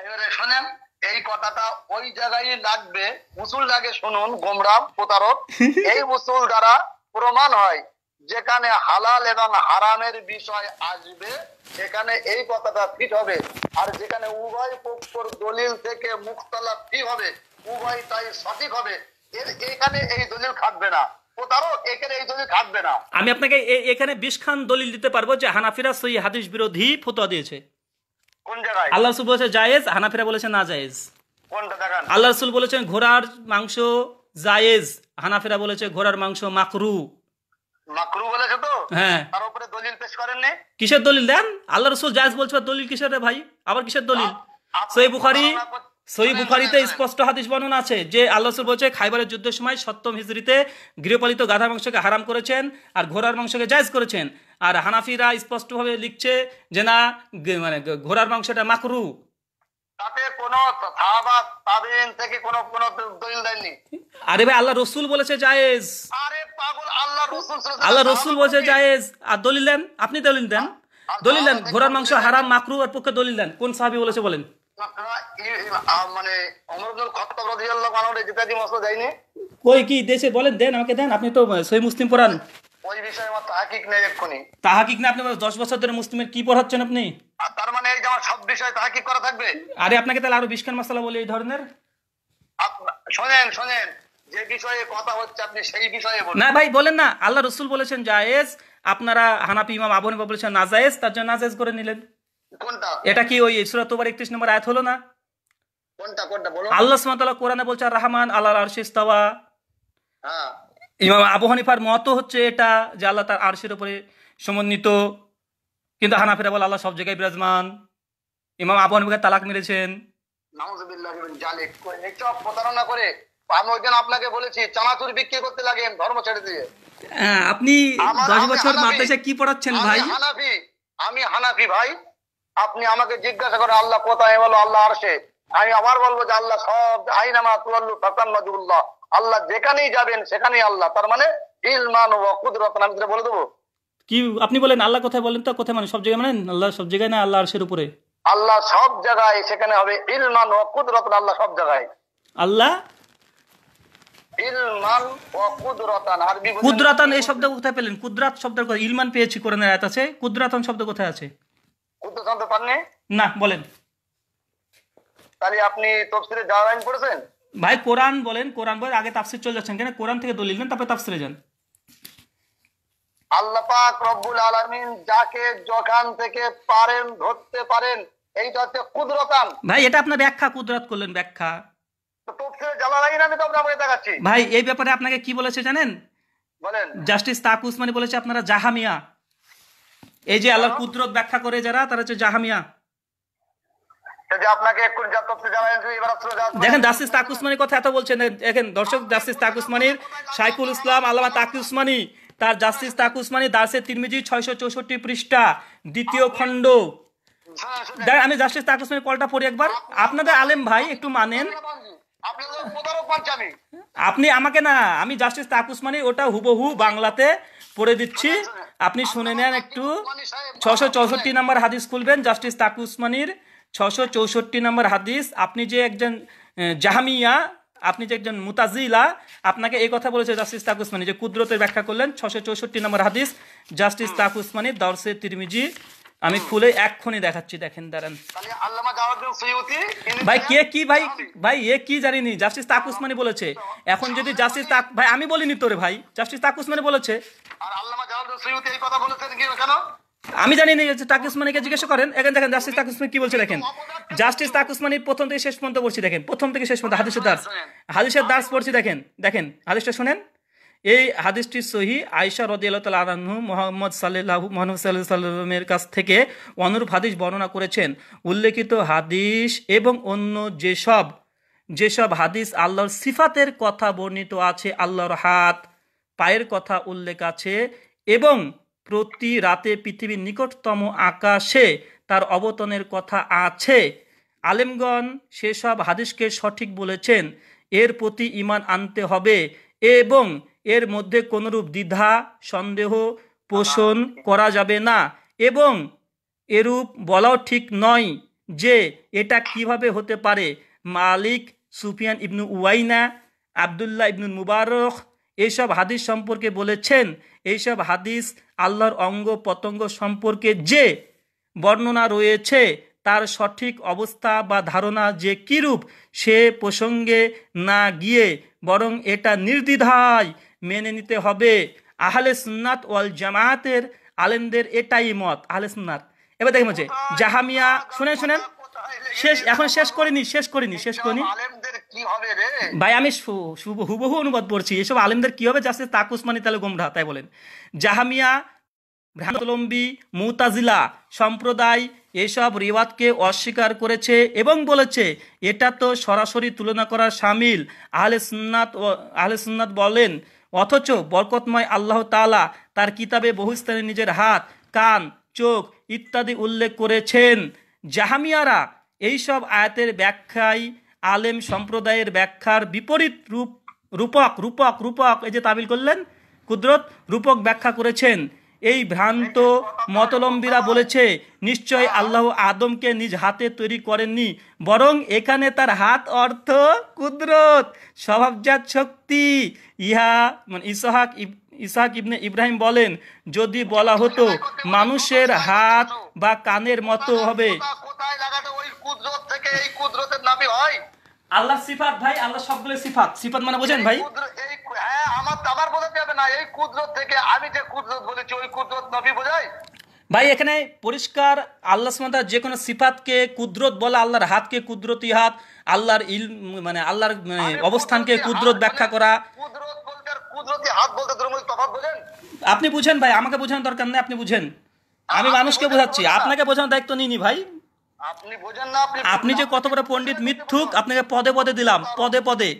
এবারে শোনেন এই কথাটা ওই জায়গায় লাগবে মুসুল লাগে শুনুন গোমরাম প্রতারক এই মুসুল দ্বারা প্রমাণ হয় যেখানে হালাল এবং হারামের বিষয় আসবে সেখানে এই কথাটা ফিট হবে আর যেখানে উভয় পক্ষর দলিল থেকে মুখতলা ফি হবে উভয় তাই সঠিক হবে এর এখানে এই দলিল খাটবে না আমি আপনাকে এখানে বিশ খান দলিল দিতে পারবো যে হানাফিরা সই হাদিস বিরোধী ফতোয়া দিয়েছে আল্লাহ রসুল বলেছে জায়েজ হানাফিরা বলেছে না জায়েজ আল্লাহ রসুল বলেছেন ঘোড়ার মাংস জায়েজ হানাফিরা বলেছে ঘোড়ার মাংস মাকরু হ্যাঁ। কিসের দলিল দেন আল্লাহ বলছে দলিল কিসের রে ভাই আবার কিসের দলিল বুখারিতে স্পষ্ট হাদিস বর্ণনা আছে যে আল্লাহ রসুল বলছে খাইবারের যুদ্ধের সময় সপ্তম হিজড়িতে গৃহপালিত গাধা মাংসকে হারাম করেছেন আর ঘোড়ার মাংসকে জায়জ করেছেন আর হানাফিরা স্পষ্টভাবে লিখছে যে না মানে ঘোড়ার মাংসটা মাকরু তাতে কোনো সাহাবা তাবেইন থেকে কোনো দলিল আরে ভাই আল্লাহ রসুল বলেছে জায়েজ আরে পাগল আল্লাহ রসুল আল্লাহ রসুল বলেছে জায়েজ আর দলিল দেন আপনি দলিল দেন দলিল দেন ঘোড়ার মাংস হারাম মাকরু আর পক্ষে দলিল দেন কোন সাহাবি বলেছে বলেন মানে কই কি দেশে বলেন দেন আমাকে দেন আপনি তো সই মুসলিম পড়ান ওই বিষয়ে আমার তাহাকিক নেই এক্ষুনি তাহাকিক না আপনি দশ বছর ধরে মুসলিমের কি পড়াচ্ছেন আপনি তার মানে এই যে আমার সব বিষয়ে তাহাকিক করা থাকবে আরে আপনাকে তাহলে আরো মশলা বলি এই ধরনের শোনেন শোনেন যে বিষয়ে কথা হচ্ছে আপনি সেই বিষয়ে বলুন না ভাই বলেন না আল্লাহ রসুল বলেছেন জায়েজ আপনারা হানাপি ইমাম আবু হানিফা বলেছেন নাজায়েজ তার জন্য নাজায়েজ করে নিলেন কোনটা এটা কি ওই সূরা তোবার 31 নম্বর আয়াত হলো না কোনটা কোনটা বলুন আল্লাহ সুবহানাহু ওয়া তাআলা কোরআনে বলছে রহমান আল্লাহর আরশে ইস্তাওয়া হ্যাঁ ইমাম আবু হানিফার মতো হচ্ছে এটা যে আল্লাহ তার আরশের উপরে সমন্বিত কিন্তু হানাফিরা বলে আল্লাহ সব জায়গায় বিরাজমান ইমাম আবু হানিফাকে তালাক মেরেছেন ধর্ম ছেড়ে হ্যাঁ, আপনি দশ বছর মাদ্রাসা কি পড়াচ্ছেন ভাই হানাফি আমি হানাফি ভাই আপনি আমাকে জিজ্ঞাসা করে আল্লাহ কোথায় বলো আল্লাহ আরশে আমি আবার বলবো যে আল্লাহ সব আল্লাহ যেখানেই যাবেন সেখানেই আল্লাহ তার মানে ইলমান ও কুদরত আমি বলে দেবো কি আপনি বলেন আল্লাহ কোথায় বলেন তো কোথায় মানে সব জায়গায় মানে আল্লাহ সব জায়গায় না আল্লাহ আরশের উপরে আল্লাহ সব জায়গায় সেখানে হবে ইলমান ও কুদরত আল্লাহ সব জায়গায় আল্লাহ ইলমান ও কুদরতান আরবি কুদরাতান এই শব্দ কোথায় পেলেন কুদরাত শব্দ ইলমান পেয়েছি কোরআনের আয়াত আছে কুদরাতান শব্দ কোথায় আছে কুদরাতান তো পাননি না বলেন তাহলে আপনি তফসিরে জালালাইন পড়েছেন ভাই কোরআন বলেন কোরআন বলেন আগে তাফসির চলে যাচ্ছেন কেন কোরআন থেকে দলিল নেন তারপরে তাফসিরে যান আল্লাহ পাক রব্বুল আলামিন যাকে যখন থেকে পারেন ধরতে পারেন এইটা হচ্ছে কুদরতান ভাই এটা আপনার ব্যাখ্যা কুদরত করলেন ব্যাখ্যা না আমি তো দেখাচ্ছি ভাই এই ব্যাপারে আপনাকে কি বলেছে জানেন বলেন জাস্টিস উসমানি বলেছে আপনারা জাহামিয়া এই যে আল্লাহর কুদরত ব্যাখ্যা করে যারা তারা হচ্ছে জাহামিয়া যদি আপনাকে দেখেন জাস্টিস তাক উসমানির কথা এত বলছেন দেখেন দর্শক জাস্টিস তাক উসমানির শাইকুল ইসলাম আল্লামা তাক উসমানি তার জাস্টিস তাক উসমানি দাসের তিরমিজি ছয়শো চৌষট্টি পৃষ্ঠা দ্বিতীয় খণ্ড হ্যাঁ, দেখ আমি জাস্টিস তাক উসমানির কলটা পড়ি একবার আপনাদের আলেম ভাই একটু মানেন আপনি আমাকে না আমি জাস্টিস তাক উসমানি ওটা হুবহু বাংলাতে পড়ে দিচ্ছি আপনি শুনে নেন একটু ছশো চৌষট্টি নাম্বার হাদিস খুলবেন জাস্টিস তাক উসমানির ছশো চৌষট্টি নম্বর হাদিস আপনি যে একজন জাহামিয়া আপনি যে একজন মুতাজিলা আপনাকে এই কথা বলেছে জাস্টিস উসমানি যে কুদরতের ব্যাখ্যা করলেন ছশো চৌষট্টি নম্বর হাদিস জাস্টিস উসমানি দর্শে তিরমিজি আমি খুলে এক্ষুনি দেখাচ্ছি দেখেন দাঁড়ান ভাই কে কি ভাই ভাই এ কি জানিনি জাস্টিস উসমানি বলেছে এখন যদি জাস্টিস তাক ভাই আমি বলিনি তোরে ভাই জাস্টিস উসমানি বলেছে আমি জানি না যে তাকে উসমানিকে জিজ্ঞাসা করেন এখানে দেখেন জাস্টিস তাকে উসমানি কি বলছে দেখেন জাস্টিস তাক উসমানির প্রথম থেকে শেষ পর্যন্ত পড়ছি দেখেন প্রথম থেকে শেষ পর্যন্ত হাদিসের দাস হাদিসের দাস পড়ছি দেখেন দেখেন হাদিসটা শোনেন এই হাদিসটি সহি আয়সা রদিয়াল আনহু মোহাম্মদ সাল্লাহ মোহাম্মদ সাল্লাহ সাল্লামের কাছ থেকে অনুরূপ হাদিস বর্ণনা করেছেন উল্লেখিত হাদিস এবং অন্য যেসব যেসব হাদিস আল্লাহর সিফাতের কথা বর্ণিত আছে আল্লাহর হাত পায়ের কথা উল্লেখ আছে এবং প্রতি রাতে পৃথিবীর নিকটতম আকাশে তার অবতনের কথা আছে আলেমগণ সেসব হাদিসকে সঠিক বলেছেন এর প্রতি ইমান আনতে হবে এবং এর মধ্যে কোনরূপ দ্বিধা সন্দেহ পোষণ করা যাবে না এবং এরূপ বলাও ঠিক নয় যে এটা কিভাবে হতে পারে মালিক সুফিয়ান ইবনু উয়াইনা আবদুল্লাহ ইবনুল মুবারক এসব হাদিস সম্পর্কে বলেছেন এইসব হাদিস আল্লাহর অঙ্গ পতঙ্গ সম্পর্কে যে বর্ণনা রয়েছে তার সঠিক অবস্থা বা ধারণা যে কিরূপ সে প্রসঙ্গে না গিয়ে বরং এটা নির্দ্বিধায় মেনে নিতে হবে আহলে সুন্নাত ওয়াল জামায়াতের আলেমদের এটাই মত আহলে সুন্নাত এবার দেখেন বলছে জাহামিয়া শুনেন শুনেন শেষ এখন শেষ করিনি শেষ করিনি শেষ করিনি ভাই আমি হুবহু অনুবাদ পড়ছি এসব আলেমদের কি হবে যাচ্ছে তাক উসমানি তাহলে গোমরা তাই বলেন জাহামিয়া ভ্রান্তলম্বী মুতাজিলা সম্প্রদায় এসব রিওয়াতকে অস্বীকার করেছে এবং বলেছে এটা তো সরাসরি তুলনা করা সামিল আহলে সুন্নাত আহলে সুন্নাত বলেন অথচ বরকতময় আল্লাহ তালা তার কিতাবে বহু স্থানে নিজের হাত কান চোখ ইত্যাদি উল্লেখ করেছেন জাহামিয়ারা এইসব আয়াতের ব্যাখ্যায় আলেম সম্প্রদায়ের ব্যাখ্যার বিপরীত রূপ রূপক রূপক রূপক এই যে তাবিল করলেন কুদরত রূপক ব্যাখ্যা করেছেন এই ভ্রান্ত মতলম্বীরা বলেছে নিশ্চয় আল্লাহ আদমকে নিজ হাতে তৈরি করেননি বরং এখানে তার হাত অর্থ কুদরত স্বভাবজাত শক্তি ইহা মানে ইসহাক ইসাহাক ইবনে ইব্রাহিম বলেন যদি বলা হতো মানুষের হাত বা কানের মতো হবে আল্লাহ সিফাত ভাই আল্লাহ সবগুলো সিফাত সিফাত মানে বোঝেন ভাই হ্যাঁ, আমার বোঝাতে হবে না এই কুদরত থেকে আমি যে কুদরত বলেছি ওই কুদরত ভাই এখানে পরিষ্কার আল্লাহ সুমতা যে কোনো সিফাতকে কুদরত বলা আল্লাহর হাতকে কুদরতি হাত আল্লাহর ইল মানে আল্লাহর মানে অবস্থানকে কুদরত মানে ব্যাখ্যা করা আপনি বুঝেন ভাই আমাকে বোঝানোর দরকার নেই আপনি বুঝেন আমি মানুষকে বোঝাচ্ছি আপনাকে বোঝানোর দায়িত্ব নিইনি ভাই আপনি বোঝেন না আপনি যে কত বড় পণ্ডিত মিথ্যুক আপনাকে পদে পদে দিলাম পদে পদে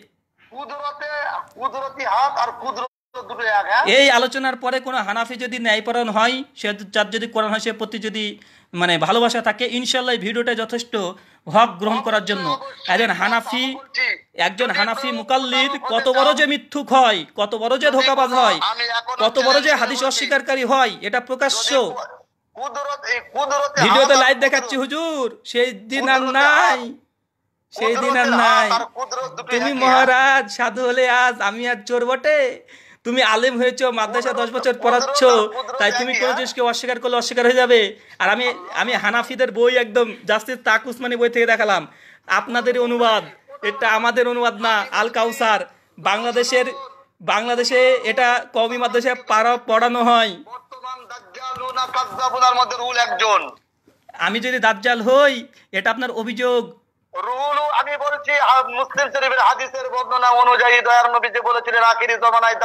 হ্যাঁ? এই আলোচনার পরে কোনো হানাফি যদি ন্যায়পরণ হয় সে যার যদি কোরআন হয় সে প্রতি যদি মানে ভালোবাসা থাকে ইনশাল্লাহ ভিডিওটা যথেষ্ট হক গ্রহণ করার জন্য একজন হানাফি একজন হানাফি মুকাল্লিদ কত বড় যে মিথ্যুক হয় কত বড় যে ধোকাবাজ হয় কত বড় যে হাদিস অস্বীকারী হয় এটা প্রকাশ্য ভিডিওতে লাইট দেখাচ্ছি হুজুর সেই দিন আর নাই সেই দিন আর নাই তুমি মহারাজ সাধু হলে আজ আমি আর চোর বটে তুমি আলেম হয়েছো মাদ্রাসা দশ বছর পড়াচ্ছ তাই তুমি কোনো জিনিসকে অস্বীকার করলে অস্বীকার হয়ে যাবে আর আমি আমি হানাফিদের বই একদম জাস্টিস তাক উসমানি বই থেকে দেখালাম আপনাদের অনুবাদ এটা আমাদের অনুবাদ না আল কাউসার বাংলাদেশের বাংলাদেশে এটা কমি মাদ্রাসায় পড়ানো হয় আমি যদি দাজ্জাল হই এটা আপনার অভিযোগ রুল আমি বলছি মুসলিম শরীফের হাদিসের বর্ণনা অনুযায়ী দয়ার নবী যে বলেছিলেন আখিরি জমানায়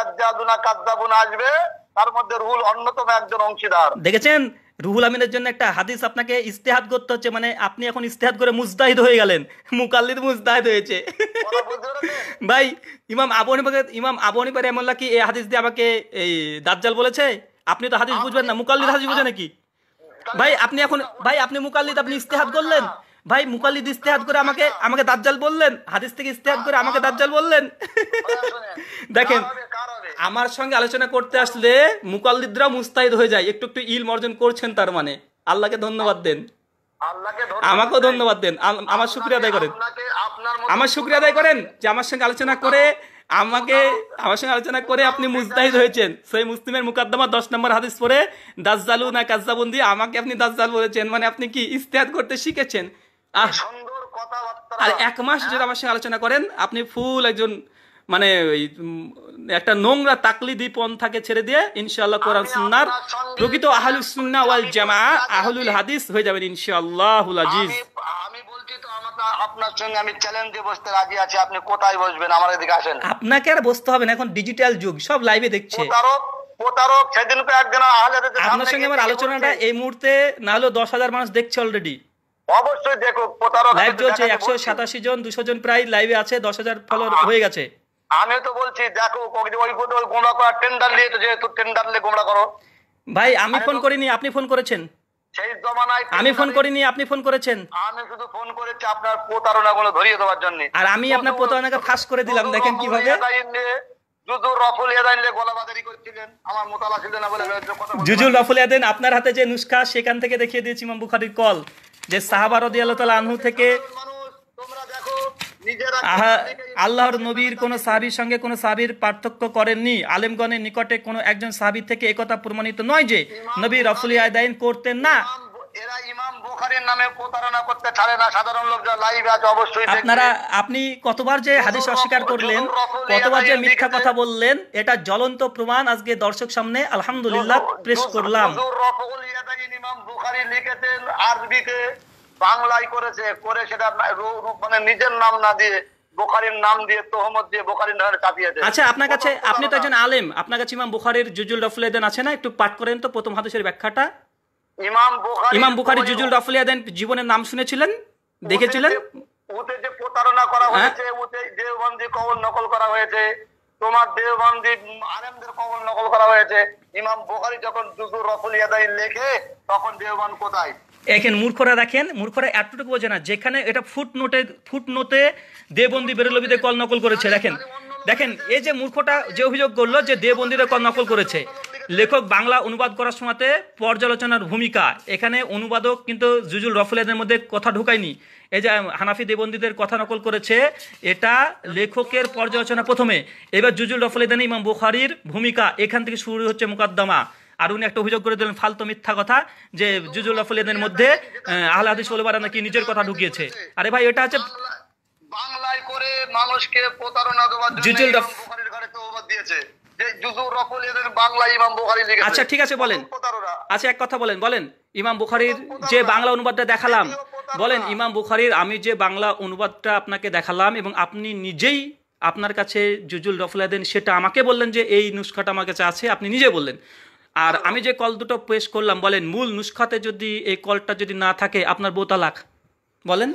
আসবে তার মধ্যে রুহুল অন্যতম একজন অংশীদার দেখেছেন রুহুল আমিনের জন্য একটা হাদিস আপনাকে ইস্তেহাত করতে হচ্ছে মানে আপনি এখন ইস্তেহাত করে মুজদাহিদ হয়ে গেলেন মুকাল্লিদ মুজদাহিদ হয়েছে ভাই ইমাম আবনী ইমাম আবনী পারে এমন কি এই হাদিস দিয়ে আমাকে এই দাজ্জাল বলেছে আপনি তো হাদিস বুঝবেন না মুকাল্লিদ হাদিস বুঝে নাকি ভাই আপনি এখন ভাই আপনি মুকাল্লিদ আপনি ইস্তেহাত করলেন ভাই মুকালিদ ইস্তেহাত করে আমাকে আমাকে দাজ্জাল বললেন হাদিস থেকে ইস্তেহাত করে আমাকে দাজ্জাল বললেন দেখেন আমার সঙ্গে আলোচনা করতে আসলে মুকালিদরা মুস্তাহিদ হয়ে যায় একটু একটু ইলম অর্জন করছেন তার মানে আল্লাহকে ধন্যবাদ দেন আমাকেও ধন্যবাদ দেন আমার শুক্রিয়া আদায় করেন আমার শুক্রিয়া আদায় করেন যে আমার সঙ্গে আলোচনা করে আমাকে আমার সঙ্গে আলোচনা করে আপনি মুস্তাহিদ হয়েছেন সেই মুসলিমের মুকাদ্দমা দশ নম্বর হাদিস পরে দাজ্জালু না কাজাবন্দি আমাকে আপনি দাজ্জাল বলেছেন মানে আপনি কি ইস্তেহাত করতে শিখেছেন আর এক মাস যদি আমার সঙ্গে আলোচনা করেন আপনি ফুল একজন মানে একটা নোংরা তাকলি তাকলিদি থাকে ছেড়ে দিয়ে ইনশাআল্লাহ কোরআন সুন্নার প্রকৃত আহলুস সুন্নাহ ওয়াল জামা আহলুল হাদিস হয়ে যাবেন ইনশাআল্লাহুল আজিজ আপনার চ্যালেঞ্জ রাজি আছি আপনি কোথায় বসবেন আমার আপনাকে আর বসতে হবে না এখন ডিজিটাল যুগ সব লাইভে দেখছে আপনার সঙ্গে আমার আলোচনাটা এই মুহূর্তে না হলেও দশ হাজার মানুষ দেখছে অলরেডি অবশ্যই দেখুক প্রতারক লাইভ চলছে একশো সাতাশি জন দুশো জন প্রায় লাইভে আছে দশ হাজার হয়ে গেছে আমি তো বলছি দেখো ওই গোমরা টেন্ডার নিয়ে তো যেহেতু টেন্ডার নিয়ে গোমরা করো ভাই আমি ফোন করিনি আপনি ফোন করেছেন সেই জমানায় আমি ফোন করিনি আপনি ফোন করেছেন আমি শুধু ফোন করেছি আপনার প্রতারণা গুলো ধরিয়ে দেওয়ার জন্য আর আমি আপনার প্রতারণাকে ফাঁস করে দিলাম দেখেন কিভাবে জুজুল রফুল আপনার হাতে যে নুসখা সেখান থেকে দেখিয়ে দিয়েছি ইমাম বুখারির কল যে সাহাবার আনহু থেকে আল্লাহর নবীর কোন সাহাবির সঙ্গে কোন সাবির পার্থক্য করেননি আলেমগণের নিকটে কোন একজন সাবির থেকে একথা প্রমাণিত নয় যে নবী রফুলি আদায়ন করতেন না মানে নিজের নাম না দিয়ে নাম দিয়ে আচ্ছা আপনার কাছে আপনি তো একজন আলেম আপনার কাছে ইমাম বুখারের জুজুল রফুল আছে না একটু পাঠ করেন তো প্রথম হাদিসের ব্যাখ্যাটা ইমাম বুখারি জুজুল রাফলিয়া দেন জীবনের নাম শুনেছিলেন দেখেছিলেন ওতে যে প্রতারণা করা হ্যাঁ। হয়েছে ওতে দেওবন্দি কবল নকল করা হয়েছে তোমার দেওবন্দি আলেমদের কবল নকল করা হয়েছে ইমাম বুখারি যখন জুজুল রাফলিয়াদাই লেখে তখন দেওবান কোথায় এখন মূর্খরা দেখেন মূর্খরা এতটুকু বোঝে না যেখানে এটা ফুটনোটে ফুটনোটে দেবন্দি বেরলবিতে কল নকল করেছে দেখেন দেখেন এই যে মূর্খটা যে অভিযোগ করলো যে দেবন্দিরা কল নকল করেছে লেখক বাংলা অনুবাদ করার সময়তে পর্যালোচনার ভূমিকা এখানে অনুবাদক কিন্তু জুজুল রফুলের মধ্যে কথা ঢুকায়নি এই যে হানাফি দেবন্দীদের কথা নকল করেছে এটা লেখকের পর্যালোচনা প্রথমে এবার জুজুল রফুলেদানি ইমাম বুখারির ভূমিকা এখান থেকে শুরু হচ্ছে মোকদ্দমা আর উনি একটা অভিযোগ করে দিলেন ফালতু মিথ্যা কথা যে জুজুল রফুলেদের মধ্যে আহলে হাদিস নাকি নিজের কথা ঢুকিয়েছে আরে ভাই এটা হচ্ছে বাংলায় করে মানুষকে প্রতারণা দেওয়ার জন্য ঘরে তো দিয়েছে আচ্ছা ঠিক আছে বলেন আচ্ছা এক কথা বলেন বলেন ইমাম বুখারির যে বাংলা অনুবাদটা দেখালাম বলেন ইমাম বুখারির আমি যে বাংলা অনুবাদটা আপনাকে দেখালাম এবং আপনি নিজেই আপনার কাছে জুজুল রফলা দেন সেটা আমাকে বললেন যে এই নুসখাটা আমার কাছে আছে আপনি নিজে বললেন আর আচ্ছা। আমি যে কল দুটো পেশ করলাম বলেন মূল নুসখাতে যদি এই কলটা যদি না থাকে আপনার বোতালাক বলেন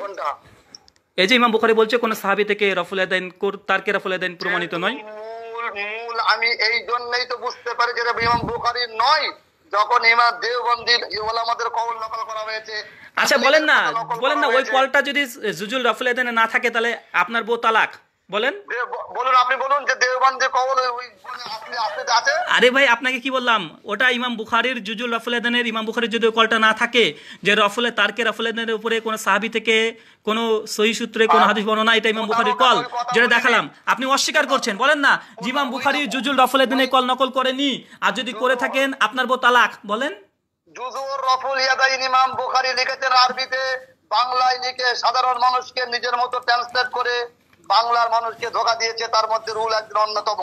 এই যে ইমাম বুখারি বলছে কোন সাহাবি থেকে রফুল আদাইন তারকে রফুল আদাইন হ্যাঁ, প্রমাণিত নয় মূল আমি এই জন্যই তো বুঝতে পারি যে ইমাম বুখারির নয় যখন ইমাম দেওবন্দির ওলামাদের ইয়ে কবল নকল করা হয়েছে আচ্ছা বলেন না বলেন না ওই কলটা যদি জুজুল রফলেদেনে না থাকে তাহলে আপনার বউ তালাক বলেন বলুন আপনি বলুন যে আরে ভাই আপনাকে কি বললাম ওটা ইমাম বুখারির জুজুল রফুলেদানের ইমাম বুখারির যদি কলটা না থাকে যে তারকে রফুলেদানের উপরে কোনো সাহাবি থেকে সহি সূত্রে কোনো হ্যাঁ। হাদিস এটা ইমাম বুখারির কল যেটা দেখালাম আপনি অস্বীকার করছেন বলেন না যে ইমাম বুখারি জুজুল রফুলেদানের কল নকল করেনি আর যদি করে থাকেন আপনার বো তালাক বলেন জুজুর রফুল ইয়াদাইন ইমাম বুখারি লিখেছেন আরবিতে বাংলায় লিখে সাধারণ মানুষকে নিজের মতো ট্রান্সলেট করে বাংলার মানুষকে ধোকা দিয়েছে তার মধ্যে রুল একজন অন্যতম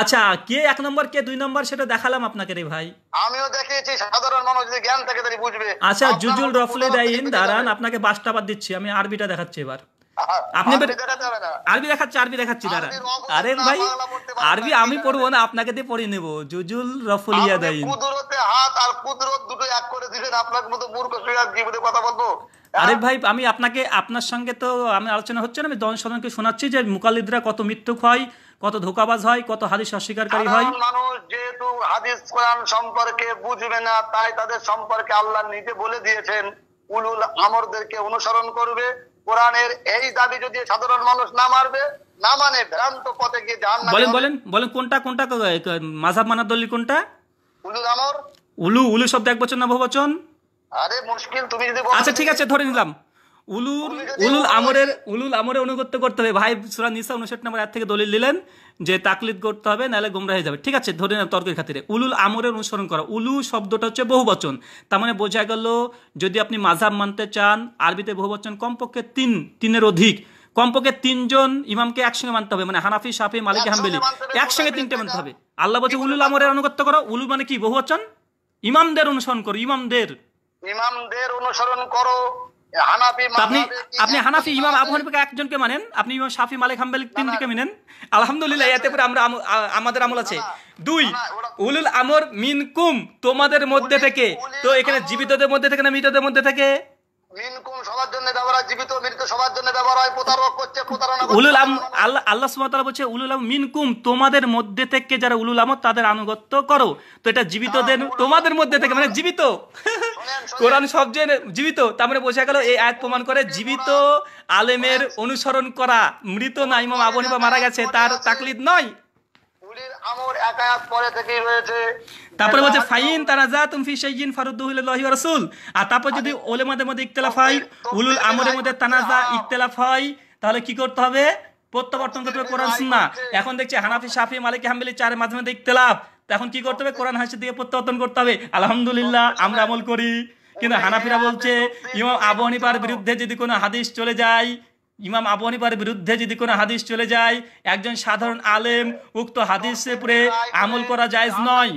আচ্ছা কে এক নম্বর কে দুই নম্বর সেটা দেখালাম আপনাকে রে ভাই আমিও দেখেছি সাধারণ মানুষ যদি জ্ঞান থাকে তাহলে বুঝবে আচ্ছা জুজুল রফলে দাইন দাঁড়ান আপনাকে বাসটা বাদ দিচ্ছি আমি আরবিটা দেখাচ্ছি এবার আপনি আরবি দেখাচ্ছি আরবি দেখাচ্ছি দাঁড়ান আরে ভাই আরবি আমি পড়বো না আপনাকে দিয়ে পড়িয়ে নেব জুজুল রফলিয়া দাইন কুদরতে হাত আর কুদরত দুটো এক করে দিলেন আপনার মতো মূর্খ জীবনে কথা বলবো আরে ভাই আমি আপনাকে আপনার সঙ্গে তো আমি আলোচনা হচ্ছে না আমি দন সদনকে শোনাচ্ছি যে মুকালিদরা কত মৃত্যুক হয় কত ধোকাবাজ হয় কত হাদিস অস্বীকারী হয় মানুষ যেহেতু হাদিস কোরআন সম্পর্কে বুঝবে না তাই তাদের সম্পর্কে আল্লাহ নিজে বলে দিয়েছেন উলুল আমরদেরকে অনুসরণ করবে কোরআনের এই দাবি যদি সাধারণ মানুষ না মারবে না মানে ভ্রান্ত পথে গিয়ে যান বলেন বলেন বলেন কোনটা কোনটা মাঝাব মানার দলিল কোনটা উলুল আমর উলু উলু শব্দ এক বচন না বচন আরে মুশকিল তুমি যদি আচ্ছা ঠিক আছে ধরে নিলাম উলুল উলুল আমরের উলুল আমরের অনুগত্য করতে হবে ভাই সুরা নিসা উনষাট নম্বর এক থেকে দলিল দিলেন যে তাকলিদ করতে হবে নাহলে গোমরা হয়ে যাবে ঠিক আছে ধরে নেন তর্কের খাতিরে উলুল আমরের অনুসরণ করা উলু শব্দটা হচ্ছে বহুবচন তার মানে বোঝা গেল যদি আপনি মাঝাব মানতে চান আরবিতে বহুবচন কমপক্ষে তিন তিনের অধিক কমপক্ষে তিনজন ইমামকে একসঙ্গে মানতে হবে মানে হানাফি সাফি মালিক হাম্বেলি একসঙ্গে তিনটে মানতে হবে আল্লাহ বলছে উলুল আমরের অনুগত্য করো উলু মানে কি বহুবচন ইমামদের অনুসরণ করো ইমামদের ইমামদের অনুসরণ করো আপনি আপনি হানাফি ইমাম একজনকে মানেন আপনি ইমাম শাফি আলহামদুলিল্লাহ আমাদের আমল আছে দুই উলুল তোমাদের মধ্যে থেকে তো এখানে জীবিতদের মধ্যে থেকে না মৃতদের মধ্যে থেকে আল্লাহ আল্লাহ বলছে উলুল মিনকুম তোমাদের মধ্যে থেকে যারা উলুল আম তাদের আনুগত্য করো তো এটা জীবিতদের তোমাদের মধ্যে থেকে মানে জীবিত কোরআন সবচেয়ে জীবিত তারপরে মানে বোঝা গেল এই আয়াত প্রমাণ করে জীবিত আলেমের অনুসরণ করা মৃত না ইমাম আবু মারা গেছে তার তাকলিদ নয় তারপরে বলছে ফাইন তারা যা তুমি আর তারপর যদি মধ্যে হয় উলুল আমরের মধ্যে তানাজা হয় তাহলে কি করতে হবে প্রত্যাবর্তন করতে হবে কোরআন সুন্না এখন দেখছি হানাফি সাফি মালিক হাম্বলি চারের মাধ্যমে ইখতিলাফ এখন কি করতে হবে কোরআন হাসির দিকে প্রত্যাবর্তন করতে হবে আলহামদুলিল্লাহ আমরা আমল করি কিন্তু হানাফিরা বলছে ইমাম আবু বিরুদ্ধে যদি কোনো হাদিস চলে যায় ইমাম আবু হানিফার বিরুদ্ধে যদি কোনো হাদিস চলে যায় একজন সাধারণ আলেম উক্ত হাদিসে পরে আমল করা জায়েজ নয়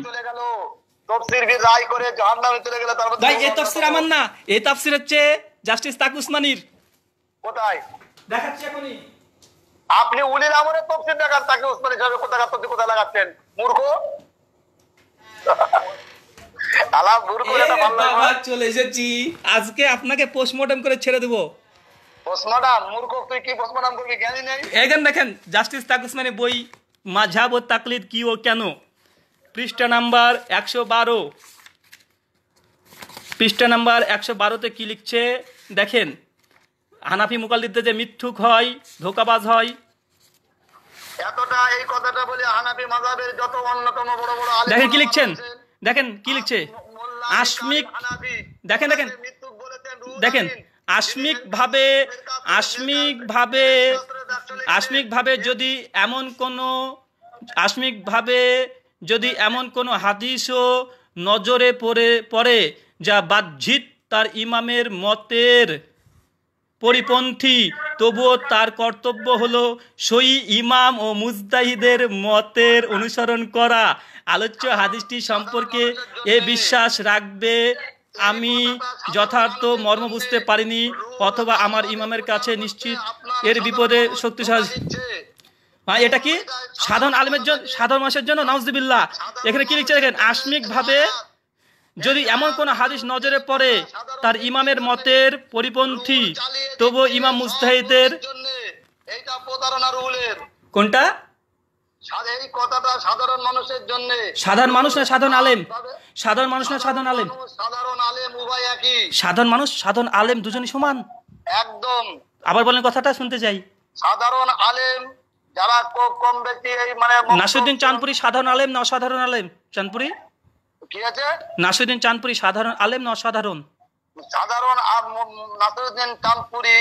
ভাই এই আমার না এই হচ্ছে জাস্টিস তাক কোথায় দেখাচ্ছি এখনই আপনি উলিল আমরের তাকে উসমানি সাহেব মূর্খ আলা মূর্খ এটা চলে এসেছি আজকে আপনাকে পোস্টমর্টম করে ছেড়ে দেবো এখন দেখেন জাস্টিস বই মাঝাব ও তাকলিদ কি ও কেন পৃষ্ঠা নাম্বার একশো পৃষ্ঠা নাম্বার একশো বারোতে কী লিখছে দেখেন হানাফি মুকাল্লিদদের যে মিথ্যুক হয় ধোকাবাজ হয় এতটা এই কথাটা বলে যত অন্যতম দেখেন কি লিখছেন দেখেন কি লিখছে আসমিক দেখেন দেখেন দেখেন ভাবে আসমিক ভাবে যদি এমন কোনো ভাবে যদি এমন কোনো হাদিসও নজরে পড়ে পড়ে যা বাহ্যিক তার ইমামের মতের পরিপন্থী তবুও তার কর্তব্য হলো সই ইমাম ও মুজদাহিদের মতের অনুসরণ করা আলোচ্য হাদিসটি সম্পর্কে এ বিশ্বাস রাখবে আমি যথার্থ মর্ম বুঝতে পারিনি অথবা আমার ইমামের কাছে নিশ্চিত এর বিপদে শক্তিশালী ভাই এটা কি সাধারণ আলমের জন্য সাধারণ মানুষের জন্য নওয়াজবিল্লাহ এখানে কি লিখছে দেখেন ভাবে যদি এমন কোন হাদিস নজরে পড়ে তার ইমামের মতের পরিপন্থী তবু ইমাম মুস্তাহিদের কোনটা এই কথাটা সাধারণ মানুষের জন্য সাধারণ মানুষ না সাধারণ আলেম সাধারণ মানুষ না সাধারণ আলেম সাধারণ আলেম উভয় একই সাধারণ মানুষ সাধারণ আলেম দুজনই সমান একদম আবার বলেন কথাটা শুনতে চাই সাধারণ আলেম যারা কম ব্যক্তি এই মানে নাসিরুদ্দিন চাঁদপুরি সাধারণ আলেম না অসাধারণ আলেম চাঁদপুরি কি আছে নাসিরুদ্দিন চাঁদপুরি সাধারণ আলেম না অসাধারণ সাধারণ নাসিরুদ্দিন চাঁদপুরি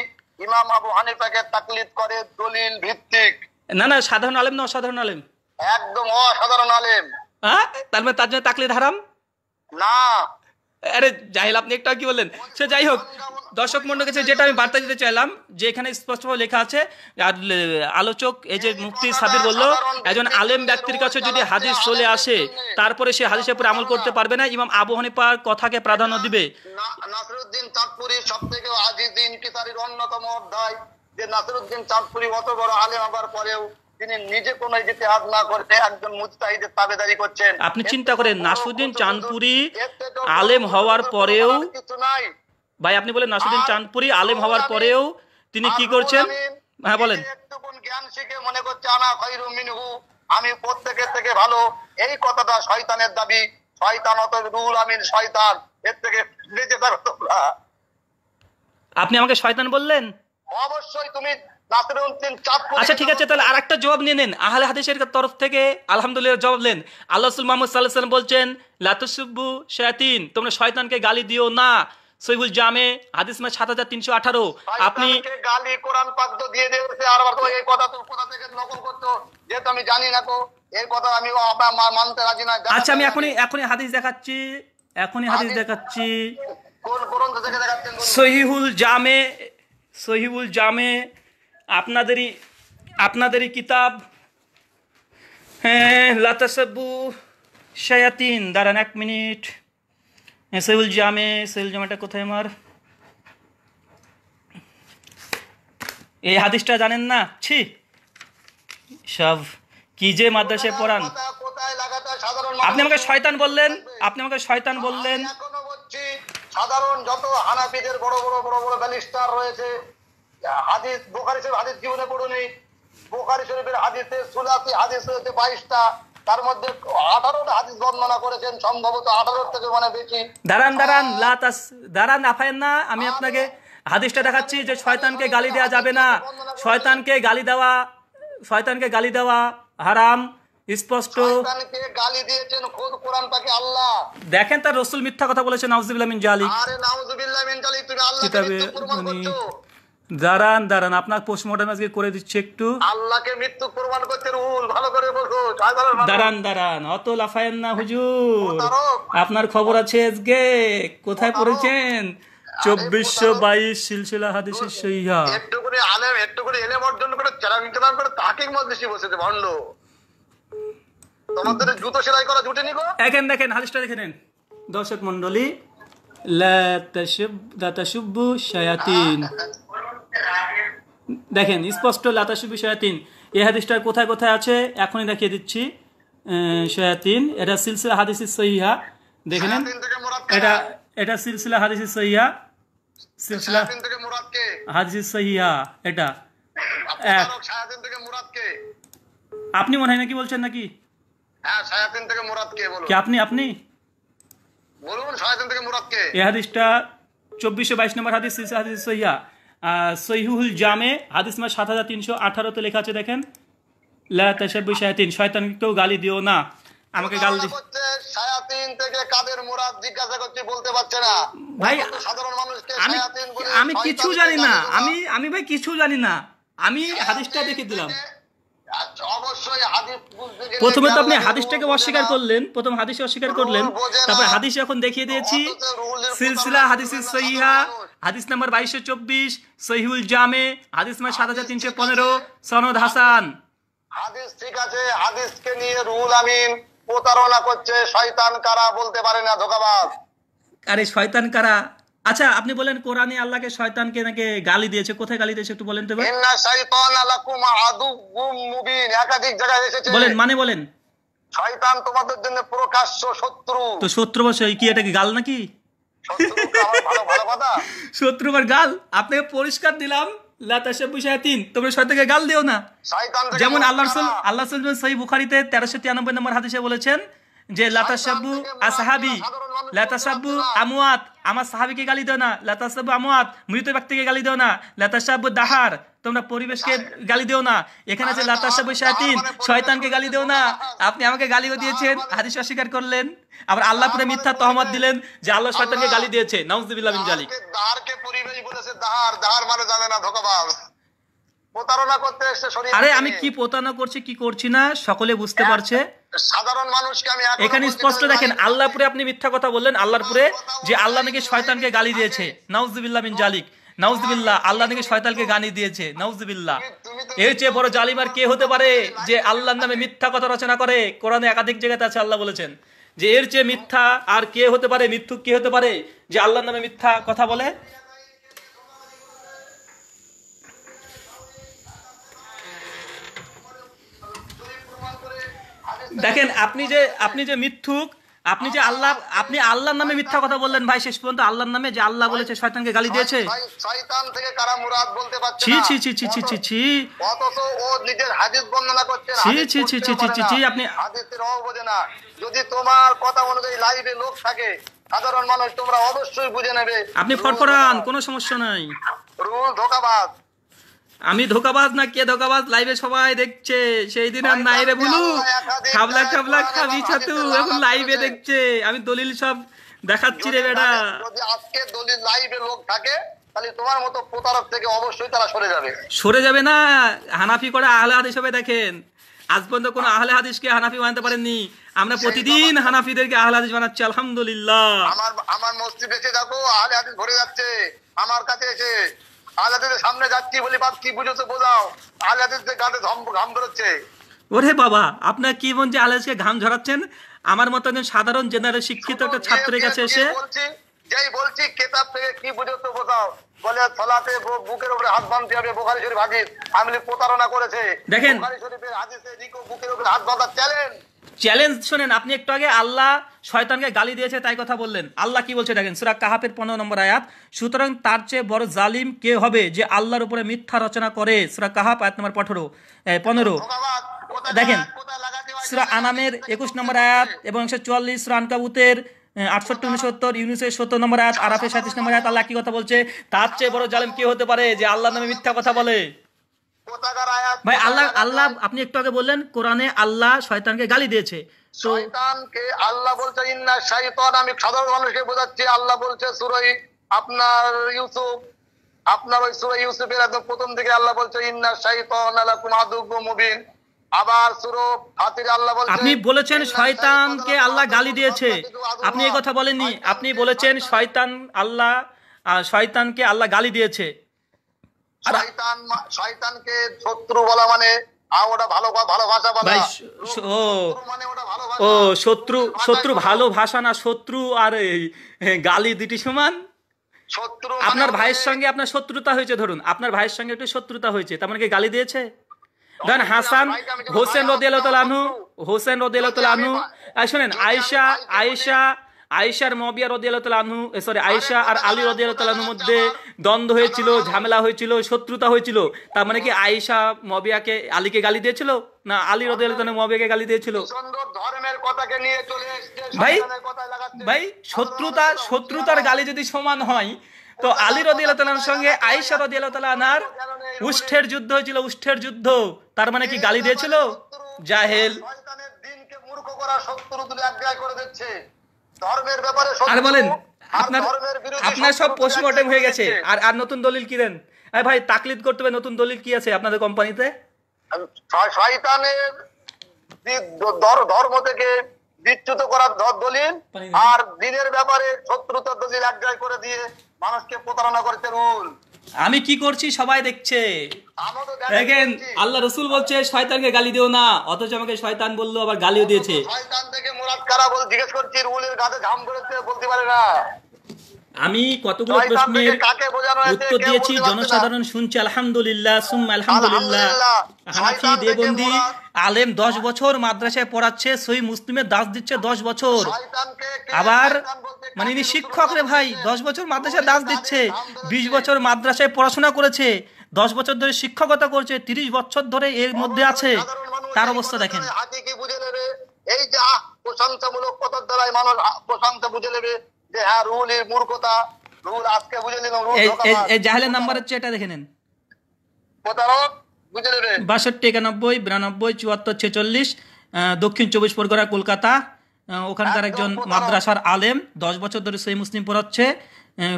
ইমাম আবু হানিফাকে তাকলিদ করে দলিল ভিত্তিক না না সাধারণ আলেম না অসাধারণ আলেম একদম অসাধারণ আলেম হ্যাঁ তার মানে তার জন্য তাকলে ধারাম না আরে জাহিল আপনি একটা কি বললেন সে যাই হোক দর্শক মন্ডল কাছে যেটা আমি বার্তা দিতে চাইলাম যে এখানে স্পষ্টভাবে লেখা আছে আর আলোচক এই যে মুফতি সাবির বলল একজন আলেম ব্যক্তির কাছে যদি হাদিস চলে আসে তারপরে সে হাদিসের উপর আমল করতে পারবে না ইমাম আবু হানিফার কথাকে প্রাধান্য দিবে নাসিরউদ্দিন তাতপুরী সবথেকে আজিজ দিন কিতারির অন্যতম অধ্যায় যে নাসিরুদ্দিন চাঁদপুরি অত বড় আলেম আবার পরেও তিনি নিজে কোন ইতিহাস না একজন মুজতাহিদের তাবেদারি করছেন আপনি চিন্তা করেন চাঁদপুরি আলেম হওয়ার পরেও কিছু নাই ভাই আপনি বলেন চাঁদপুরি আলেম হওয়ার পরেও তিনি কি করছেন হ্যাঁ বলেন জ্ঞান শিখে মনে করছে আনা খৈরু মিনহু আমি প্রত্যেকের থেকে ভালো এই কথাটা শয়তানের দাবি শয়তান অত রুল আমিন শয়তান এর থেকে তোমরা আপনি আমাকে শয়তান বললেন অবশ্যই আচ্ছা ঠিক আছে তাহলে আর একটা জবাব নিয়ে নেন আহলে হাদিসের তরফ থেকে আলহামদুলিল্লাহ জবাব নেন আল্লাহ মোহাম্মদ সাল্লাহ বলছেন লাতুসুব্বু শয়াতিন তোমরা শয়তানকে গালি দিও না সহিবুল জামে হাদিস মা সাত হাজার তিনশো আঠারো আপনি গালি কোরআন পাক দিয়ে দিয়েছে আর এই কথা তো কোথা থেকে নকল করতো যেহেতু আমি জানি না তো এই কথা আমি মানতে রাজি না আচ্ছা আমি এখনই এখনই হাদিস দেখাচ্ছি এখনই হাদিস দেখাচ্ছি সহিহুল জামে সহিউল জামে আপনাদেরই আপনাদেরই কিতাব হ্যাঁ লাতাসাবু শায়াতিন দাঁড়ান এক মিনিট হ্যাঁ, সহিউল জামে সহিউল জামাটা কোথায় আমার এই হাদিসটা জানেন না ছি সব কি যে মাদ্রাসায় পড়ান আপনি আমাকে শয়তান বললেন আপনি আমাকে শয়তান বললেন সাধারণ যত হানাফিদের বড় বড় বড় বড় ব্যালিস্টার রয়েছে হাদিস বোখারি শরীফ হাদিস জীবনে পড়ুনি বোখারি শরীফের হাদিসে সুলাতি হাদিস রয়েছে বাইশটা তার মধ্যে আঠারোটা হাদিস বর্ণনা করেছেন সম্ভবত আঠারোর থেকে মানে বেশি দাঁড়ান দাঁড়ান লাতাস দাঁড়ান আফায়েন না আমি আপনাকে হাদিসটা দেখাচ্ছি যে শয়তানকে গালি দেওয়া যাবে না শয়তানকে গালি দেওয়া শয়তানকে গালি দেওয়া হারাম স্পষ্ট দেখেন তার রসুল মিথ্যা কথা বলেছে জালিক মানে দাঁড়ান দাঁড়ান আপনার পোস্টমর্টম আজকে করে দিচ্ছে একটু আল্লাহকে মৃত্যু প্রমাণ ভালো করে দাঁড়ান দাঁড়ান অত লাফায়েন না হুজুর আপনার খবর আছে আজকে কোথায় পড়েছেন চব্বিশশো বাইশ সিলসিলা হাদিসের সহিহা একটু করে আলেম একটু করে এলেম করে চালান চালান করে তাকে মজলিসি বসেছে ভণ্ড তোমাদের জুতো সেলাই করা জুটেনি গো দেখেন দেখেন হাদিসটা দেখে নেন দর্শক মণ্ডলী লাতাশুব্বু শায়াতিন দেখেন স্পষ্ট লাতাশুব্বু শায়াতিন এই হাদিসটা কোথায় কোথায় আছে এখনই দেখিয়ে দিচ্ছি শায়াতিন এটা সিলসিলা হাদিস সহিহা দেখে নেন এটা এটা সিলসিলা হাদিস সহিহা সিলসিলা হাদিস সহিহা এটা আপনি মনে হয় নাকি বলছেন নাকি হ্যাঁ থেকে কে বলুন আপনি আপনি বলুন থেকে কে এই হাদিসটা নম্বর হাদিস হাদিস সহিহুল জামে হাদিস নম্বর লেখা আছে দেখেন গালি দিও না আমাকে গাল দি থেকে কাদের জিজ্ঞাসা করতে বলতে পারছে না ভাই সাধারণ আমি কিছু জানি না আমি আমি ভাই কিছু জানি না আমি হাদিসটা দেখে দিলাম প্রথমে তো আপনি হাদিসটাকে অস্বীকার করলেন প্রথম হাদিস অস্বীকার করলেন তারপর হাদিস এখন দেখিয়ে দিয়েছি সিলসিলা হাদিস সহিহা হাদিস নাম্বার বাইশশো চব্বিশ সহিউল জামে হাদিস নাম্বার সাত হাজার তিনশো পনেরো সনদ হাসান হাদিস ঠিক আছে হাদিসকে নিয়ে রুল আমিন প্রতারণা করছে শয়তান কারা বলতে পারে না ধোকাবাদ আরে শয়তান কারা আচ্ছা আপনি বলেন কোরআনে আল্লাহকে শয়তানকে নাকি গালি দিয়েছে কোথায় গালি দিয়েছে একটু বলেন তো বলেন মানে বলেন শয়তান তোমাদের জন্য প্রকাশ্য শত্রু তো শত্রু বসে কি এটা কি গাল নাকি শত্রুবার গাল আপনাকে পরিষ্কার দিলাম গাল দিও না যেমন আল্লাহ আল্লাহ সহি বুখারিতে তেরোশো তিরানব্বই নম্বর হাদিসে বলেছেন যে লাতাসাবু আসাহাবি লাতাসাবু আমুয়াত আমার সাহাবিকে গালি দেও না লাতাসাবু আমুয়াত মৃত ব্যক্তিকে গালি দেও না লাতাসাবু দাহার তোমরা পরিবেশকে গালি দেও না এখানে যে লাতাসাবু শায়াতিন শয়তানকে গালি দেও না আপনি আমাকে গালিও দিয়েছেন হাদিস অস্বীকার করলেন আবার আল্লাহ পুরে মিথ্যা তহমত দিলেন যে আল্লাহ শয়তানকে গালি দিয়েছে নাউজুবিল্লাহ বিন জালিক দাহারকে পরিবেশ বলেছে দাহার দাহার মানে জানে না ধোকাবাজ প্রতারণা করতে এসে আরে আমি কি প্রতারণা করছি কি করছি না সকলে বুঝতে পারছে এখানে স্পষ্ট দেখেন আল্লাহপুরে আপনি মিথ্যা কথা বললেন আল্লাহপুরে যে আল্লাহ নাকি শয়তানকে গালি দিয়েছে নাউজুবিল্লাহ মিন জালিক আল্লাহ নাকি শয়তানকে দিয়েছে এর চেয়ে বড় জালিমার কে হতে পারে যে আল্লাহর নামে মিথ্যা কথা রচনা করে কোরআনে একাধিক জায়গাতে আছে আল্লাহ বলেছেন যে এর চেয়ে মিথ্যা আর কে হতে পারে মৃত্যু কে হতে পারে যে আল্লাহর নামে মিথ্যা কথা বলে দেখেন আপনি যে আপনি যে মিথ্যুক আপনি যে আল্লাহ আপনি আল্লাহর নামে মিথ্যা কথা বললেন ভাই শেষ পর্যন্ত আল্লাহর নামে যে আল্লাহ বলেছে শয়তানকে গালি দিয়েছে শয়তান থেকে কারা মুরাদ বলতে পারছে ছি ছি ছি ছি ছি ছি ও নিজের হাদিস বর্ণনা করছে ছি ছি ছি ছি ছি ছি ছি আপনি হাদিসের বোঝে না যদি তোমার কথা অনুযায়ী লাইভে লোক থাকে সাধারণ মানুষ তোমরা অবশ্যই বুঝে নেবে আপনি ফটফরান কোনো সমস্যা নাই রুল ধোকাবাজ আমি ধোকাবাজ না কে ধোকাবাজ লাইভে সবাই দেখছে সেই দিন আর নাই রে বলু খাবলা খাবলা খাবি ছাতু এখন লাইভে দেখছে আমি দলিল সব দেখাচ্ছি রে বেটা আজকে দলিল লাইভে লোক থাকে তোমার মতো প্রতারক থেকে অবশ্যই তারা সরে যাবে সরে যাবে না হানাফি করে আহলে হাদিস হবে দেখেন আজ পর্যন্ত কোনো আহলে হাদিসকে হানাফি বানাতে পারেননি আমরা প্রতিদিন হানাফিদেরকে আহলে হাদিস বানাচ্ছি আলহামদুলিল্লাহ আমার আমার মসজিদে এসে দেখো আহলে হাদিস ভরে যাচ্ছে আমার কাছে এসে সামনে যাচ্ছি বলি বাপ কি বোঝাও ঘাম ধরছে ওরে বাবা আপনার কি যে ঘাম ঝরাচ্ছেন আমার মতো সাধারণ জেনারেল শিক্ষিত একটা ছাত্রের কাছে এসে যেই বলছি কেতাব থেকে কি বুঝতো বোঝাও বলে ফলাতে বুকের উপরে হাত বাঁধতে হবে বোখারি শরীফ হাদিস আমি প্রতারণা করেছে দেখেন বুখারি শরীফের হাদিসে বুকের উপরে হাত বাঁধার চ্যালেঞ্জ চ্যালেঞ্জ শোনেন আপনি একটু আগে আল্লাহ শয়তানকে গালি দিয়েছে তাই কথা বললেন আল্লাহ কি বলছে দেখেন সুরা কাহাপের পনেরো নম্বর আয়াত সুতরাং তার চেয়ে বড় জালিম কে হবে যে আল্লাহর উপরে মিথ্যা রচনা করে সুরা কাহাপ আয়াত নম্বর পনেরো পনেরো দেখেন সুরা আনামের একুশ নম্বর আয়াত এবং একশো চুয়াল্লিশ সুরা আনকাবুতের আটষট্টি উনসত্তর ইউনিসের সত্তর নম্বর আয়াত আরাফের সাঁত্রিশ নম্বর আয়াত আল্লাহ কি কথা বলছে তার চেয়ে বড় জালিম কে হতে পারে যে আল্লাহ নামে মিথ্যা কথা বলে ভাই আল্লাহ আল্লাহ আপনি একটু আগে বললেন কোরআনে আল্লাহ শয়তানকে গালি দিয়েছে শয়তানকে আল্লাহ বলছে ইন্না শয়তান আমি সাধারণ মানুষকে বোঝাচ্ছি আল্লাহ বলছে সুরাই আপনার ইউসুফ আপনার ওই সুরাই ইউসুফের একদম প্রথম দিকে আল্লাহ বলছে ইন্না শয়তান আলাকুম মুবিন আবার সুরব হাতির আল্লাহ বলছে আপনি বলেছেন শয়তানকে আল্লাহ গালি দিয়েছে আপনি এই কথা বলেননি আপনি বলেছেন শয়তান আল্লাহ শয়তানকে আল্লাহ গালি দিয়েছে শত্রু ভালো ভাষা না শত্রু আর গালি দুটি সমান শত্রু মানে আপনার ভাইয়ের সঙ্গে আপনার শত্রুতা হয়েছে ধরুন আপনার ভাইয়ের সঙ্গে একটু শত্রুতা হয়েছে তার মানে কি গালি দিয়েছে ধরেন হাসান হোসেন রদিয়াল হোসেন রদিয়াল শোনেন আয়েশা আয়েশা আয়েশার মবিয়া রদিয়ালু সরি আয়েশা আর আলী রদিয়ালুর মধ্যে দ্বন্দ্ব হয়েছিল ঝামেলা হয়েছিল শত্রুতা হয়েছিল তার মানে কি আয়েশা মবিয়াকে আলীকে গালি দিয়েছিল না আলী রদিয়ালু মবিয়াকে গালি দিয়েছিল ভাই ভাই শত্রুতা শত্রুতার গালি যদি সমান হয় তো আলী রদিয়ালতালার সঙ্গে আয়েশা আনার উষ্ঠের যুদ্ধ হয়েছিল উষ্ঠের যুদ্ধ তার মানে কি গালি দিয়েছিল জাহেল করে দিচ্ছে ধর্মের ব্যাপারে আর বলেন আপনার আপনার সব পোস্টমর্টেম হয়ে গেছে আর আর নতুন দলিল কি দেন আরে ভাই তাকলিদ করতে হবে নতুন দলিল কি আছে আপনাদের কোম্পানিতে শয়তানের ধর্ম থেকে বিচ্যুত করার ধর দলিল আর দিনের ব্যাপারে শত্রুতার দলিল এক করে দিয়ে মানুষকে প্রতারণা করতে রুল আমি কি করছি সবাই দেখছে দেখেন আল্লাহ রসুল বলছে শয়তানকে গালি দিও না অথচ আমাকে শয়তান আবার গালিও দিয়েছে শয়তান থেকে মুরাদ কারা বল জিজ্ঞেস করছি রুলের ঝাম বলতে পারে না আমি কতগুলো প্রশ্নের উত্তর দিয়েছি জনসাধারণ শুনছে আলহামদুলিল্লাহ আলহামদুলিল্লাহ দেবন্দি আলেম দশ বছর মাদ্রাসায় পড়াচ্ছে সই মুসলিমের দাস দিচ্ছে দশ বছর আবার মানে ইনি শিক্ষক রে ভাই দশ বছর মাদ্রাসায় দাস দিচ্ছে বিশ বছর মাদ্রাসায় পড়াশোনা করেছে দশ বছর ধরে শিক্ষকতা করছে তিরিশ বছর ধরে এর মধ্যে আছে তার অবস্থা দেখেন এই যা প্রশংসামূলক কথার দ্বারাই মানুষ প্রশংসা বুঝে নেবে যে হ্যাঁ রুল এর মূর্খতা রুল আজকে বুঝে নিলাম এই জাহেলের নাম্বার হচ্ছে এটা দেখে নেন প্রতারক বুঝে নেবে বাষট্টি একানব্বই বিরানব্বই চুয়াত্তর ছেচল্লিশ দক্ষিণ চব্বিশ পরগনা কলকাতা ওখানকার একজন মাদ্রাসার আলেম দশ বছর ধরে সেই মুসলিম পড়াচ্ছে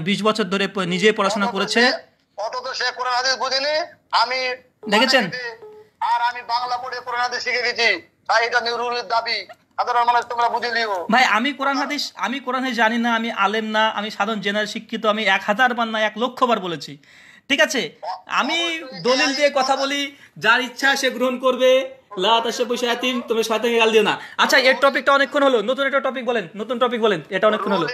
বিশ বছর ধরে নিজে পড়াশোনা করেছে সে কোরআন হাদিস আমি দেখেছেন আর আমি বাংলা পড়ে কোরআন হাদিস শিখে গেছি তাই এটা দাবি ভাই আমি কোরআন হাদিস আমি কোরআন জানি না আমি আলেম না আমি সাধারণ জেনারেল শিক্ষিত আমি এক হাজার বার না এক লক্ষ বার বলেছি ঠিক আছে আমি দলিল দিয়ে কথা বলি যার ইচ্ছা সে গ্রহণ করবে তুমি শয়তানকে গাল দিও না আচ্ছা এর টপিকটা অনেকক্ষণ হলো নতুন একটা টপিক বলেন নতুন টপিক বলেন এটা অনেকক্ষণ হলো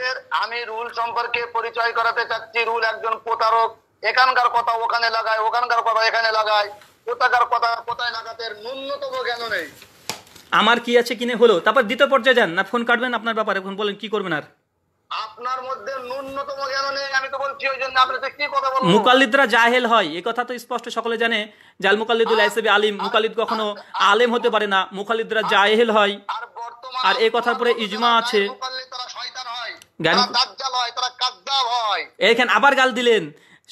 আমি রুল সম্পর্কে পরিচয় করাতে চাচ্ছি রুল একজন প্রতারক এখানকার কথা ওখানে লাগায় ওখানকার কথা এখানে লাগায় কোথাকার কথা কোথায় লাগাতে ন্যূনতম জ্ঞান নেই আমার কি আছে কিনে হলো তারপর দ্বিতীয় পর্যায়ে যান না ফোন কাটবেন আপনার ব্যাপারে ফোন বলেন কি করবেন আর আপনার মধ্যে ন্যূনতম জ্ঞান নেই আমি তো বলছি ওই জন্য আপনি কি কথা বলেন মুকাল্লিদরা জাহেল হয় এই কথা তো স্পষ্ট সকলে জানে জাল মুকাল্লিদুল ইসবি আলিম মুকাল্লিদ কখনো আলেম হতে পারে না মুকাল্লিদরা জাহেল হয় আর এই কথার পরে ইজমা আছে গান হয় তারা হয় তারা আবার গাল দিলেন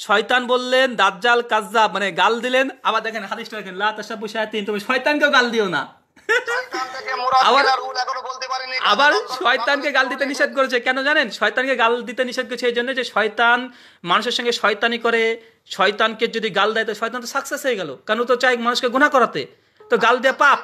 শয়তান বললেন দাজ্জাল কাজ্জাব মানে গাল দিলেন আবার দেখেন হাদিসটা দেখেন লা তাশাব্বু শায়াতিন তুমি শয়তানকেও গাল দিও না আবার আবার শয়তানকে গাল দিতে নিষেধ করেছে কেন জানেন শয়তানকে গাল দিতে নিষেধ করেছে এই জন্য যে শয়তান মানুষের সঙ্গে শয়তানি করে শয়তানকে যদি গাল দেয় তো শয়তান তো সাকসেস হয়ে গেল কেন তো চাই মানুষকে গুণা করাতে তো গাল দেয়া পাপ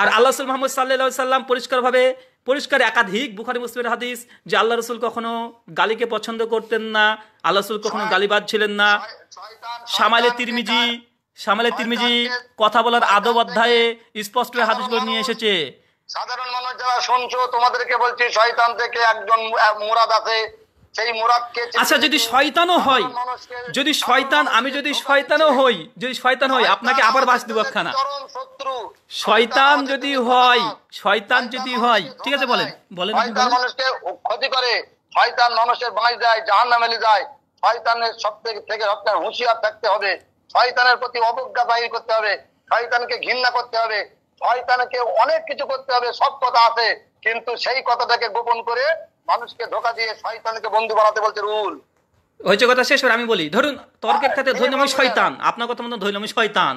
আর আল্লাহ মোহাম্মদ সাল্লাহ সাল্লাম পরিষ্কারভাবে পরিষ্কার একাধিক বুখারি মুসলিমের হাদিস যে আল্লাহ রসুল কখনো গালিকে পছন্দ করতেন না আল্লাহ রসুল কখনো গালিবাদ ছিলেন না সামালে তিরমিজি সামালে তিরমিজি কথা বলার আদব অধ্যায়ে স্পষ্ট করে নিয়ে এসেছে সাধারণ মানুষ যারা শুনছো তোমাদেরকে বলছি শয়তান থেকে একজন মুরাদ আছে সেই মুরাদকে আচ্ছা যদি শয়তানও হয় যদি শয়তান আমি যদি শয়তানও হই যদি শয়তান হয় আপনাকে আবার বাস দিব খানা শয়তান যদি হয় শয়তান যদি হয় ঠিক আছে বলেন বলেন মানুষকে ক্ষতি করে শয়তান মানুষের বাঁচ যায় জাহান যায় শয়তানের সব থেকে থেকে আপনার হুঁশিয়ার থাকতে হবে শয়তানের প্রতি অবজ্ঞা বাহির করতে হবে শয়তানকে ঘৃণা করতে হবে শয়তানকে অনেক কিছু করতে হবে সব কথা আছে কিন্তু সেই কথাটাকে গোপন করে মানুষকে ধোকা দিয়ে শয়তানকে বন্ধু বানাতে বলছে রুল হয়েছে কথা শেষ করে আমি বলি ধরুন তর্কের ক্ষেত্রে ধরুন আমি শয়তান আপনার কথা মতো ধরুন আমি শয়তান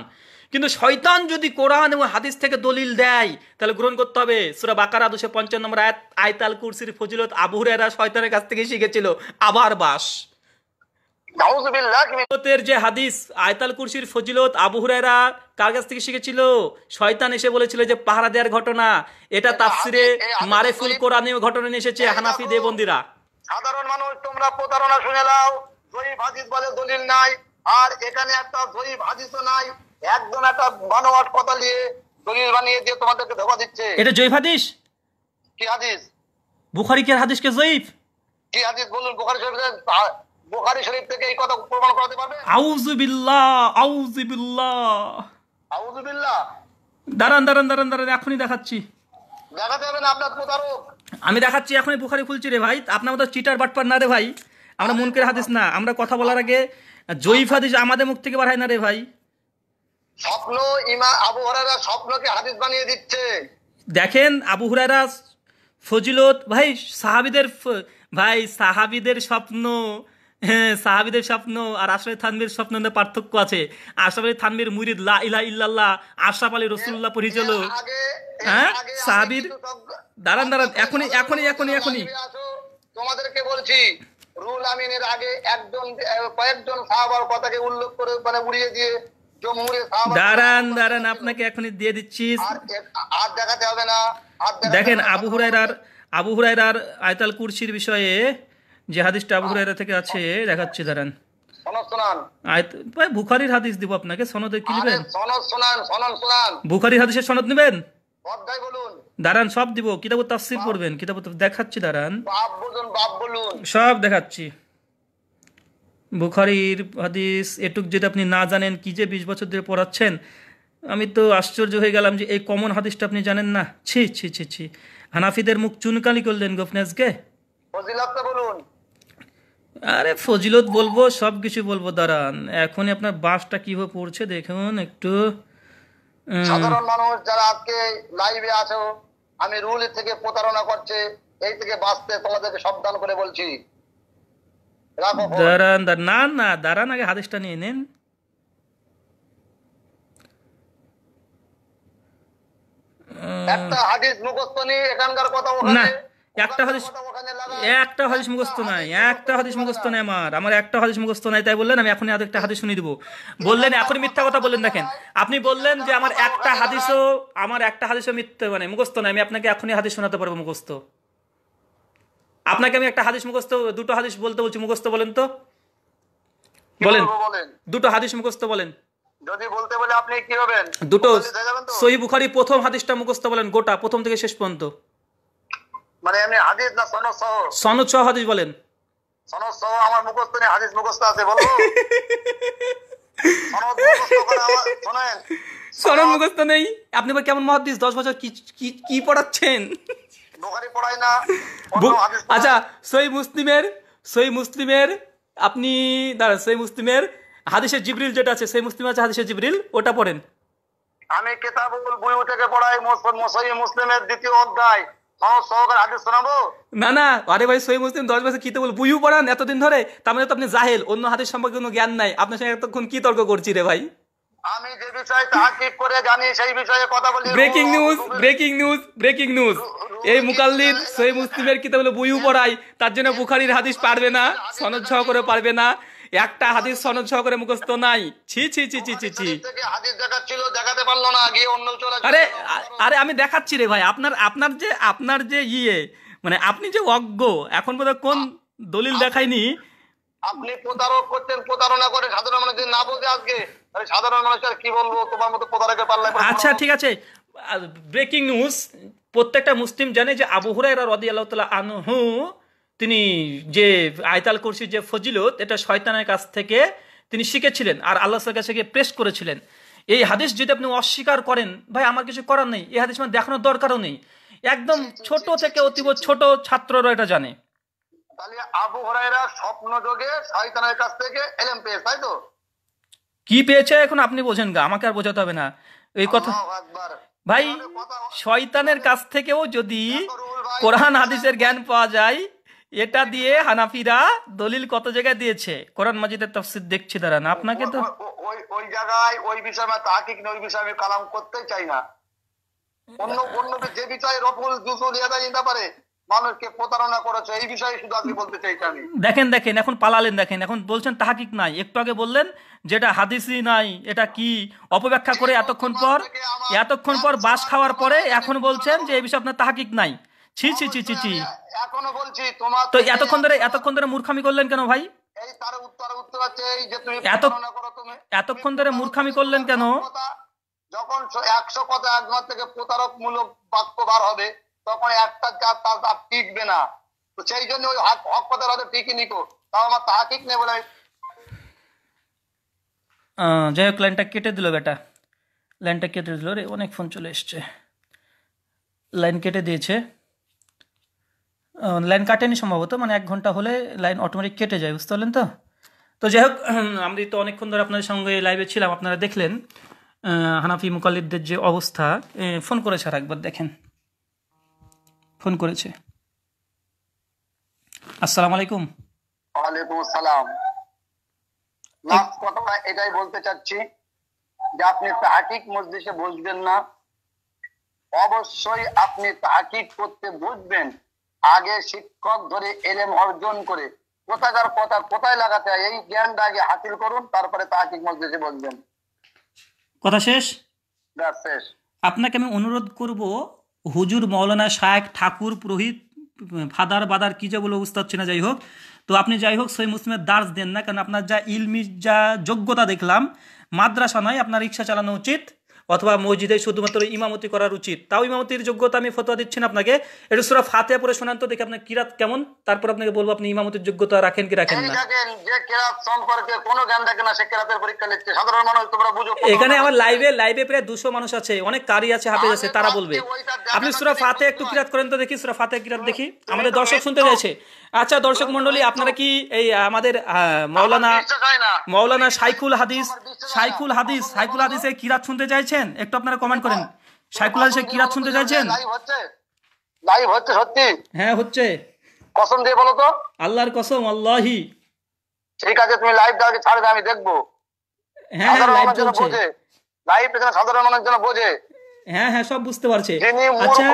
কিন্তু শয়তান যদি কোরআন এবং হাদিস থেকে দলিল দেয় তাহলে গ্রহণ করতে হবে সুরা বাকারা দুশো পঞ্চান্ন নম্বর আয়াত আয়তাল কুরসির ফজিলত আবুহরেরা শয়তানের কাছ থেকে শিখেছিল আবার বাস যে হাদিস আয়তাল কুরসির ফজিলত আবু হুরায়রা কার কাছ থেকে শিখেছিল শয়তান এসে বলেছিল যে পাহারা দেওয়ার ঘটনা এটা তাফসিরে মারেফুল কোরআনীয় ঘটনা নিয়ে এসেছে হানাফি দেবন্দিরা সাধারণ মানুষ তোমরা প্রতারণা শুনে নাও জয়ীফ হাদিস বলে দলিল নাই আর এখানে একটা জয়ীফ হাদিসও নাই একজন একটা বানোয়াট কথা নিয়ে দলিল বানিয়ে দিয়ে তোমাদেরকে ধোকা দিচ্ছে এটা জয়ীফ হাদিস কি হাদিস বুখারী কে হাদিস কে জয়ীফ কি হাদিস বলুন বুখারী শরীফে বুখারী শরীফ থেকে এই কথা প্রমাণ করাতে পারবে আউযু বিল্লাহ আউযু দাঁড়ান দাঁড়ান দাঁড়ান দাঁড়ান এখনই দেখাচ্ছি দেখাতে হবে না আপনার প্রতারক আমি দেখাচ্ছি এখনই বুখারি খুলছি রে ভাই আপনার মতো চিটার বাটপার না রে ভাই আমরা মুনকের হাদিস না আমরা কথা বলার আগে জয়ীফ হাদিস আমাদের মুখ থেকে বাড়ায় না রে ভাই স্বপ্ন ইমা আবু হুরায়রা স্বপ্নকে হাদিস বানিয়ে দিচ্ছে দেখেন আবু হুরায়রা ফজিলত ভাই সাহাবিদের ভাই সাহাবিদের স্বপ্ন হ্যাঁ সাহাবিদের স্বপ্ন আর আশরাফ থানবির স্বপ্ন পার্থক্য আছে আশরাফ আলী থানবীর মুরিদ লা ইলা ইল্লাল্লাহ আশাফ আলী রসুল্লাহ পরিচল হ্যাঁ, হ্যাঁ, হ্যাঁ, হ্যাঁ সাহাবির দাঁড়ান দাঁড়ান এখনই এখনই এখনই এখনই তোমাদেরকে বলছি রুল আমিনের আগে একজন কয়েকজন সাহাবার কথাকে উল্লেখ করে মানে উড়িয়ে দিয়ে দাঁড়ান দাঁড়ান আপনাকে এখনই দিয়ে দিচ্ছি আর দেখাতে হবে না দেখেন আবু হুরাইরার আবু হুরাইরার আয়তাল কুরসির বিষয়ে যে হাদিসটা আবু হুরায়রা থেকে আছে দেখাচ্ছি দাঁড়ান বুখারির হাদিস দিব আপনাকে সনদে কি নেবেন বুখারির হাদিসের সনদ নেবেন দাঁড়ান সব দিব কিতাব তাফসির করবেন কিতাব দেখাচ্ছি দাঁড়ান সব দেখাচ্ছি বুখারির হাদিস এটুক যেটা আপনি না জানেন কি যে বিশ বছর ধরে পড়াচ্ছেন আমি তো আশ্চর্য হয়ে গেলাম যে এই কমন হাদিসটা আপনি জানেন না ছি ছি ছি ছি হানাফিদের মুখ চুনকালি করলেন গোপনেজকে আরে ফজিলত বলবো সব কিছু বলবো দাঁড়ান এখন আপনার বাসটা কিভাবে পড়ছে দেখুন একটু সাধারণ মানুষ যারা আজকে লাইভে আছো আমি রুল থেকে প্রতারণা করছে এই থেকে বাঁচতে তোমাদেরকে সাবধান করে বলছি দাঁড়ান না না দাঁড়ান আগে হাদিসটা নিয়ে নিন একটা হাদিস মুখস্থ নিয়ে এখানকার কথা না একটা হাদিস একটা হাদিস মুখস্থ নাই একটা হাদিস মুখস্থ নাই আমার আমার একটা হাদিস মুখস্থ নাই তাই বললেন আমি এখনই একটা হাদিস শুনিয়ে দিব বললেন এখন মিথ্যা কথা বললেন দেখেন আপনি বললেন যে আমার একটা হাদিসও আমার একটা হাদিসও মিথ্যা মানে মুখস্থ নাই আমি আপনাকে এখনই হাদিস শোনাতে পারবো মুখস্থ আপনাকে আমি একটা হাদিস মুখস্থ দুটো হাদিস বলতে বলছি মুখস্থ বলেন তো বলেন দুটো হাদিস মুখস্থ বলেন যদি বলতে বলে আপনি দুটো সহি বুখারি প্রথম হাদিসটা মুখস্থ বলেন গোটা প্রথম থেকে শেষ পর্যন্ত মানে এমনি হাদিস না সনদ সহ সনদ সহ হাদিস বলেন সনদ সহ আমার মুখস্থ নেই হাদিস মুখস্থ আছে বলো সনদ মুখস্থ নেই আপনি আবার কেমন মহাদিস দশ বছর কি কি কি পড়াচ্ছেন বুখারি পড়াই না আচ্ছা সই মুসলিমের সই মুসলিমের আপনি দাঁড়ান সই মুসলিমের হাদিসের জিবরিল যেটা আছে সেই মুসলিম আছে হাদিসের জিবরিল ওটা পড়েন আমি কেতাবুল বই থেকে পড়াই মুসলিমের দ্বিতীয় অধ্যায় না না আরে ভাই সহি মুসলিম দশ বছর কি বল বুঝু পড়ান এতদিন ধরে তার মানে তো আপনি জাহেল অন্য হাদিস সম্পর্কে কোনো জ্ঞান নাই আপনার সঙ্গে এতক্ষণ কি তর্ক করছি রে ভাই আমি যে বিষয়ে তাহকিক করে জানি সেই বিষয়ে কথা বলি breaking news breaking news breaking news এই মুকাল্লিদ সহি মুসলিমের কিতাব হলো বইও পড়াই তার জন্য বুখারীর হাদিস পারবে না সনদ সহ করে পারবে না একটা হাদিস সনদ সহকারে মুখস্ত নাই ছি ছি ছি ছি ছি ছি আরে আরে আমি দেখাচ্ছি রে ভাই আপনার আপনার যে আপনার যে ইয়ে মানে আপনি যে অজ্ঞ এখন বোধহয় কোন দলিল দেখায়নি আপনি প্রতারক করতেন প্রতারণা করে সাধারণ মানুষের না বুঝে আজকে সাধারণ মানুষ আর কি বলবো তোমার মতো প্রতারকের পাল্লায় আচ্ছা ঠিক আছে ব্রেকিং নিউজ প্রত্যেকটা মুসলিম জানে যে আবু হুরাইরা রাদিয়াল্লাহু তাআলা আনহু তিনি যে আয়তাল কুরসির যে ফজিলত এটা শয়তানের কাছ থেকে তিনি শিখেছিলেন আর আল্লাহর কাছে গিয়ে প্রেস করেছিলেন এই হাদিস যদি আপনি অস্বীকার করেন ভাই আমার কিছু করার নেই এই হাদিস মানে দেখানোর দরকারও নেই একদম ছোট থেকে অতীব ছোট ছাত্ররা এটা জানে তাই তো কি পেয়েছে এখন আপনি বোঝেন গা আমাকে আর বোঝাতে হবে না এই কথা ভাই শয়তানের কাছ থেকেও যদি কোরআন হাদিসের জ্ঞান পাওয়া যায় এটা দিয়ে হানাফিরা দলিল কত জায়গায় দিয়েছে কোরআন মাজিদের তফসির দেখছি দাঁড়ান আপনাকে তো ওই ওই জায়গায় ওই বিষয়ে আমার তাহকিক ওই বিষয়ে আমি কালাম করতে চাই না অন্য অন্য যে বিষয়ে রফুল জুসুল ইয়াদা জিন্দা পারে মানুষকে প্রতারণা করেছে এই বিষয়ে শুধু আপনি বলতে চাই আমি দেখেন দেখেন এখন পালালেন দেখেন এখন বলছেন তাহাকিক নাই একটু আগে বললেন যেটা হাদিসি নাই এটা কি অপব্যাখ্যা করে এতক্ষণ পর এতক্ষণ পর বাস খাওয়ার পরে এখন বলছেন যে এই বিষয়ে আপনার তাহাকিক নাই ছি ছি ছি ছি ছি এখনো বলছি তোমার তো এতক্ষণ ধরে এতক্ষণ ধরে মূর্খামি করলেন কেন ভাই এই তার উত্তর উত্তর আছে এই যে তুমি এত এতক্ষণ ধরে মূর্খামি করলেন কেন যখন একশো কথা একবার থেকে প্রতারক মূলক বাক্য বার হবে তখন একটা যা তার তার টিকবে না তো সেই জন্য ওই হক হক কথার হয়তো টিকই নিকো তাও আমার তা ঠিক নেই বলে যাই হোক লাইনটা কেটে দিল বেটা লাইনটা কেটে দিল রে অনেক ফোন চলে এসছে লাইন কেটে দিয়েছে লাইন কাটেনি সম্ভবত মানে এক ঘন্টা হলে লাইন অটোমেটিক কেটে যায় বুঝতে পারলেন তো তো যাই হোক আমি তো অনেকক্ষণ ধরে আপনাদের সঙ্গে লাইভে ছিলাম আপনারা দেখলেন হানাফি মুকালিদদের যে অবস্থা ফোন করেছে আর একবার দেখেন ফোন করেছে আসসালামু আলাইকুম ওয়ালাইকুম আসসালাম লাস্ট এটাই বলতে চাচ্ছি যে আপনি তাহাকিক মসজিদে বসবেন না অবশ্যই আপনি তাহাকিক করতে বুঝবেন আগে শিক্ষক ধরে এলেম অর্জন করে কোথাকার কথা কোথায় লাগাতে হয় এই জ্ঞানটা আগে হাসিল করুন তারপরে তাহাকিক মজলিসে বসবেন কথা শেষ শেষ আপনাকে আমি অনুরোধ করব হুজুর মৌলানা শায়েক ঠাকুর পুরোহিত ফাদার বাদার কি যে বলে উস্তাদ না যাই হোক তো আপনি যাই হোক সই মুসলিমের দাস দেন না কারণ আপনার যা ইলমি যা যোগ্যতা দেখলাম মাদ্রাসা নয় আপনার রিক্সা চালানো উচিত অথবা মসজিদে শুধুমাত্র ইমামতি করার উচিত তাও ইমামতির যোগ্যতা আমি ফতোয়া দিচ্ছি না আপনাকে একটু সুরা ফাতে পরে শোনান তো দেখে আপনার কিরাত কেমন তারপর আপনাকে বলবো আপনি ইমামতির যোগ্যতা রাখেন কি রাখেন না এখানে আমার লাইভে লাইভে প্রায় দুশো মানুষ আছে অনেক কারি আছে হাফেজ আছে তারা বলবে আপনি সুরা ফাতে একটু কিরাত করেন তো দেখি সুরা ফাতে কিরাত দেখি আমাদের দর্শক শুনতে চাইছে আচ্ছা দর্শক মন্ডলী আপনারা কি এই আমাদের মৌলানা মৌলানা সাইকুল হাদিস সাইকুল হাদিস সাইকুল হাদিস এ কিরাত শুনতে চাইছেন একটু আপনারা কমেন্ট করেন সাইকুল হাদিস এ কিরাত শুনতে চাইছেন লাইভ হচ্ছে সত্যি হ্যাঁ হচ্ছে কসম দিয়ে বলো তো আল্লাহর কসম আল্লাহি ঠিক আছে তুমি লাইভ দাও ছাড়বে আমি দেখবো হ্যাঁ লাইভ হ্যাঁ, চলছে লাইভ এখানে সাধারণ মানুষ জন্য বোঝে হ্যাঁ হ্যাঁ সব বুঝতে পারছে আচ্ছা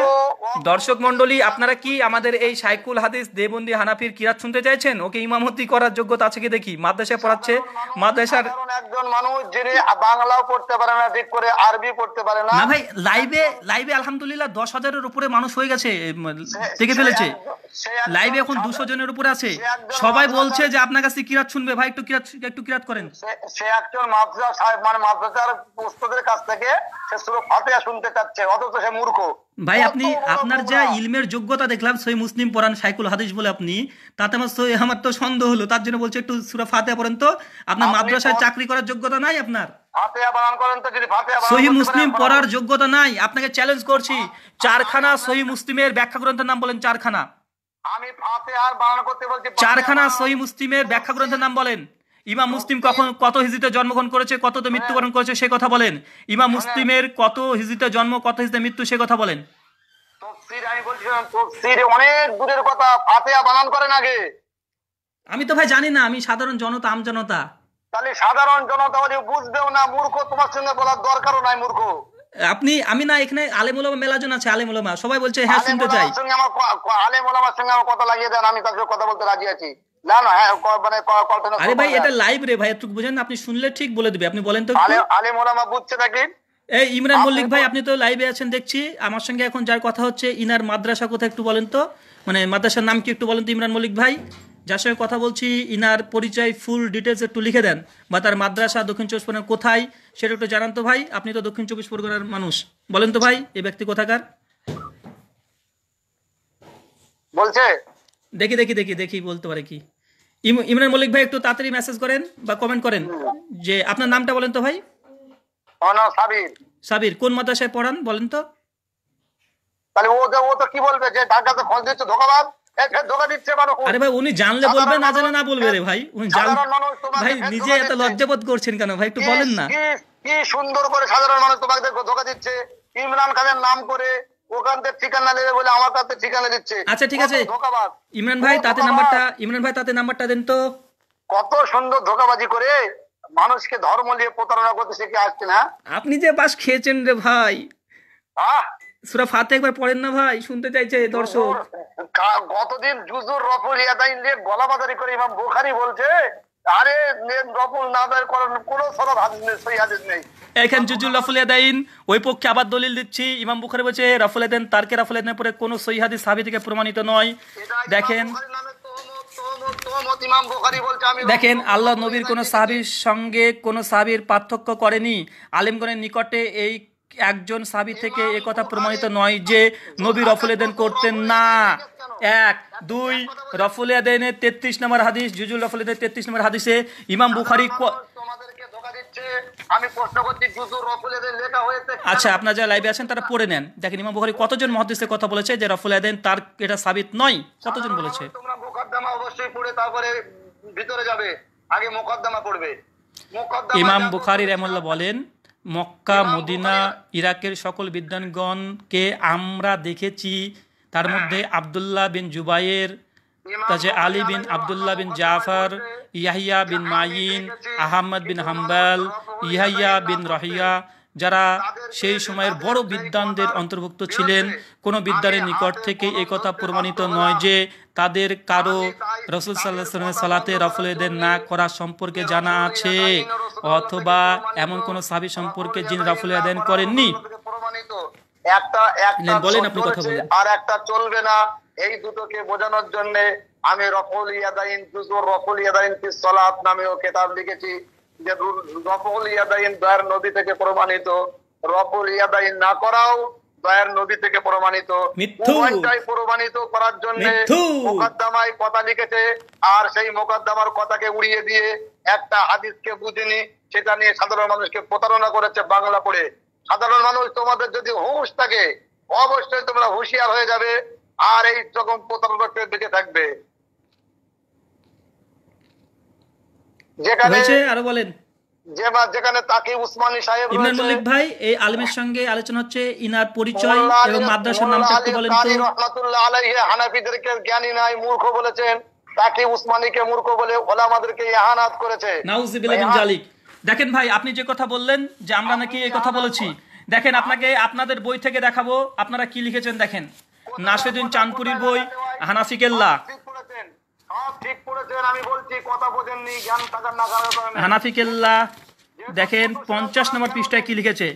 দর্শক মন্ডলী আপনারা কি আমাদের এই সাইকুল হাদিস দেবন্দি হানাফির কিরাত শুনতে চাইছেন ওকে ইমামতি করার যোগ্যতা আছে কি দেখি মাদ্রাসায় পড়াচ্ছে মাদ্রাসার একজন মানুষ যিনি বাংলাও পড়তে পারে না ঠিক করে আরবি পড়তে পারে না না ভাই লাইভে লাইভে আলহামদুলিল্লাহ দশ হাজারের উপরে মানুষ হয়ে গেছে দেখে ফেলেছে লাইভে এখন দুশো জনের উপরে আছে সবাই বলছে যে আপনার কাছে কিরাত শুনবে ভাই একটু কিরাত একটু কিরাত করেন সে একজন মাদ্রাসা মানে মাদ্রাসার উস্তাদের কাছ থেকে সে শুধু ফাতিহা শুনবে শুনতে চাচ্ছে অথচ সে মূর্খ ভাই আপনি আপনার যা ইলমের যোগ্যতা দেখলাম সই মুসলিম পড়ান সাইকুল হাদিস বলে আপনি তাতে আমার সই আমার তো সন্দেহ হলো তার জন্য বলছে একটু সুরা ফাতিহা পড়েন তো আপনার মাদ্রাসায় চাকরি করার যোগ্যতা নাই আপনার সহি মুসলিম পড়ার যোগ্যতা নাই আপনাকে চ্যালেঞ্জ করছি চারখানা সহি মুসলিমের ব্যাখ্যা গ্রন্থের নাম বলেন চারখানা আমি ফাতিহার বানান করতে বলছি চারখানা সহি মুসলিমের ব্যাখ্যা গ্রন্থের নাম বলেন ইমাম মুসলিম কখন কত হিজিতে জন্মগ্রহণ করেছে তো হ্যাঁ। মৃত্যুবরণ করেছে সে কথা বলেন ইমাম হ্যাঁ। মুসলিমের কত হিজিতে জন্ম কত হিজিতে মৃত্যু সে কথা বলেন আমি তো ভাই জানি না আমি সাধারণ জনতা আম জনতা তাহলে সাধারণ জনতা বুঝবেও না মূর্খ তোমার সঙ্গে বলার দরকারও নাই মূর্খ আপনি আমি না এখানে আলেম মেলাজন আছে আলেম সবাই বলছে হ্যাঁ শুনতে চাই আলেম সঙ্গে আমার কথা লাগিয়ে দেন আমি তার কথা বলতে রাজি আছি হ্যাঁ, মানে আরে ভাই এটা লাইভ রে ভাই বুঝেন আপনি শুনলে ঠিক বলে দিবে আপনি বলেন তো এই ইমরান মল্লিক ভাই আপনি তো লাইভে আছেন দেখছি আমার সঙ্গে এখন যার কথা হচ্ছে ইনার মাদ্রাসা একটু বলেন তো মানে মাদ্রাসার নাম কি একটু বলেন তো ইমরান মল্লিক ভাই যার সঙ্গে কথা বলছি ইনার পরিচয় ফুল ডিটেলস একটু লিখে দেন বা তার মাদ্রাসা দক্ষিণ চব্বিশ পরগনা কোথায় সেটা একটু জানান তো ভাই আপনি তো দক্ষিণ চব্বিশ পরগনার মানুষ বলেন তো ভাই এই ব্যক্তি কোথাকার বলছে দেখি দেখি দেখি দেখি বলতে পারে কি ইমরান মল্লিক ভাই একটু তাড়াতাড়ি মেসেজ করেন বা কমেন্ট করেন হ্যাঁ। যে আপনার নামটা বলেন তো ভাই সাবির সাবির কোন মাদ্রাসায় পড়ান বলেন তো তাহলে ও ও তো কি বলবে যে ঢাকাতে দিচ্ছে ধোকাবাদ আরে ভাই উনি জানলে বলবে না জানলে না বলবে রে ভাই উনি ভাই নিজে এত লজ্জাবোধ করছেন কেন ভাই একটু বলেন না কি সুন্দর করে সাধারণ মানুষ তোমাকে ধোকা দিচ্ছে ইমরান খানের নাম করে আচ্ছা, মানুষকে ধর্ম নিয়ে প্রতারণা করতে শিখে আসছে না আপনি যে বাস খেয়েছেন রে ভাই আহ সুরা ফাতে একবার পড়েন না ভাই শুনতে চাইছে দর্শক গতদিন জুজুর রফুল দাইন বাজারি করে ইমাম বোখারি বলছে আরে রফুল করেন কোন সনদ হাদিস নেই সহি হাদিস নেই জুজুল রাফুল ওই পক্ষে আবার দলিল দিচ্ছি ইমাম বুখারী বলছে রাফুল তারকে রাফুল পরে কোনো সহি হাদিস থেকে প্রমাণিত নয় দেখেন দেখেন আল্লাহ নবীর কোন সাহাবির সঙ্গে কোন সাহাবির পার্থক্য করেনি আলিমগণের নিকটে এই একজন সাবি থেকে কথা প্রমাণিত নয় যে নবী রফুল এদেন করতেন না এক দুই রফুল এদেনের তেত্রিশ নম্বর হাদিস জুজুল রফুল এদের তেত্রিশ নম্বর হাদিসে ইমাম বুখারি আচ্ছা আপনার যারা লাইভে আছেন তারা পড়ে নেন দেখেন ইমাম বুখারি কতজন মহাদিসের কথা বলেছে যে রফুল এদেন তার এটা সাবিত নয় কতজন বলেছে অবশ্যই পড়ে তারপরে ভিতরে যাবে আগে মোকদ্দমা পড়বে ইমাম বুখারি রহমুল্লাহ বলেন মক্কা মদিনা ইরাকের সকল বিদ্যানগণকে আমরা দেখেছি তার হ্যাঁ। মধ্যে আবদুল্লাহ বিন জুবাইয়ের তাছে Ali bin Abdullah bin Jafar Yahya bin Main Ahmad bin Hanbal Yahya bin Rahuya যারা সেই সময়ের বড় বিদ্বানদের অন্তর্ভুক্ত ছিলেন কোন বিদ্যারের নিকট থেকে একথা প্রমাণিত নয় যে তাদের কারো রসুল সাল্লাহ সালাতে রফলেদের না করা সম্পর্কে জানা আছে অথবা এমন কোন সাবি সম্পর্কে যিনি রফলে আদায়ন করেননি বলেন আপনি কথা বলেন আর একটা চলবে না এই দুটোকে বোঝানোর জন্য আমি রফল ইয়াদাইন জুজুর রফল ইয়াদাইন সালাত নামেও কিতাব লিখেছি যে রফল ইয়াদাইন দয়ার নদী থেকে প্রমাণিত রফল ইয়াদাইন না করাও দয়ার নদী থেকে প্রমাণিত প্রমাণিত করার জন্য মোকদ্দমায় কথা লিখেছে আর সেই মোকদ্দমার কথাকে উড়িয়ে দিয়ে একটা হাদিসকে বুঝিনি সেটা নিয়ে সাধারণ মানুষকে প্রতারণা করেছে বাংলা পড়ে সাধারণ মানুষ তোমাদের যদি হুঁশ থাকে অবশ্যই তোমরা হুঁশিয়ার হয়ে যাবে আর এই রকম প্রতারণা বেঁচে থাকবে যেখানে যেখানে তাকে উসমানী সাহেব ইমরান মল্লিক ভাই এই সঙ্গে আলোচনা হচ্ছে ইনার পরিচয় এবং মাদ্রাসার একটু বলেন তো রহমাতুল্লাহ আলাইহি হানাফিদেরকে জ্ঞানী নাই মূর্খ বলেছেন তাকে উসমানীকে মূর্খ বলে ওলামাদেরকে ইহানাত করেছে নাউজুবিল্লাহ মিন জালিক দেখেন ভাই আপনি যে কথা বললেন যে আমরা নাকি এই কথা বলেছি দেখেন আপনাকে আপনাদের বই থেকে দেখাবো আপনারা কি লিখেছেন দেখেন নাসিরুদ্দিন চাঁদপুরীর বই হানাফি কেল্লা ঠিক দেখেন পঞ্চাশ নম্বর পৃষ্ঠায় কি লিখেছে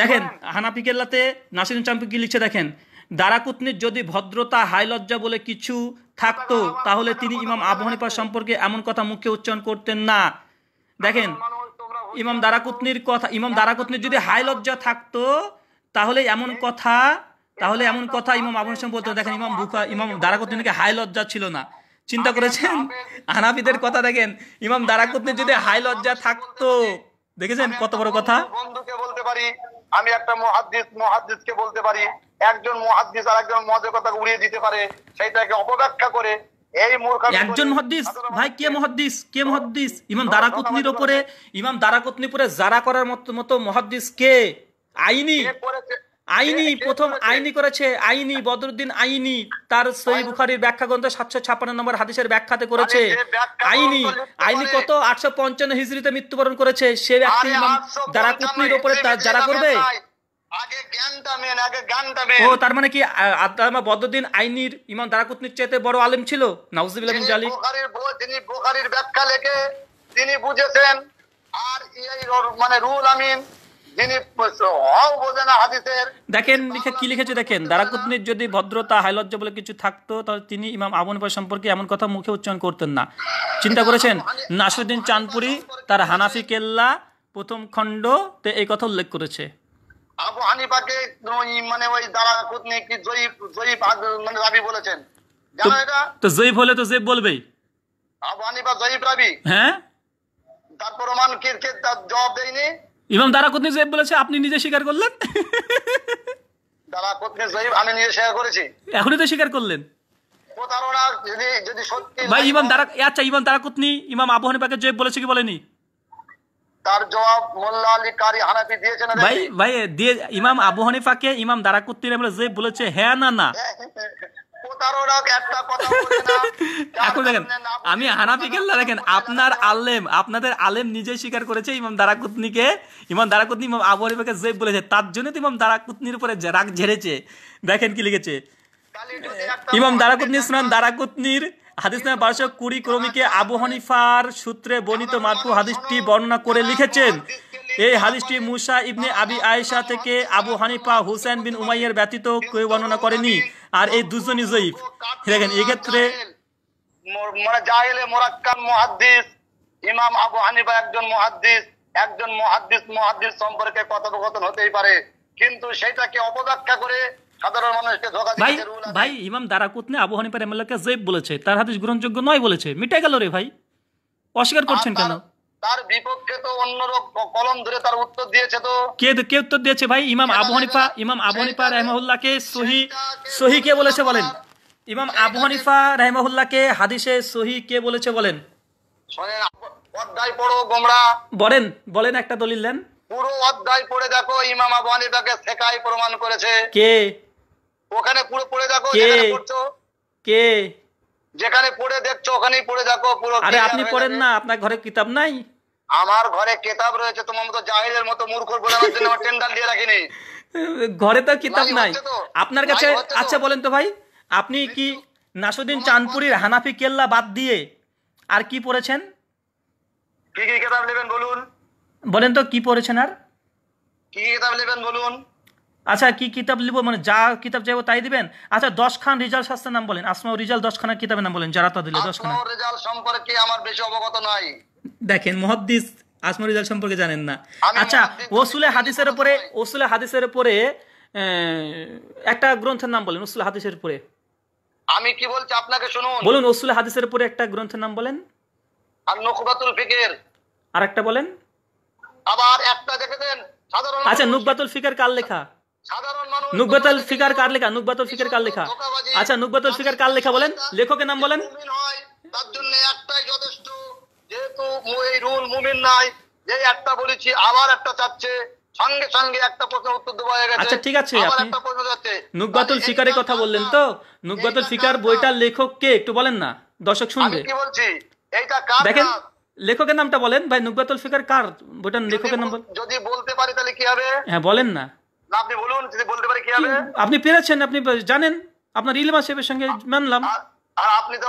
দেখেন হানাফি কেল্লাতে নাসির চাম্পি কি লিখছে দেখেন দারাকুতনির যদি ভদ্রতা হাইলজ্জা বলে কিছু থাকতো তাহলে তিনি ইমাম আবু হানিফা সম্পর্কে এমন কথা মুখে উচ্চারণ করতেন না দেখেন ইমাম দারাকুতনির কথা ইমাম দারাকুতনির যদি হাইলজ্জা থাকতো তাহলে এমন কথা তাহলে এমন কথা ইমাম আবু হানিফা বলতেন দেখেন ইমাম বুকা ইমাম দারাকুতনিকে হাইলজ্জা ছিল না চিন্তা করেছেন হানাফিদের কথা দেখেন ইমাম দারাকুতনি যদি হাই লজ্জা থাকতো দেখেছেন কত বড় কথা বন্ধুকে বলতে পারি আমি একটা মুহাদ্দিস মুহাদ্দিসকে বলতে পারি একজন মুহাদ্দিস আর একজন মুহাদ্দিসের কথা উড়িয়ে দিতে পারে সেটাকে অপব্যাখ্যা করে এই মূর্খ একজন মুহাদ্দিস ভাই কে মুহাদ্দিস কে মুহাদ্দিস ইমাম দারাকুতনির উপরে ইমাম দারাকুতনি উপরে জারা করার মতো মতো মুহাদ্দিস কে আইনি করেছে আইনি প্রথম আইনি করেছে আইনি বদরুদ্দিন আইনি তার সই বুখারির ব্যাখ্যা গ্রন্থ সাতশো ছাপ্পান্ন নম্বর হাদিসের ব্যাখ্যাতে করেছে আইনি আইনি কত আটশো পঞ্চান্ন হিজড়িতে মৃত্যুবরণ করেছে সে ব্যক্তি যারা কুতনির ওপরে যারা করবে ও তার মানে কি আদামা বদদিন আইনির ইমাম দারাকুতনির চাইতে বড় আলেম ছিল নাউজুবিল্লাহ বিন জালি তিনি বুখারীর ব্যাখ্যা লেখে তিনি বুঝেছেন আর মানে রুল আমিন যিনি বোঝে দেখেন কি লিখেছে দেখেন দারাকুতনির যদি ভদ্রতা হাইলজ্জা বলে কিছু থাকতো তাহলে তিনি ইমাম আবু হানিফা সম্পর্কে এমন কথা মুখে উচ্চারণ করতেন না চিন্তা করেছেন নাসরুদ্দিন চাঁদপুরি তার হানাফি কেল্লা প্রথম খণ্ড তে এই কথা উল্লেখ করেছে আবু হানিফাকে মানে ওই দারাকুতনি কি জয়ীব জয়ীব মানে রাবি বলেছেন তো জয়ীফ হলে তো জয়ীব বলবেই আবু হানিফা জয়ীব রাবি হ্যাঁ তার প্রমাণ কি জবাব দেয়নি ইমাম দারাকুতনি সাহেব বলেছে আপনি নিজে স্বীকার করলেন আমি নিজে স্বীকার করেছি এখনই তো স্বীকার করলেন ভাই ইমাম দারাক আচ্ছা ইমাম দারাকুতনি ইমাম আবু হানিফাকে জয়েব বলেছে কি বলেনি তার জবাব মোল্লা আলী কারি হানাফি ভাই ভাই দিয়ে ইমাম আবু হানিফাকে ইমাম দারাকুতনি বলে জয়েব বলেছে হ্যাঁ না না এখন দেখেন আমি হানাফি কেল্লা দেখেন আপনার আলেম আপনাদের আলেম নিজে স্বীকার করেছে ইমাম দারাকুতনিকে ইমাম দারাকুতনি ইমাম জেব বলেছে তার জন্য তো ইমাম দারাকুতনির উপরে রাগ ঝেড়েছে দেখেন কি লিখেছে ইমাম দারাকুতনি সুনান দারাকুতনির হাদিস বারোশো কুড়ি ক্রমিকে আবু হানিফার সূত্রে বর্ণিত মারফু হাদিসটি বর্ণনা করে লিখেছেন এই হাদিসটি মুসা ইবনে আবি আয়েশা থেকে আবু হানিফা হুসেন বিন উমাইয়ের ব্যতীত কেউ বর্ণনা করেনি আর এই দুজনই জয়ীফ দেখেন এক্ষেত্রে মানে ইমাম আবু হানিফা একজন মুহাদ্দিস একজন মুহাদ্দিস মুহাদ্দিস সম্পর্কে কথোপকথন হতেই পারে কিন্তু সেটাকে অপব্যাখ্যা করে সাধারণ মানুষকে ভাই আবু হানিফা জৈব বলেছে তার হাদিস গ্রহণযোগ্য নয় বলেছে মিটে গেল রে ভাই অস্বীকার করছেন কেন তার বিপক্ষে তো অন্য কলম ধরে তার উত্তর দিয়েছে তো কে কে উত্তর দিয়েছে ভাই ইমাম আবু হানিফা ইমাম আবু হানিফা রহমাহুল্লাহকে সহি সহি কে বলেছে বলেন ইমাম আবু হানিফা রহমাহুল্লাহকে হাদিসে সহি কে বলেছে বলেন অধ্যায় পড়ো গোমরা বলেন বলেন একটা দলিল দেন পুরো অধ্যায় পড়ে দেখো ইমাম আবু হানিফাকে শেখাই প্রমাণ করেছে কে ওখানে পুরো পড়ে দেখো কে কে যেখানে পড়ে দেখছো ওখানেই পড়ে দেখো পুরো আরে আপনি পড়েন না আপনার ঘরে কিতাব নাই আমার ঘরে কেতাব রয়েছে তোমার মতো জাহিদের মতো মূর্খ বোঝানোর জন্য টেন্ডার দিয়ে রাখিনি ঘরে তো কিতাব নাই আপনার কাছে আচ্ছা বলেন তো ভাই আপনি কি নাসুদ্দিন চাঁদপুরির হানাফি কেল্লা বাদ দিয়ে আর কি পড়েছেন কি কি কিতাব নেবেন বলুন বলেন তো কি পড়েছেন আর কি কিতাব নেবেন বলুন আচ্ছা কি কিতাব লিব মানে যা কিতাব চাইবো তাই দিবেন আচ্ছা দশ খান রিজাল্ট শাস্ত্রের নাম বলেন আসমা রিজাল্ট দশ খানা কিতাবের নাম বলেন যারা তা দিলে দশ খানা রিজাল্ট সম্পর্কে আমার বেশি অবগত নাই দেখেন মহাদ্দিস আসমা রিজাল সম্পর্কে জানেন না আচ্ছা ওসুলে হাদিসের উপরে ওসুলে হাদিসের উপরে একটা গ্রন্থের নাম বলেন ওসুলে হাদিসের উপরে আমি কি বলছি আপনাকে শুনুন বলুন ওসুলে হাদিসের উপরে একটা গ্রন্থের নাম বলেন আর নুকবাতুল ফিকির আর একটা বলেন আবার একটা দেখে দেন সাধারণ আচ্ছা নুকবাতুল ফিকির কার লেখা নুকবাতুল ফিকার কার লেখা নুকবাতুল ফিকার কার লেখা আচ্ছা নুকবাতুল ফিকার কার লেখা বলেন লেখকের নাম বলেন তার জন্য একটাই যথেষ্ট যেহেতু এই রুল মুমিন নাই যে একটা বলেছি আবার একটা চাচ্ছে সঙ্গে সঙ্গে একটা প্রশ্ন উত্তর দেওয়া হয়ে গেছে আচ্ছা ঠিক আছে আপনি নুগাতুল শিকারের কথা বললেন তো নুগাতুল শিকার বইটার লেখক কে একটু বলেন না দর্শক শুনবে কি বলছি এইটা কার দেখেন লেখকের নামটা বলেন ভাই নুগাতুল শিকার কার বইটার লেখকের নাম যদি বলতে পারি তাহলে কি হবে হ্যাঁ বলেন না আপনি বলুন যদি বলতে পারি কি হবে আপনি পেরেছেন আপনি জানেন আপনার ইলমা সাহেবের সঙ্গে মানলাম আর আপনি তো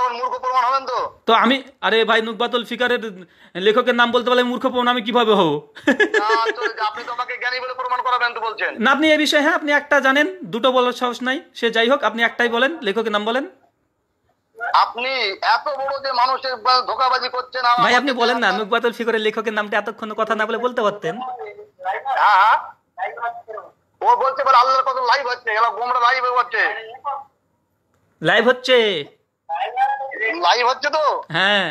বিষয়ে হ্যাঁ আপনি একটা জানেন দুটো বলার সাহস নাই সে যাই হোক আপনি একটাই বলেন লেখকের নাম বলেন আপনি এত বড় যে মানুষের ধোকাবাজি করছেন ভাই আপনি বলেন না নুকবাতুল ফিকরের লেখকের নামটা এতক্ষণ কথা না বলে বলতে পারতেন হ্যাঁ, হ্যাঁ। ও বলতে আল্লাহর কত লাইভ হচ্ছে লাইভ হচ্ছে লাইভ হচ্ছে তো হ্যাঁ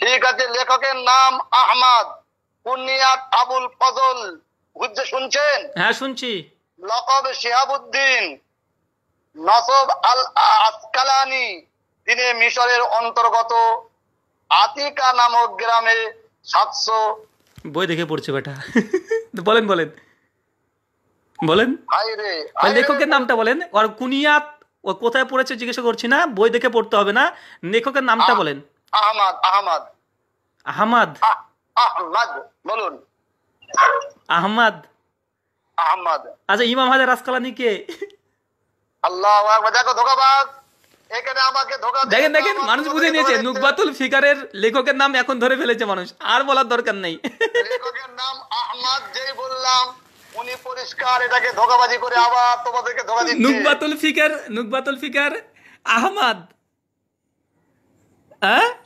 ঠিক আছে লেখকের নাম আহমদ পুনিয়াত আবুল ফজল শুনছেন হ্যাঁ শুনছি লকব শিহাবুদ্দিন নসব আল আসকালানি তিনি মিশরের অন্তর্গত আতিকা নামক গ্রামে সাতশো বই দেখে পড়ছে বেটা বলেন বলেন বলেন লেখকের নামটা বলেন আর কুনিয়াত ও কোথায় পড়েছে জিজ্ঞাসা করছি না বই দেখে পড়তে হবে না লেখকের নামটা বলেন আহমদ আহমদ আহমদ আহমদ বলুন আহমদ আহমদ আচ্ছা ইমাম হাজার রাসকালানি কে আল্লাহ দেখো ধোকাবাজ দেখেন দেখেন মানুষ বুঝে নিয়েছে নুকবাতুল ফিকারের লেখকের নাম এখন ধরে ফেলেছে মানুষ আর বলার দরকার নেই লেখকের নাম আহমদ যেই বললাম উনি পরিষ্কার এটাকে ধোকাবাজি করে আবার তোমাদেরকে ধোকা দিচ্ছে নুকবাতুল ফিকার নুকবাতুল ফিকার আহমদ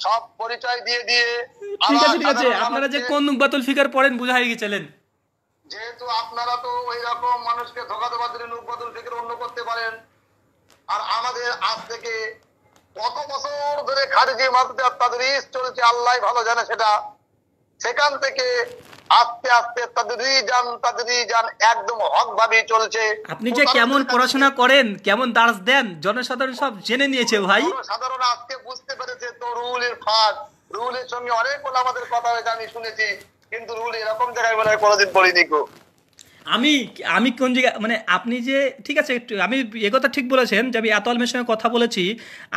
সব পরিচয় দিয়ে দিয়ে ঠিক আছে ঠিক আছে আপনারা যে কোন নুকবাতুল ফিকার পড়েন বুঝাই গেছিলেন যেহেতু আপনারা তো ওই রকম মানুষকে ধোকা দেওয়ার জন্য নুকবাতুল ফিকার অন্য করতে পারেন আর আমাদের আজ থেকে কত বছর ধরে খারিজি মাদ্রাসা তাদের চলছে আল্লাহ ভালো জানে সেটা সেখান থেকে আস্তে আস্তে তদরিজান তদরিজান একদম হক ভাবে চলছে আপনি যে কেমন পড়াশোনা করেন কেমন দার্স দেন জনসাধারণ সব জেনে নিয়েছে ভাই সাধারণ আজকে বুঝতে পেরেছে তো রুলের ফাঁদ রুলের সঙ্গে অনেক আমাদের কথা হয়েছে আমি শুনেছি কিন্তু রুল এরকম জায়গায় মনে হয় কোনোদিন পড়িনি আমি আমি কোন জায়গায় মানে আপনি যে ঠিক আছে আমি এ কথা ঠিক বলেছেন যে আমি এত আলমের সঙ্গে কথা বলেছি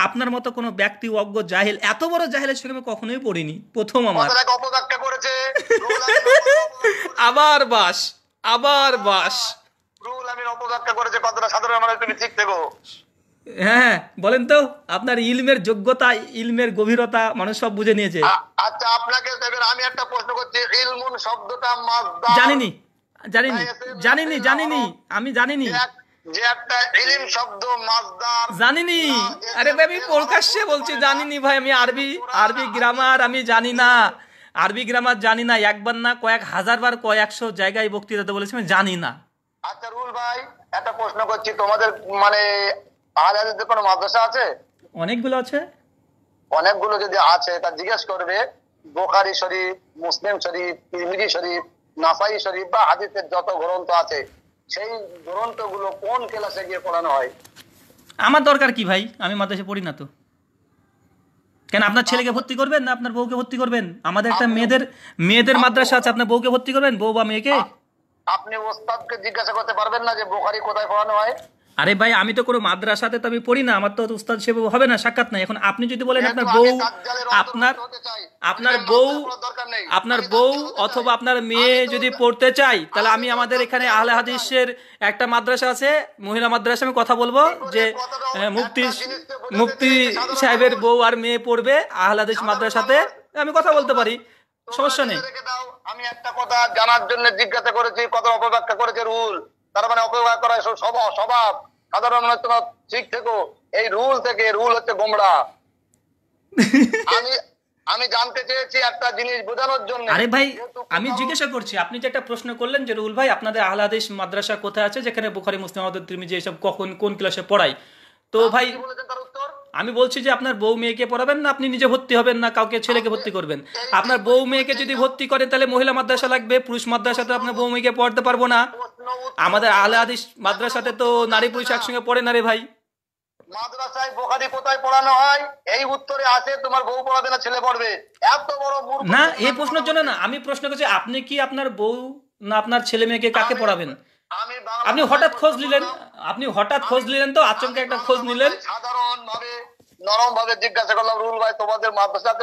আপনার মতো কোনো ব্যক্তি অজ্ঞ জাহিল এত বড় জাহিলের সঙ্গে আমি কখনোই পড়িনি প্রথম আমার আবার বাস আবার বাস হ্যাঁ, হ্যাঁ বলেন তো আপনার ইলমের যোগ্যতা ইলমের গভীরতা মানুষ সব বুঝে নিয়েছে আচ্ছা আপনাকে আমি একটা প্রশ্ন করছি ইলমুন শব্দটা জানিনি জানিনি জানিনি জানিনি আমি জানিনি জানিনি আরে ভাই আমি প্রকাশ্যে বলছি জানিনি ভাই আমি আরবি আরবি গ্রামার আমি জানি না আরবি গ্রামার জানি না একবার না কয়েক হাজার বার কয়েকশো জায়গায় বক্তৃতাতে বলেছি আমি জানি না আচ্ছা রুল ভাই একটা প্রশ্ন করছি তোমাদের মানে আহলাদিসের কোনো মাদ্রাসা আছে অনেকগুলো আছে অনেকগুলো যদি আছে তা জিজ্ঞেস করবে বোখারি শরীফ মুসলিম শরীফ তিরমিজি শরীফ নাসাই শরীফ বা হাদিসের যত গ্রন্থ আছে সেই গ্রন্থগুলো কোন ক্লাসে গিয়ে পড়ানো হয় আমার দরকার কি ভাই আমি মাদ্রাসে পড়ি না তো কেন আপনার ছেলেকে ভর্তি করবেন না আপনার বউকে ভর্তি করবেন আমাদের একটা মেয়েদের মেয়েদের মাদ্রাসা আছে আপনার বউকে ভর্তি করবেন বউ বা মেয়েকে আপনি ওস্তাদকে জিজ্ঞাসা করতে পারবেন না যে বোখারি কোথায় পড়ানো হয় আরে ভাই আমি তো কোনো মাদ্রাসাতে তো আমি পড়ি না আমার তো উস্তাদ সেব হবে না সাক্ষাৎ নাই এখন আপনি যদি বলেন আপনার বউ আপনার আপনার বউ আপনার বউ অথবা আপনার মেয়ে যদি পড়তে চাই তাহলে আমি আমাদের এখানে আহলে হাদিসের একটা মাদ্রাসা আছে মহিলা মাদ্রাসা আমি কথা বলবো যে মুক্তি মুক্তি সাহেবের বউ আর মেয়ে পড়বে আহলে হাদিস মাদ্রাসাতে আমি কথা বলতে পারি সমস্যা নেই আমি একটা কথা জানার জন্য জিজ্ঞাসা করেছি কত অপব্যাখ্যা করেছে রুল তার মানে অপব্যবহার করা সব স্বভাব সাধারণ মানুষ তোমরা ঠিক থেকো এই রুল থেকে রুল হচ্ছে গোমড়া আমি আমি জানতে চেয়েছি একটা জিনিস বোঝানোর জন্য আরে ভাই আমি জিজ্ঞাসা করছি আপনি যে একটা প্রশ্ন করলেন যে রুল ভাই আপনাদের আহলাদিস মাদ্রাসা কোথায় আছে যেখানে বুখারি মুসলিম তুমি যে এসব কখন কোন ক্লাসে পড়াই তো ভাই আমি বলছি যে আপনার বউ মেয়েকে পড়াবেন না আপনি নিজে ভর্তি হবেন না কাউকে ছেলেকে ভর্তি করবেন আপনার বউ মেয়েকে যদি ভর্তি করেন তাহলে মহিলা মাদ্রাসা লাগবে পুরুষ মাদ্রাসা তো আপনার বউ মেয়েকে পড়তে পারবো না আমাদের আহলে আদিস মাদ্রাসাতে তো নারী পুরুষ একসঙ্গে পড়ে না রে ভাই না এই প্রশ্নের জন্য না আমি প্রশ্ন করছি আপনি কি আপনার বউ না আপনার ছেলে মেয়েকে কাকে পড়াবেন আপনি হঠাৎ খোঁজ নিলেন আপনি হঠাৎ খোঁজ নিলেন তো আচমকে একটা খোঁজ নিলেন সাধারণ ভাবে জিজ্ঞাসা করলাম রুল ভাই তোমাদের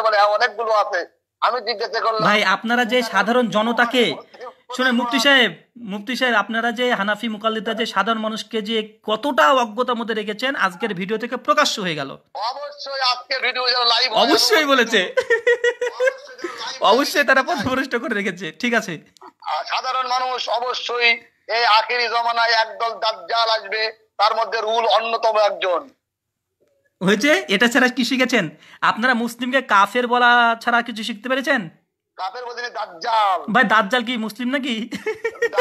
বলে হ্যাঁ, অনেকগুলো আছে আমি জিজ্ঞাসা করলাম ভাই আপনারা যে সাধারণ জনতাকে শুনে মুফতি সাহেব মুফতি সাহেব আপনারা যে হানাফি মুকাল্লিদা যে সাধারণ মানুষকে যে কতটা অজ্ঞতার মধ্যে রেখেছেন আজকের ভিডিও থেকে প্রকাশ্য হয়ে গেল অবশ্যই আজকে ভিডিও লাইভ অবশ্যই বলেছে অবশ্যই তারা পথ করে রেখেছে ঠিক আছে সাধারণ মানুষ অবশ্যই এই আখেরি জমানায় একদল দাজ্জাল আসবে তার মধ্যে রুল অন্যতম একজন হয়েছে এটা ছাড়া কি শিখেছেন আপনারা মুসলিমকে কাফের বলা ছাড়া কিছু শিখতে পেরেছেন কাফের দাজ্জাল ভাই দাজ্জাল কি মুসলিম নাকি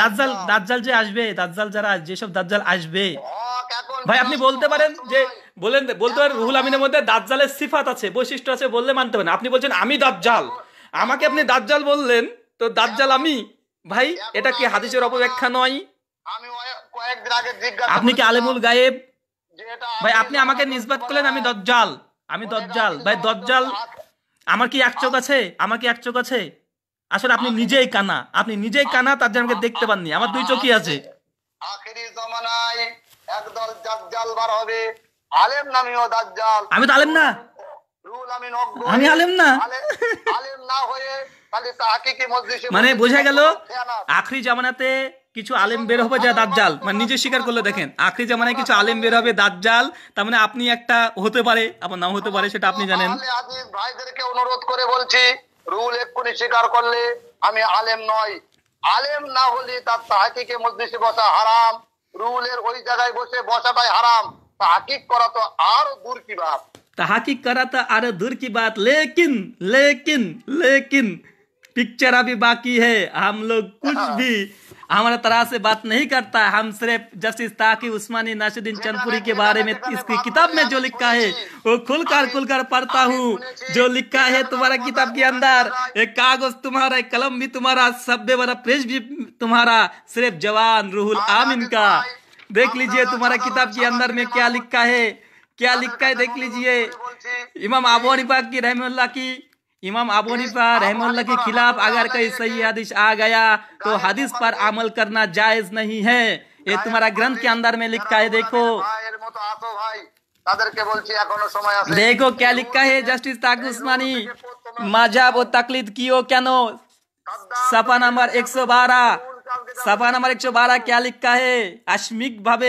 দাজ্জাল দাজ্জাল যে আসবে দাজ্জাল যারা যেসব দাজ্জাল আসবে ভাই আপনি বলতে পারেন যে বলেন বলতে পারেন রুহুল আমিনের মধ্যে দাজ্জালের সিফাত আছে বৈশিষ্ট্য আছে বললে মানতে পারেন আপনি বলছেন আমি দাজ্জাল আমাকে আপনি দাজ্জাল বললেন তো দাজ্জাল আমি ভাই এটা কি হাদিসের অপব্যাখ্যা নয় আপনি কি আলেমুল গায়েব ভাই আপনি আমাকে নিসবাত করলেন আমি দজ্জাল আমি দজ্জাল ভাই দজ্জাল আমার কি এক চোখ আছে আমার কি এক চোখ আছে আসলে আপনি নিজেই কানা আপনি নিজেই কানা তার জন্য দেখতে পাননি আমার দুই চোখই আছে আমি তো আলেম না আমি আলেম না মানে বোঝা গেল আখরি জামানাতে কিছু আলেম বের হবে যা দাজ্জাল মানে নিজে স্বীকার করলে দেখেন আখরি জামানায় কিছু আলেম বের হবে দাজ্জাল তার মানে আপনি একটা হতে পারে আবার নাও হতে পারে সেটা আপনি জানেন ভাইদেরকে অনুরোধ করে বলছি রুল এক্ষুনি স্বীকার করলে আমি আলেম নয় আলেম না হলে তার তাহাকিকে মজলিসে বসা হারাম রুলের ওই জায়গায় বসে বসাটাই হারাম তাহাকিক করা তো আরো দূর কি ভাব तहकीक तो करा था आर दूर की बात लेकिन लेकिन लेकिन पिक्चर अभी बाकी है हम लोग कुछ हाँ। भी हमारा तरह से बात नहीं करता है हम सिर्फ जस्टिस ताकि उस्मानी नाशुद्दीन चंदपुरी के बारे में इसकी किताब में जो लिखा है वो खुलकर खुलकर पढ़ता हूँ जो लिखा है तुम्हारा किताब के अंदर एक कागज तुम्हारा एक कलम भी तुम्हारा शब्द वाला प्रेस भी तुम्हारा सिर्फ जवान रूहुल हाँ, आमिन का तो देख लीजिए तो तुम्हारा किताब के अंदर में क्या लिखा है क्या लिखा है देख लीजिए इमाम आबू की रहमल्ला की इमाम आबू हनीफा के खिलाफ अगर कोई सही हदीस आ गया तो हदीस पर अमल करना जायज नहीं है ये तुम्हारा ग्रंथ के अंदर में लिखा है देखो देखो क्या लिखा है जस्टिस ताक उस्मानी माजाब और तकलीद कियो क्या नो सफा नंबर एक सौ बारह সাফা নাম্বার একশো বারা কে লিখা হে আসমিক ভাবে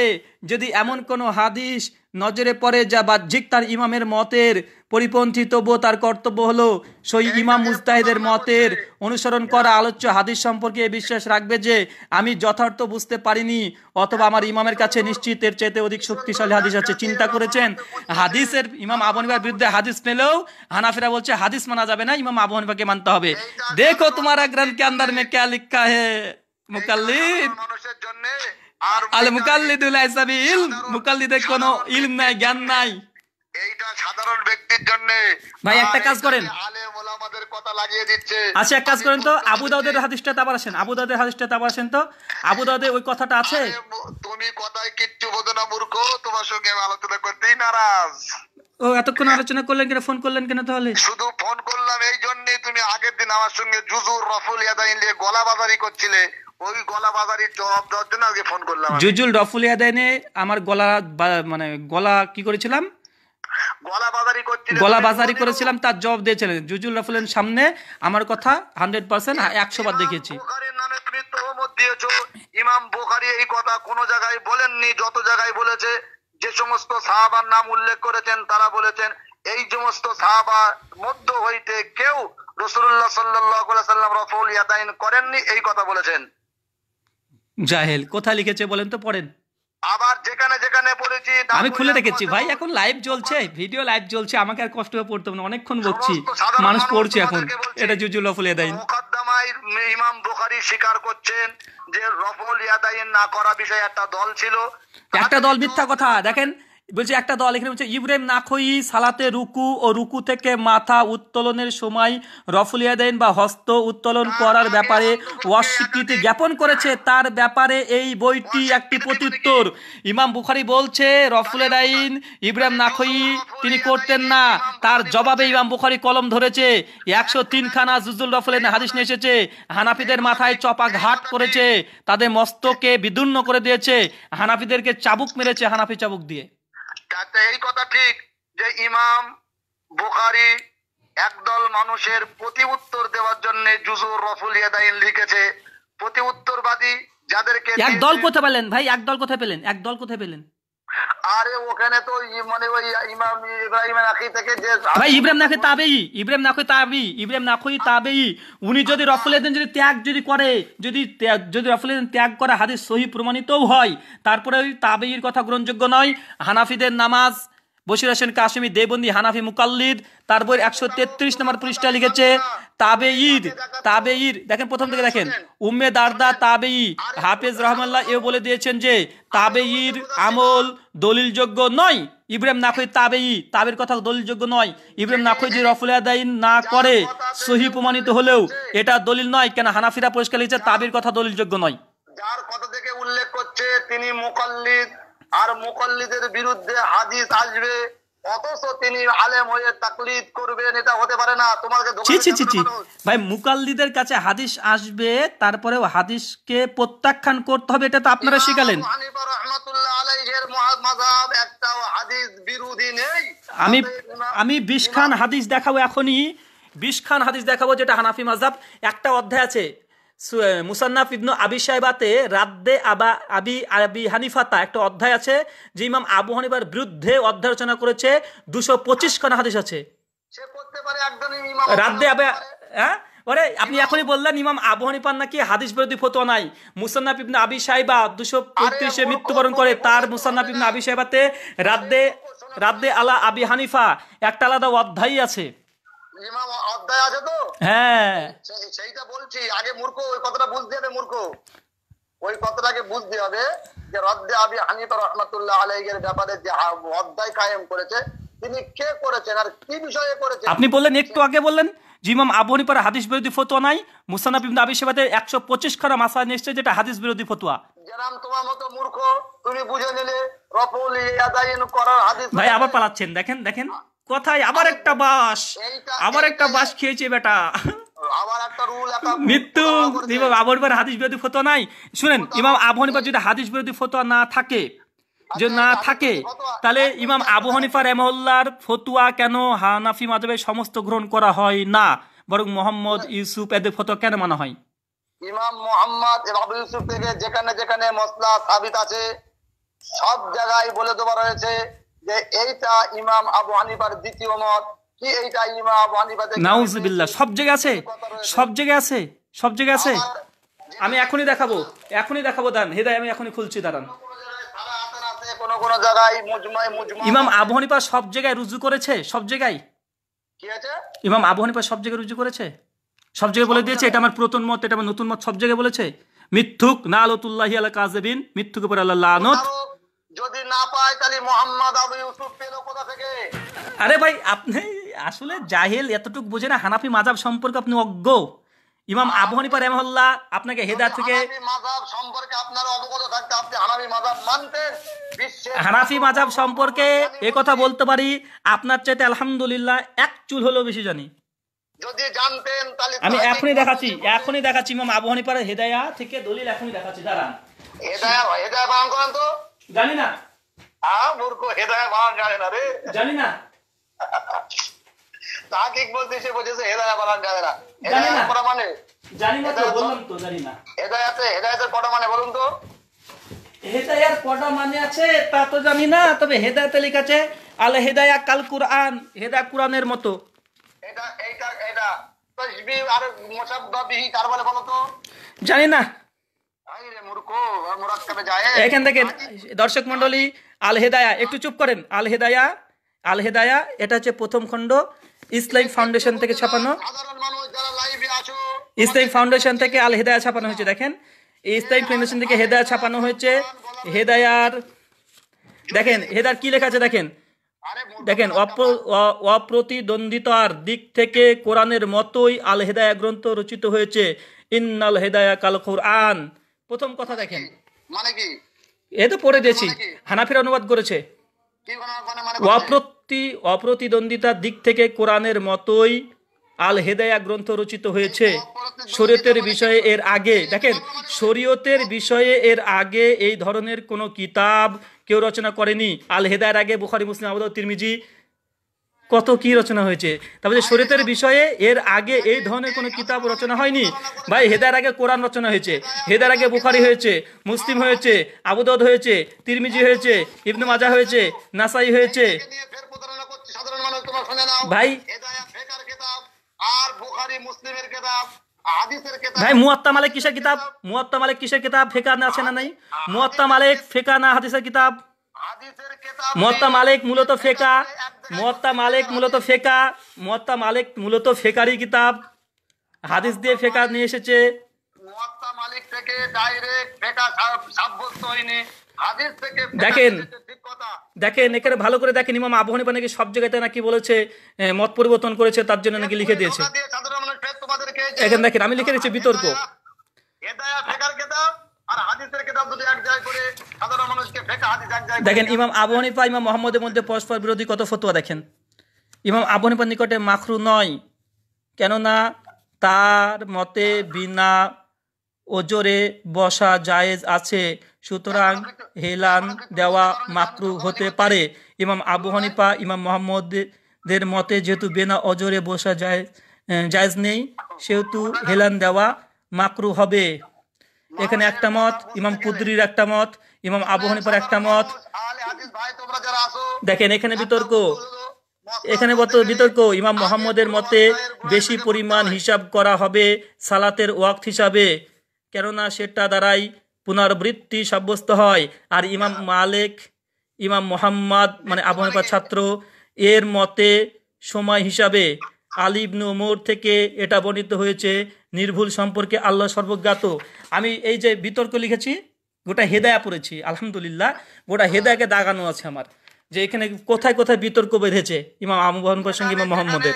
নজরে পড়ে যা বাহ্যিক তার ইমামের মতের পরিপন্থী তবুও তার কর্তব্য হলো সই ইমাম মুস্তাহিদের মতের অনুসরণ করা আলোচ্য হাদিস সম্পর্কে বিশ্বাস রাখবে যে আমি যথার্থ বুঝতে পারিনি অথবা আমার ইমামের কাছে নিশ্চিত এর চাইতে অধিক শক্তিশালী হাদিস আছে চিন্তা করেছেন হাদিসের ইমাম আবহানিবার বিরুদ্ধে হাদিস পেলেও হানাফেরা বলছে হাদিস মানা যাবে না ইমাম আবহানিবাকে মানতে হবে দেখো তোমার আগ্রান কে আন্দার মে কে লিখা হে মুকাল্লিদ মানুষের জন্য আল মুকাল্লিদুল আইসাবি ইলম মুকাল্লিদের কোনো ইলম নাই জ্ঞান নাই এইটা সাধারণ ব্যক্তির জন্য ভাই একটা কাজ করেন আচ্ছা এক কাজ করেন তো আবু দাউদের হাদিসটা আসেন আবু দাউদের হাদিসটা আসেন তো আবু ওই কথাটা আছে তুমি কথায় কিচ্ছু বোঝো না মূর্খ তোমার সঙ্গে আলোচনা করতেই নারাজ ও এতক্ষণ আলোচনা করলেন কেন ফোন করলেন কেন তাহলে শুধু ফোন করলাম এই জন্যই তুমি আগের দিন আমার সঙ্গে জুজুর রফুল ইয়াদাইন গলা বাজারি করছিলে ওই গলা বাজারি জবাব দেওয়ার জন্য আজকে ফোন করলাম জুজুল রফুলিয়া দেনে আমার গলা মানে গলা কি করেছিলাম গলা বাজারি করছিলাম গলা বাজারি করেছিলাম তার জবাব দিয়েছিলেন জুজুল রফুলের সামনে আমার কথা হান্ড্রেড পার্সেন্ট একশো বার দেখিয়েছি ইমাম বোখারি এই কথা কোনো জায়গায় বলেননি যত জায়গায় বলেছে যে সমস্ত সাহাবার নাম উল্লেখ করেছেন তারা বলেছেন এই সমস্ত সাহাবার মধ্য হইতে কেউ রসুল্লাহ সাল্লাহ সাল্লাম রফুল ইয়াদাইন করেননি এই কথা বলেছেন জাহেল কোথায় লিখেছে বলেন তো পড়েন আবার যেখানে যেখানে পড়েছি আমি খুলে রেখেছি ভাই এখন লাইভ চলছে ভিডিও লাইভ চলছে আমাকে আর কষ্ট হয়ে পড়তে হবে না অনেকক্ষণ বকছি মানুষ পড়ছে এখন এটা জুজুল রফুল ইয়াদাইন ইমাম বুখারী স্বীকার করছেন যে রফুল ইয়াদাইন না করা বিষয়ে একটা দল ছিল একটা দল মিথ্যা কথা দেখেন বলছে একটা দল এখানে বলছে ইব্রাহিম নাখই সালাতে রুকু ও রুকু থেকে মাথা উত্তোলনের সময় রফুলিয়া দেন বা হস্ত উত্তোলন করার ব্যাপারে অস্বীকৃতি জ্ঞাপন করেছে তার ব্যাপারে এই বইটি একটি প্রত্যুত্তর ইমাম বুখারি বলছে রফুলেদাইন ইব্রাহিম নাখই তিনি করতেন না তার জবাবে ইমাম বুখারি কলম ধরেছে একশো তিনখানা জুজুল রফুলেন হাদিস নিয়ে এসেছে হানাফিদের মাথায় চপা ঘাট করেছে তাদের মস্তকে বিদীর্ণ করে দিয়েছে হানাফিদেরকে চাবুক মেরেছে হানাফি চাবুক দিয়ে তাতে এই কথা ঠিক যে ইমাম বুখারি একদল মানুষের প্রতি উত্তর দেওয়ার জন্য জুজুর রফুল ইয়াদাইন লিখেছে প্রতি উত্তরবাদী যাদেরকে একদল কোথায় পেলেন ভাই একদল কোথায় পেলেন একদল কোথায় পেলেন আরে ওখানে তো মানে ওই ইমাম ইব্রাহিম নাকি থেকে যে ভাই ইব্রাহিম নাকি তাবেই ইব্রাহিম নাকি তাবেই ইব্রাহিম নাকি তাবেই উনি যদি রফলেদিন যদি ত্যাগ যদি করে যদি যদি রফলেদিন ত্যাগ করে হাদিস সহি প্রমাণিতও হয় তারপরে ওই তাবেইর কথা গ্রহণযোগ্য নয় হানাফিদের নামাজ বসির হোসেন কাশিমি দেবন্দি হানাফি মুকাল্লিদ তারপর একশো তেত্রিশ নম্বর পৃষ্ঠা লিখেছে তাবে ঈদ তাবে ঈদ দেখেন প্রথম থেকে দেখেন উম্মে দারদা তাবে ই হাফেজ রহমাল্লাহ এও বলে দিয়েছেন যে তাবে ঈদ আমল দলিলযোগ্য নয় ইব্রাহিম নাখই তাবেই তাবের কথা দলিলযোগ্য নয় ইব্রাহিম নাখই যে রফুল আদাইন না করে সহি প্রমাণিত হলেও এটা দলিল নয় কেন হানাফিরা পরিষ্কার লিখেছে তাবের কথা দলিলযোগ্য নয় যার কথা থেকে উল্লেখ করছে তিনি মুকাল্লিদ আর মুকল্লিদের বিরুদ্ধে হাদিস আসবে অথচ তিনি আলেম হয়ে তাকলিদ করবেন এটা হতে পারে না তোমাকে ভাই মুকাল্লিদের কাছে হাদিস আসবে তারপরেও হাদিসকে প্রত্যাখ্যান করতে হবে এটা তো আপনারা শিখালেন আমি আমি বিশ খান হাদিস দেখাবো এখনই বিশ খান হাদিস দেখাবো যেটা হানাফি মাজাব একটা অধ্যায় আছে মুসান্নাফ ইবনু আবি সাহেবাতে রাদ্দে আবা আবি আবি হানিফাতা একটা অধ্যায় আছে যে ইমাম আবু হানিফার বিরুদ্ধে অধ্যায় রচনা করেছে দুশো পঁচিশ খানা হাদিস আছে রাদ্দে আবা হ্যাঁ ওরে আপনি এখনই বললেন ইমাম আবু হানিফার নাকি হাদিস বিরোধী ফতোয়া নাই মুসান্নাফ ইবনে আবি সাহেবা দুশো পঁয়ত্রিশে মৃত্যুবরণ করে তার মুসান্নাফ ইবনে আবি সাহেবাতে রাদ্দে রাদ্দে আলা আবি হানিফা একটা আলাদা অধ্যায়ই আছে অধ্যায় আছে তো হ্যাঁ সেইটা বলছি আগে মূর্খ ওই কথাটা মূর্খ ওই কথাটাকে হবে যে রদ্দে আবি হানিফা রহমাতুল্লাহ ব্যাপারে যে অধ্যায় কায়েম করেছে তিনি কে করেছেন আর কি বিষয়ে করেছেন আপনি বললেন একটু আগে বললেন জিমাম আবনি পরে হাদিস বিরোধী ফতোয়া নাই মুসানাফ ইবনে আবি একশো পঁচিশ খানা মাসা নিশ্চয় যেটা হাদিস বিরোধী ফতোয়া জানাম তোমার মতো মূর্খ তুমি বুঝে নিলে রফুল করার হাদিস ভাই আবার পালাচ্ছেন দেখেন দেখেন কথায় আবার একটা বাস আবার একটা বাস খেয়েছে বেটা মৃত্যু ইমাম আবু হাদিস বিরোধী ফতোয়া নাই শুনেন ইমাম আবু যদি হাদিস বিরোধী ফতোয়া না থাকে আচ্ছা, যে না থাকে তাহলে ইমাম আবু হানিফা রেমহল্লার ফতুয়া কেন হানাফি মাধবের সমস্ত গ্রহণ করা হয় না বরং মোহাম্মদ আচ্ছা। ইউসুফ এদের ফতোয়া কেন মানা হয় ইমাম মোহাম্মদ আবু ইউসুফ থেকে যেখানে যেখানে মশলা সাবিত আছে সব জায়গায় বলে দেওয়া রয়েছে যে এইটা ইমাম আবু হানিফার দ্বিতীয় মত কি এইটা ইমাম আবু হানিফা নাউজুবিল্লাহ সব জায়গায় আছে সব জায়গায় আছে সব জায়গায় আছে আমি এখনই দেখাবো এখনই দেখাবো দান হেদায় আমি এখনই খুলছি দাঁড়ান ইমাম আবু হানিফা সব জায়গায় রুজু করেছে সব জায়গায় ইমাম আবু হানিফা সব জায়গায় রুজু করেছে সব জায়গায় বলে দিয়েছে এটা আমার পুরাতন মত এটা আমার নতুন মত সব জায়গায় বলেছে মিথ্যুক না আলতুল্লাহি আলা কাজেবিন মিথ্যুক উপর আল্লাহ লানত যদি না পায় তাহলে মোহাম্মদ আবু ইউসুফ পেল কোথা থেকে আরে ভাই আপনি আসলে জাহেল এতটুকু বুঝে না হানাফি মাজাব সম্পর্কে আপনি অজ্ঞ ইমাম আবু হানিফা আপনাকে হেদায়েত থেকে সম্পর্কে অবগত থাকতে আপনি হানাফি মাজাব মানতেন হানাফি সম্পর্কে এ কথা বলতে পারি আপনার চাইতে আলহামদুলিল্লাহ এক চুল হলো বেশি জানি যদি জানতেন তাহলে আমি এখনই দেখাচ্ছি এখনই দেখাচ্ছি ইমাম আবু হানিফার হেদায়া থেকে দলিল এখনই দেখাচ্ছি দাঁড়ান হেদায়া হেদায়া তো জানি না মূর্খ হেদায় বানান জানে না রে জানি না তা ঠিক বলতে সে বলছে হেদায় বানান জানে না মানে জানি না তো বললাম তো জানি না হেদায়াতে হেদায়াতের কটা মানে বলুন তো হেদায়ার কটা মানে আছে তা তো জানি না তবে হেদায়াতে লেখা আছে আল হেদায়া কাল কুরআন হেদা কুরআনের মতো এটা এটা এটা তাসবিহ আর মুসাববিহি তার বলো তো জানি না এখান থেকে দর্শক মন্ডলী আল হেদায়া একটু চুপ করেন আল হেদায়া আল হেদায়া এটা হচ্ছে প্রথম খণ্ড ইসলাম ফাউন্ডেশন থেকে ছাপানো ইসলাম ফাউন্ডেশন থেকে আল হেদায়া ছাপানো হয়েছে দেখেন ইসলাম ফাউন্ডেশন থেকে হেদায়া ছাপানো হয়েছে হেদায়ার দেখেন হেদার কি লেখা আছে দেখেন দেখেন অপ্রতিদ্বন্দ্বিতার দিক থেকে কোরআনের মতোই আল হেদায়া গ্রন্থ রচিত হয়েছে ইন্নাল হেদায়া কাল প্রথম কথা মানে দেখেন মানে কি এ তো পড়ে দিয়েছি মানে হানাফির অনুবাদ করেছে মানে অপ্রতি অপ্রতিদ্বন্দ্বিতার দিক থেকে কোরআনের মতোই আল হেদায়া গ্রন্থ রচিত হয়েছে শরীয়তের বিষয়ে এর আগে দেখেন শরীয়তের বিষয়ে এর আগে এই ধরনের কোনো কিতাব কেউ রচনা করেনি আল হেদায়ের আগে বুখারি মুসলিম আবাদ তিরমিজি কত কি রচনা হয়েছে তারপরে শরীতের বিষয়ে এর আগে এই ধরনের কোনো কিতাব রচনা হয়নি ভাই হেদার আগে কোরআন রচনা হয়েছে হেদার আগে বুখারি হয়েছে মুসলিম হয়েছে আবুদদ হয়েছে তিরমিজি হয়েছে ইবনু মাজা হয়েছে নাসাই হয়েছে ভাই ভাই মুয়াত্তা মালিক কিসের কিতাব মুয়াত্তা মালিক কিসের কিতাব ফেকা না আছে না নাই মুয়াত্তা মালিক ফেকা না হাদিসের কিতাব মত্তা মালিক মূলত ফেকা মত্তা মালিক মূলত ফেকা মত্তা মালিক মূলত ফেকারি কিতাব হাদিস দিয়ে ফেকা নিয়ে এসেছে দেখেন দেখেন এখানে ভালো করে দেখেন ইমাম আবু হানিফা নাকি সব জায়গাতে নাকি বলেছে মত পরিবর্তন করেছে তার জন্য নাকি লিখে দিয়েছে এখানে দেখেন আমি লিখে দিয়েছি বিতর্ক দেখেন ইমাম আবু হানিফা ইমাম মোহাম্মদের মধ্যে পরস্পর বিরোধী কত ফতোয়া দেখেন ইমাম আবু হানিফার নিকটে মাখরু নয় কেননা তার মতে বিনা ওজোরে বসা জায়েজ আছে সুতরাং হেলান দেওয়া মাকরু হতে পারে ইমাম আবু হানিফা ইমাম মোহাম্মদের মতে যেহেতু বিনা অজোরে বসা জায়েজ জায়েজ নেই সেহেতু হেলান দেওয়া মাকরু হবে এখানে একটা মত ইমাম কুদরির একটা মত ইমাম আবু হানিফার একটা মত দেখেন এখানে বিতর্ক এখানে বিতর্ক ইমাম মোহাম্মদের মতে বেশি পরিমাণ হিসাব করা হবে সালাতের ওয়াক্ত হিসাবে কেননা সেটা দ্বারাই পুনরাবৃত্তি সাব্যস্ত হয় আর ইমাম মালেক ইমাম মোহাম্মদ মানে আবহাওয়া ছাত্র এর মতে সময় হিসাবে আলিবনু মোর থেকে এটা বর্ণিত হয়েছে নির্ভুল সম্পর্কে আল্লাহ সর্বজ্ঞাত আমি এই যে বিতর্ক লিখেছি গোটা হেদায়া পড়েছি আলহামদুলিল্লাহ গোটা হেদায়াকে দাগানো আছে আমার যে এখানে কোথায় কোথায় বিতর্ক বেঁধেছে ইমাম আবু হানিফার সঙ্গে ইমাম মোহাম্মদের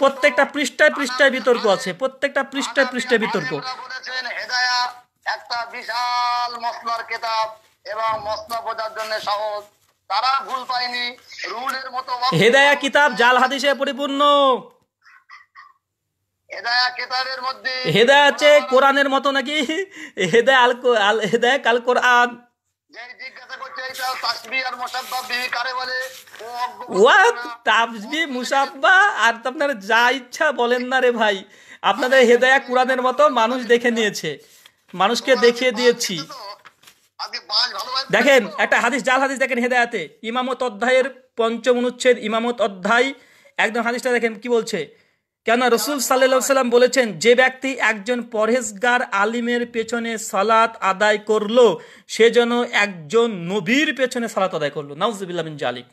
প্রত্যেকটা পৃষ্ঠায় পৃষ্ঠায় বিতর্ক আছে প্রত্যেকটা পৃষ্ঠায় পৃষ্ঠায় বিতর্ক একটা বিশাল মসলার কেতাব এবং মসলা বোঝার জন্য সহজ তারা ভুল পায়নি রুলের মতো হেদায়া কিতাব জাল হাদিসে পরিপূর্ণ হেদায়া কোরআনের মতো নাকি কোরআন আর আপনার যা ইচ্ছা বলেন না রে ভাই আপনাদের হেদায়া কোরআনের মতো মানুষ দেখে নিয়েছে মানুষকে দেখিয়ে দিয়েছি দেখেন একটা হাদিস জাল হাদিস দেখেন হেদায়াতে ইমামত অধ্যায়ের পঞ্চম অনুচ্ছেদ ইমামত অধ্যায় একদম হাদিসটা দেখেন কি বলছে কেননা রসুল সাল্লা সাল্লাম বলেছেন যে ব্যক্তি একজন পরহেজগার আলিমের পেছনে সালাত আদায় করলো সে যেন একজন নবীর পেছনে সালাত আদায় করলো নাউজবিল্লাবিন জালিক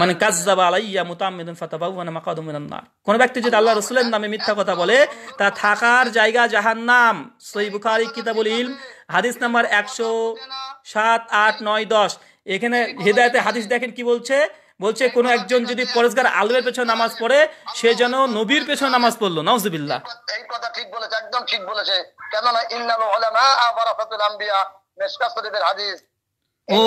মানে কাজদাবা আলাইয়া মুতামিদুন ফাতাবাউনা মাকাদুম মিনান নার কোন ব্যক্তি যদি আল্লাহ রাসূলের নামে মিথ্যা কথা বলে তা থাকার জায়গা জাহান্নাম সহিহ বুখারী কিতাবুল ইলম হাদিস নাম্বার 107 8 9 10 এখানে হেদায়েতে হাদিস দেখেন কি বলছে বলছে কোন একজন যদি পরেশগার আলমের পেছনে নামাজ পড়ে সে যেন নবীর পেছনে নামাজ পড়লো নাউজুবিল্লাহ এই কথা ঠিক বলেছে একদম ঠিক বলেছে কেননা ইন্নাল উলামা ওয়া আমবিয়া মেসকাস হাদিস ও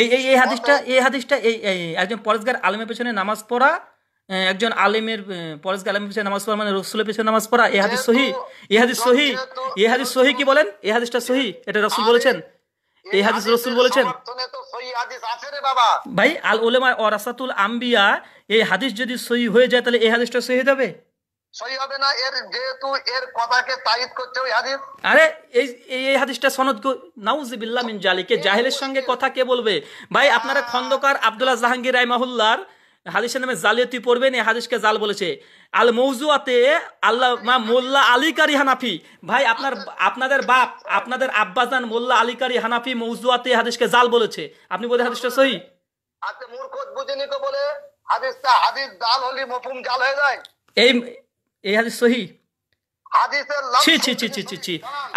এই এই এই হাদিসটা এই হাদিসটা এই একজন পরেশগার আলেমের পেছনে নামাজ পড়া একজন আলেমের পরেশগার আলেমের পেছনে নামাজ পড়া মানে রসুলের পেছনে নামাজ পড়া এই হাদিস সহি এই হাদিস সহি এই হাদিস সহি কি বলেন এই হাদিসটা সহি এটা রসুল বলেছেন এই হাদিস রসুল বলেছেন ভাই আল ওলেমা ও রাসাতুল আম্বিয়া এই হাদিস যদি সহি হয়ে যায় তাহলে এই হাদিসটা সহি যাবে এই এই হাদিসটা সনদ সঙ্গে কথা কে বলবে ভাই আপনারা খন্দকার আবদুল্লাহ জাহাঙ্গীর রাইমাহুল্লার হাদিসের নামে জালিয়াতি পড়বেন এই হাদিসকে জাল বলেছে আল মৌজুয়াতে আল্লাহ মা মোল্লা আলিকারি হানাফি ভাই আপনার আচ্ছা। আপনাদের বাপ আপনাদের আব্বাজান মোল্লা আলী কারি হানাফি মৌজুয়াতে হাদিসকে জাল বলেছে আপনি আচ্ছা, বলে হাদিসটা সহি মূর্খ বলে এই এই হাদিস সহি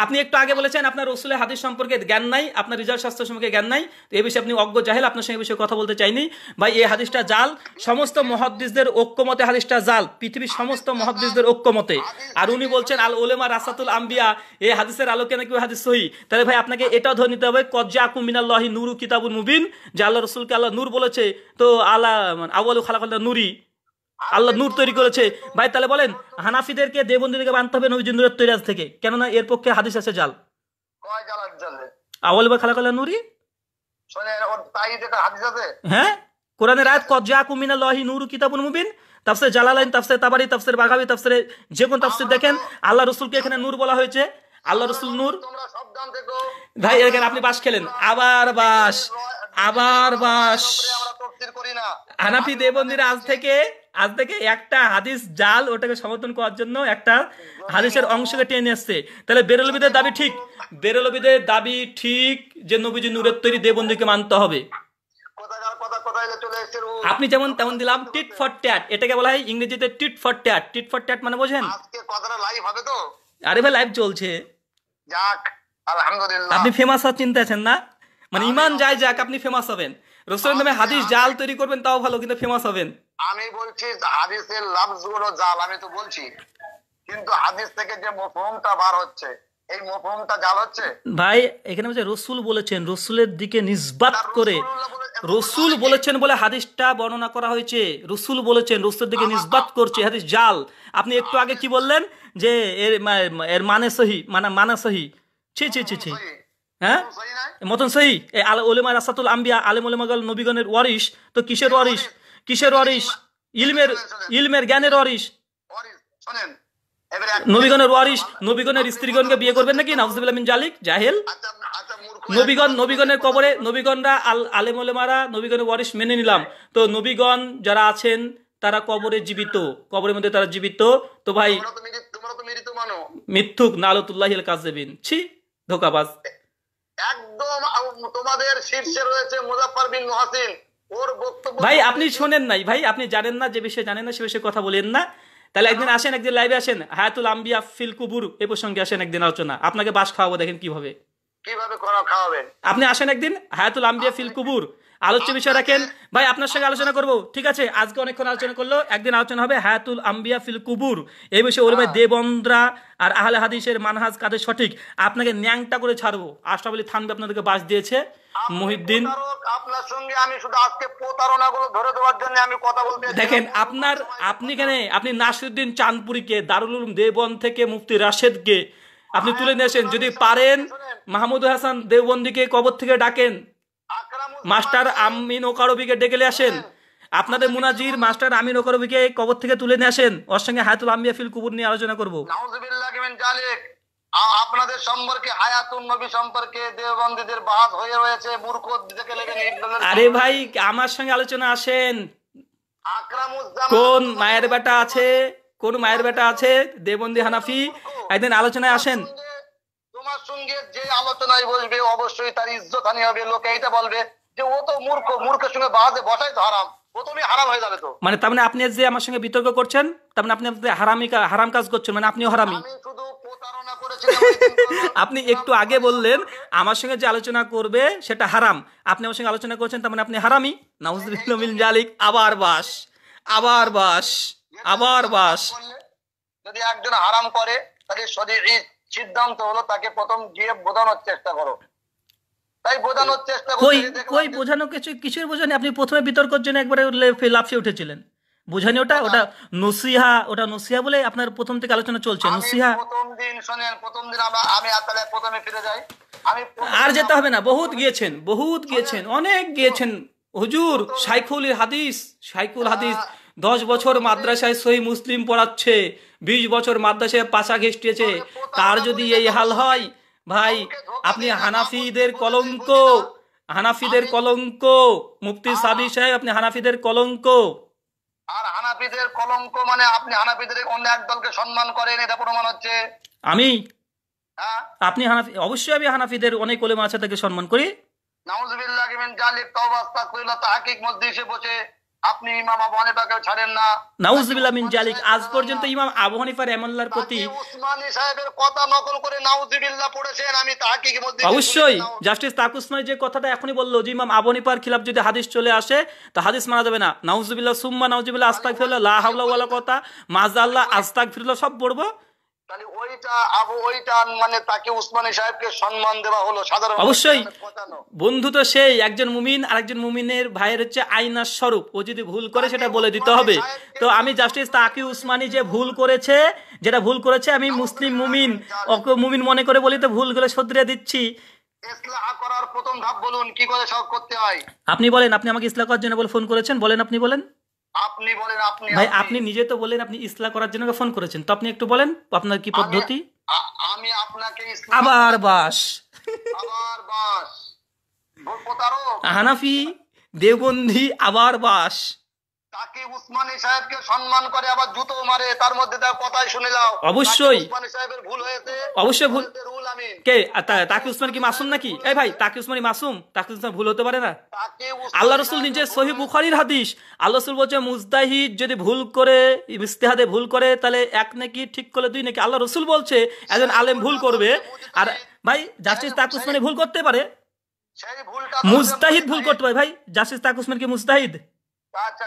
আপনি একটু আগে বলেছেন আপনার রসুলের হাদিস সম্পর্কে জ্ঞান নাই আপনার রিজার্ভ স্বাস্থ্য সম্পর্কে জ্ঞান নাই তো এই বিষয়ে আপনি অজ্ঞ জাহেল আপনার সঙ্গে বিষয়ে কথা বলতে চাইনি ভাই এই হাদিসটা জাল সমস্ত মহাদ্দিসদের ঐক্যমতে হাদিসটা জাল পৃথিবীর সমস্ত মহাদ্দিসদের ঐক্যমতে আর উনি বলছেন আল ওলেমা রাসাতুল আম্বিয়া এই হাদিসের আলোকে নাকি ওই হাদিস সহি তাহলে ভাই আপনাকে এটাও ধরে নিতে হবে কজ্জা কুমিনাল্লাহি নুরু কিতাবুল মুবিন যে আল্লাহ রসুলকে আল্লাহ নূর বলেছে তো আল্লাহ আলু খালাকাল্লাহ নুরি আল্লাহ নূর তৈরি করেছে ভাই তাহলে বলেন হানাফিদেরকে দেবন্দীদেরকে বানতে হবে নবীজি নূরের তৈরাজ থেকে কেননা এর পক্ষে হাদিস আছে জাল আওয়াল বা খালাকাল্লা নুরি হ্যাঁ কোরআনের রাত কজা কুমিনা লহি নুরু কিতাবুল মুবিন তাফসির জালালাইন তাফসির তাবারি তাফসির বাগাবি তাফসিরে যে কোন তাফসির দেখেন আল্লাহ রসুলকে এখানে নূর বলা হয়েছে আল্লাহ রসুল নূর ভাই এখানে আপনি বাস খেলেন আবার বাস আবার বাস হানাফি দেবন্দির আজ থেকে আজ থেকে একটা হাদিস জাল ওটাকে সমর্থন করার জন্য একটা হাদিসের অংশকে টেনে আসছে তাহলে বেরলবিদের দাবি ঠিক বেরলবিদের দাবি ঠিক যে নবীজি নূরের তৈরি দেবন্দিকে মানতে হবে আপনি যেমন তেমন দিলাম টিট ফর ট্যাট এটাকে বলা হয় ইংরেজিতে tit for tat tit for tat মানে বোঝেন আরে ভাই লাইভ চলছে আপনি ফেমাস হওয়ার চিন্তা আছেন না মানে ইমান যায় যাক আপনি ফেমাস হবেন রসুলের নামে হাদিস জাল তৈরি করবেন তাও ভালো কিন্তু ফেমাস হবেন আমি বলছি হাদিসের লাফজ গুলো জাল আমি তো বলছি কিন্তু হাদিস থেকে যে মফহমটা বার হচ্ছে এই মফহমটা জাল হচ্ছে ভাই এখানে বলছে রসুল বলেছেন রসুলের দিকে নিসবাত করে রসুল বলেছেন বলে হাদিসটা বর্ণনা করা হয়েছে রসুল বলেছেন রসুলের দিকে নিসবাত করছে হাদিস জাল আপনি একটু আগে কি বললেন যে এর এর মানে সহি মানে মানা সহি ছি ছি ছি ছি হ্যাঁ মতন সহি আল ওলেমা রাসাতুল আম্বিয়া আলেম ওলেমাগল নবীগণের ওয়ারিস তো কিসের ওয়ারিস কিসের অরিস ইলমের ইলমের জ্ঞানের অরিস নবীগণের ওয়ারিস নবীগণের স্ত্রীগণকে বিয়ে করবেন নাকি নাউজিবিন জালিক জাহেল নবীগণ নবীগণের কবরে নবীগণরা আল আলেম ওলেমারা নবীগণের ওয়ারিস মেনে নিলাম তো নবীগণ যারা আছেন তারা কবরে জীবিত কবরের মধ্যে তারা জীবিত তো ভাই মিথ্যুক নালতুল্লাহ কাজেবিন ছি ধোকাবাজ একদম তোমাদের শীর্ষে রয়েছে মুজাফার বিন মহাসিন ভাই আপনি শোনেন নাই ভাই আপনি জানেন না যে বিষয়ে জানেন না সে বিষয়ে কথা বলেন না তাহলে হ্যাঁ। একদিন আসেন একদিন লাইভে আসেন হায়াতুল আম্বিয়া ফিল কুবুর এ প্রসঙ্গে আসেন একদিন আলোচনা আপনাকে বাস খাওয়াবো দেখেন কিভাবে কিভাবে খাওয়াবেন আপনি আসেন একদিন হায়াতুল আম্বিয়া ফিল কুবুর আলোচ্য বিষয় রাখেন ভাই আপনার সঙ্গে আলোচনা করব ঠিক আছে আজকে অনেকক্ষণ আলোচনা করলো একদিন আলোচনা হবে হায়াতুল আম্বিয়া ফিল কুবুর এই বিষয়ে ওর ভাই দেবন্দ্রা আর আহলে হাদিসের মানহাজ কাদের সঠিক আপনাকে ন্যাংটা করে ছাড়বো আশরাফ আলী থানবে আপনাদেরকে বাস দিয়েছে মহিউদ্দিন আপনার সঙ্গে আমি কথা বলতে দেখেন আপনার আপনি কেন আপনি নাসিরুদ্দিন চাঁদপুরীকে দারুল উলুম দেবন থেকে মুফতি রাশেদকে আপনি তুলে নিয়েছেন যদি পারেন মাহমুদ হাসান দেওবন্দীকে কবর থেকে ডাকেন মাস্টার আমিন ওকারবিকে ডেকে নিয়ে আসেন আপনাদের মুনাজির মাস্টার আমিন ওকারবিকে কবর থেকে তুলে নিয়ে আসেন ওর সঙ্গে হায়াতুল আম্বিয়া ফিল কুবুর নিয়ে আলোচনা করবো আপনাদের সম্পর্কে আয়াতুন নবী সম্পর্কে দেওবন্দীদের বাদ হয়ে রয়েছে মূর্খ থেকে লেগে আরে ভাই আমার সঙ্গে আলোচনা আসেন কোন মায়ের বেটা আছে কোন মায়ের বেটা আছে দেবন্দি হানাফি একদিন আলোচনায় আসেন সঙ্গে যে আলোচনায় বসবে অবশ্যই তার ইজ্জত হানি হবে লোকে এইটা বলবে যে ও তো মূর্খ মূর্খের সঙ্গে বাজে বসাই তো হারাম ও তুমি হারাম হয়ে যাবে তো মানে তার মানে আপনি যে আমার সঙ্গে বিতর্ক করছেন তার মানে আপনি হারামি হারাম কাজ করছেন মানে আপনিও হারামি আপনি একটু আগে বললেন আমার সঙ্গে যে আলোচনা করবে সেটা হারাম আপনি আমার সঙ্গে আলোচনা করছেন তার মানে আপনি হারামি নাউজুবিল জালিক আবার বাস আবার বাস আবার বাস যদি একজন হারাম করে তাহলে শরীর সিদ্ধান্ত হলো তাকে প্রথম গিয়ে বোঝানোর চেষ্টা করো তাই বোঝানোর চেষ্টা কই বোঝানো কিছু কিছুর আপনি প্রথমে জন্য একবারে লাফিয়ে উঠেছিলেন বুঝানি ওটা ওটা নসিহা ওটা নসিহা বলে আপনার প্রথম থেকে আলোচনা চলছে নসিহা প্রথম দিন শুনেন প্রথম দিন আমরা আমি প্রথমে ফিরে যাই আমি আর যেতে হবে না বহুত গিয়েছেন বহুত গিয়েছেন অনেক গিয়েছেন হুজুর সাইফুল হাদিস সাইফুল হাদিস দশ বছর মাদ্রাসায় সহি মুসলিম পড়াচ্ছে বিশ বছর মাদ্রাসায় পাশা ঘেষ্টিয়েছে তার যদি এই হাল হয় ভাই আপনি হানাফিদের কলঙ্ক হানাফিদের কলঙ্ক মুফতি সাবি সাহেব আপনি হানাফিদের কলঙ্ক আর হানাফিদের কলঙ্ক মানে আপনি হানাফিদের অন্য করেন এটা হচ্ছে আমি হ্যাঁ? আপনি হানাফি অবশ্যই আমি হানাফিদের অনেক আছে তাকে সম্মান করি আপনি ইমাম আবু ছাড়েন না নাউজুবিল্লাহ মিন জালিক আজ পর্যন্ত ইমাম আবু প্রতি সাহেবের কথা নকল করে নাউজুবিল্লাহ পড়েছেন আমি মধ্যে অবশ্যই জাস্টিস তাক যে কথাটা এখনই বললো যে ইমাম আবু হানিফার খিলাফ যদি হাদিস চলে আসে তা হাদিস মানা যাবে না নাউজুবিল্লাহ সুম্মা নাউজুবিল্লাহ আস্তাগফিরুল্লাহ লা হাওলা ওয়ালা কথা মাজাল্লাহ আস্তাগফিরুল্লাহ সব পড়বো তাহলে ওইটা আবু ওইটা মানে তাকে উসমানী সাহেবকে সম্মান দেওয়া হলো সাধারণ অবশ্যই বন্ধু তো সেই একজন মুমিন আরেকজন মুমিনের ভাইয়ের হচ্ছে আইনার স্বরূপ ও যদি ভুল করে সেটা বলে দিতে হবে তো আমি জাস্টিস তাকি উসমানী যে ভুল করেছে যেটা ভুল করেছে আমি মুসলিম মুমিন ওকে মুমিন মনে করে বলি তো করে শুধরে দিচ্ছি করার প্রথম ধাপ বলুন কি করে সব করতে হয় আপনি বলেন আপনি আমাকে ইসলাম করার জন্য বলে ফোন করেছেন বলেন আপনি বলেন আপনি বলেন আপনি ভাই আপনি নিজে তো বলেন আপনি ইসলাম করার জন্য ফোন করেছেন তো আপনি একটু বলেন আপনার কি পদ্ধতি আমি আপনাকে আবার বাস আবার বাস হানাফি দেওবন্দি আবার বাস তাকে উসমানী সাহেবকে সম্মান করে আবার জুতো মারে তার মধ্যে তার কথাই শুনে অবশ্যই ভুল হয়েছে অবশ্যই ভুল কে তাকে উসমান কি মাসুম নাকি এই ভাই তাকে উসমানী মাসুম তাকে উসমান ভুল হতে পারে না আল্লাহ রসুল নিজে সহি বুখারির হাদিস আল্লাহ রসুল বলছে মুজদাহিদ যদি ভুল করে ইস্তেহাদে ভুল করে তাহলে এক নাকি ঠিক করলে দুই নাকি আল্লাহ রসুল বলছে একজন আলেম ভুল করবে আর ভাই জাস্টিস তাকে উসমানী ভুল করতে পারে মুজতাহিদ ভুল করতে পারে ভাই জাস্টিস তাকে উসমান কি মুস্তাহিদ আচ্ছা,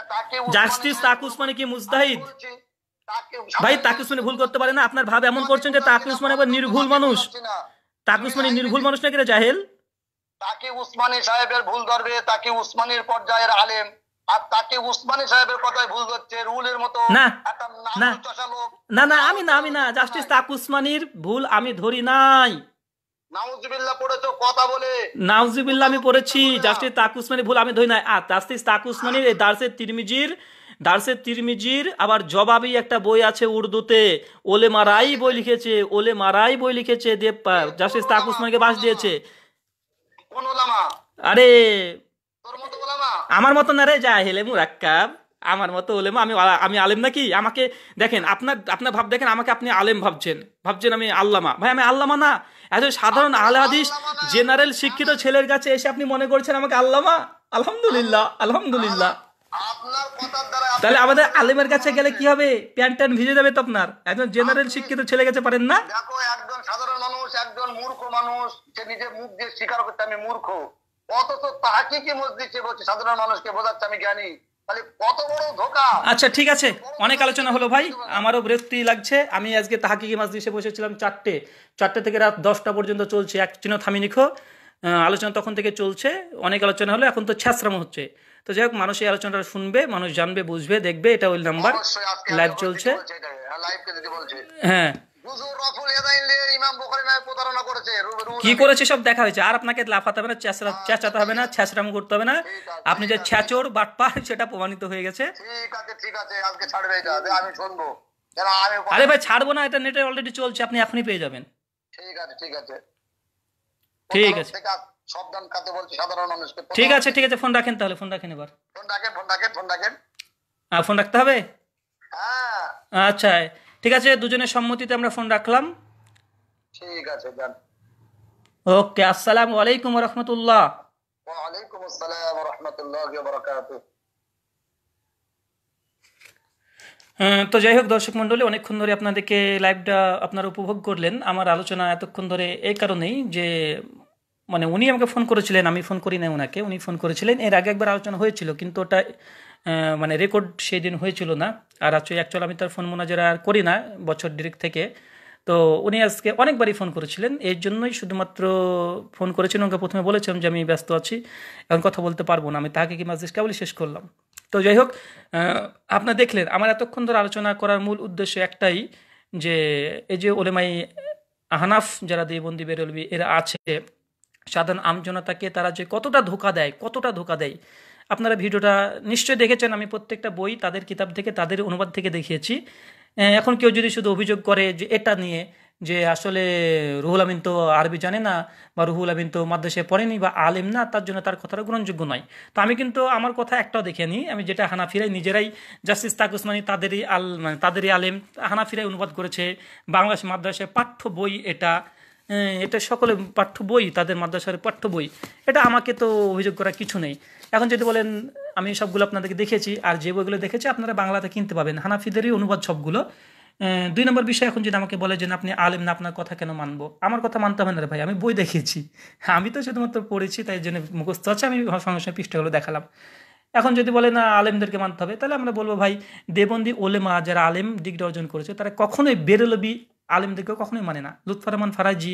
জাস্টিস তাকে উসমানি কি মুস্তাহিদ ভাই ভুল করতে পারে না আপনার ভাব এমন করছেন যে আবার নির্ভুল মানুষ নির্ভুল মানুষ নাকি রে জাহেল তাকে সাহেবের ভুল ধরবে তাকে উসমানির পর্যায়ের আলেম আর তাকে উসমানী সাহেবের কথায় ভুল ধরছে রুলের মতো না না না না আমি না আমি না জাস্টিস তাক ভুল আমি ধরি নাই নাউজিবিল্লা আমি পড়েছি মানে ভুল আমি মানে তিরমিজির তিরমিজির আবার জবাবি একটা বই আছে উর্দুতে ওলে মারাই বই লিখেছে ওলে মারাই বই লিখেছে দেব বাস দিয়েছে আরে আমার মতন না রে যা হেলে মুরাক্কাব আমার মতো ওলেমা আমি আমি আলেম নাকি আমাকে দেখেন আপনার আপনার ভাব দেখেন আমাকে আপনি আলেম ভাবছেন ভাবছেন আমি আল্লামা ভাই আমি আল্লামা না একজন সাধারণ আল হাদিস জেনারেল শিক্ষিত ছেলের কাছে এসে আপনি মনে করছেন আমাকে আল্লামা আলহামদুলিল্লাহ আলহামদুলিল্লাহ তাহলে আমাদের আলেমের কাছে গেলে কি হবে প্যান্ট ট্যান্ট ভিজে যাবে তো আপনার একজন জেনারেল শিক্ষিত ছেলে গেছে পারেন না দেখো একজন সাধারণ মানুষ একজন মূর্খ মানুষ সে নিজের মুখ দিয়ে স্বীকার করতে আমি মূর্খ অথচ তাহাকে কি মসজিদ বলছে সাধারণ মানুষকে বোঝাচ্ছে আমি জ্ঞানী আচ্ছা ঠিক আছে অনেক আলোচনা হলো ভাই আমারও বিরক্তি লাগছে আমি আজকে তাহাকিকি মাছ দিশে বসেছিলাম চারটে চারটে থেকে রাত দশটা পর্যন্ত চলছে এক চিনো থামি নিখো আলোচনা তখন থেকে চলছে অনেক আলোচনা হলো এখন তো ছ্যাশ্রাম হচ্ছে তো যাই হোক মানুষ এই আলোচনাটা শুনবে মানুষ জানবে বুঝবে দেখবে এটা ওই নাম্বার লাইভ চলছে হ্যাঁ কি করেছে সব দেখা হয়েছে আর আপনাকে লাফাতে হবে না চেঁচাতে হ্যাঁ, হবে না ছ্যাঁচড়াম করতে হবে না আপনি যে ছ্যাচোর বাটপার সেটা প্রমাণিত হয়ে গেছে আরে ভাই ছাড়বো না এটা নেটে অলরেডি চলছে আপনি এখনই পেয়ে যাবেন ঠিক আছে ঠিক আছে ঠিক আছে ফোন রাখেন তাহলে ফোন রাখেন এবার ফোন রাখেন ফোন রাখেন ফোন রাখেন হ্যাঁ, ফোন রাখতে হবে হ্যাঁ। আচ্ছা ঠিক আছে দুজনের সম্মতিতে আমরা ফোন রাখলাম ঠিক আছে ওকে আসসালাম আলাইকুম রহমতুল্লাহ ওয়ালাইকুম তো যাই হোক দর্শক মন্ডলী অনেকক্ষণ ধরে আপনাদেরকে লাইভটা আপনারা উপভোগ করলেন আমার আলোচনা এতক্ষণ ধরে এই কারণেই যে মানে উনি আমাকে ফোন করেছিলেন আমি ফোন করি নাই ওনাকে উনি ফোন করেছিলেন এর আগে একবার আলোচনা হয়েছিল কিন্তু ওটা মানে রেকর্ড সেই দিন হয়েছিল না আর আজকে অ্যাকচুয়ালি আমি তার ফোন মোনাজারা আর করি না বছর দেড়েক থেকে তো উনি আজকে অনেকবারই ফোন করেছিলেন এর জন্যই শুধুমাত্র ফোন করেছিলেন ওকে প্রথমে বলেছিলাম যে আমি ব্যস্ত আছি এখন কথা বলতে পারবো না আমি তাকে কি মাঝে কেবলই শেষ করলাম তো যাই হোক আপনারা দেখলেন আমার এতক্ষণ ধরে আলোচনা করার মূল উদ্দেশ্য একটাই যে এই যে ওলেমাই আহনাফ যারা দেবন্দী বেরলবি এরা আছে সাধারণ আমজনতাকে তারা যে কতটা ধোকা দেয় কতটা ধোকা দেয় আপনারা ভিডিওটা নিশ্চয়ই দেখেছেন আমি প্রত্যেকটা বই তাদের কিতাব থেকে তাদের অনুবাদ থেকে দেখিয়েছি এখন কেউ যদি শুধু অভিযোগ করে যে এটা নিয়ে যে আসলে রুহুল আমিন তো আরবি জানে না বা রুহুল আমিন তো মাদ্রাসায় পড়েনি বা আলেম না তার জন্য তার কথাটা গ্রহণযোগ্য নয় তো আমি কিন্তু আমার কথা একটাও দেখে নিই আমি যেটা হানাফিরাই নিজেরাই জাস্টিস তাক উসমানি তাদেরই আল মানে তাদেরই আলেম হানাফিরাই অনুবাদ করেছে বাংলাদেশ মাদ্রাসায় পাঠ্য বই এটা এটা সকলে পাঠ্য বই তাদের মাদ্রাসার পাঠ্য বই এটা আমাকে তো অভিযোগ করার কিছু নেই এখন যদি বলেন আমি সবগুলো আপনাদেরকে দেখেছি আর যে বইগুলো দেখেছি আপনারা বাংলাতে কিনতে পাবেন হানাফিদেরই অনুবাদ সবগুলো দুই নম্বর বিষয় এখন যদি আমাকে বলে যে আপনি আলেম না আপনার কথা কেন মানবো আমার কথা মানতে হবে না রে ভাই আমি বই দেখেছি আমি তো শুধুমাত্র পড়েছি তাই জন্য মুখস্থ আছে আমি সঙ্গে সঙ্গে পৃষ্ঠাগুলো দেখালাম এখন যদি বলে না আলেমদেরকে মানতে হবে তাহলে আমরা বলবো ভাই দেবন্দী ওলেমা যারা আলেম ডিগ্রি অর্জন করেছে তারা কখনোই বেরলবি আলিমদেরকে কখনোই মানে না রহমান ফারাজি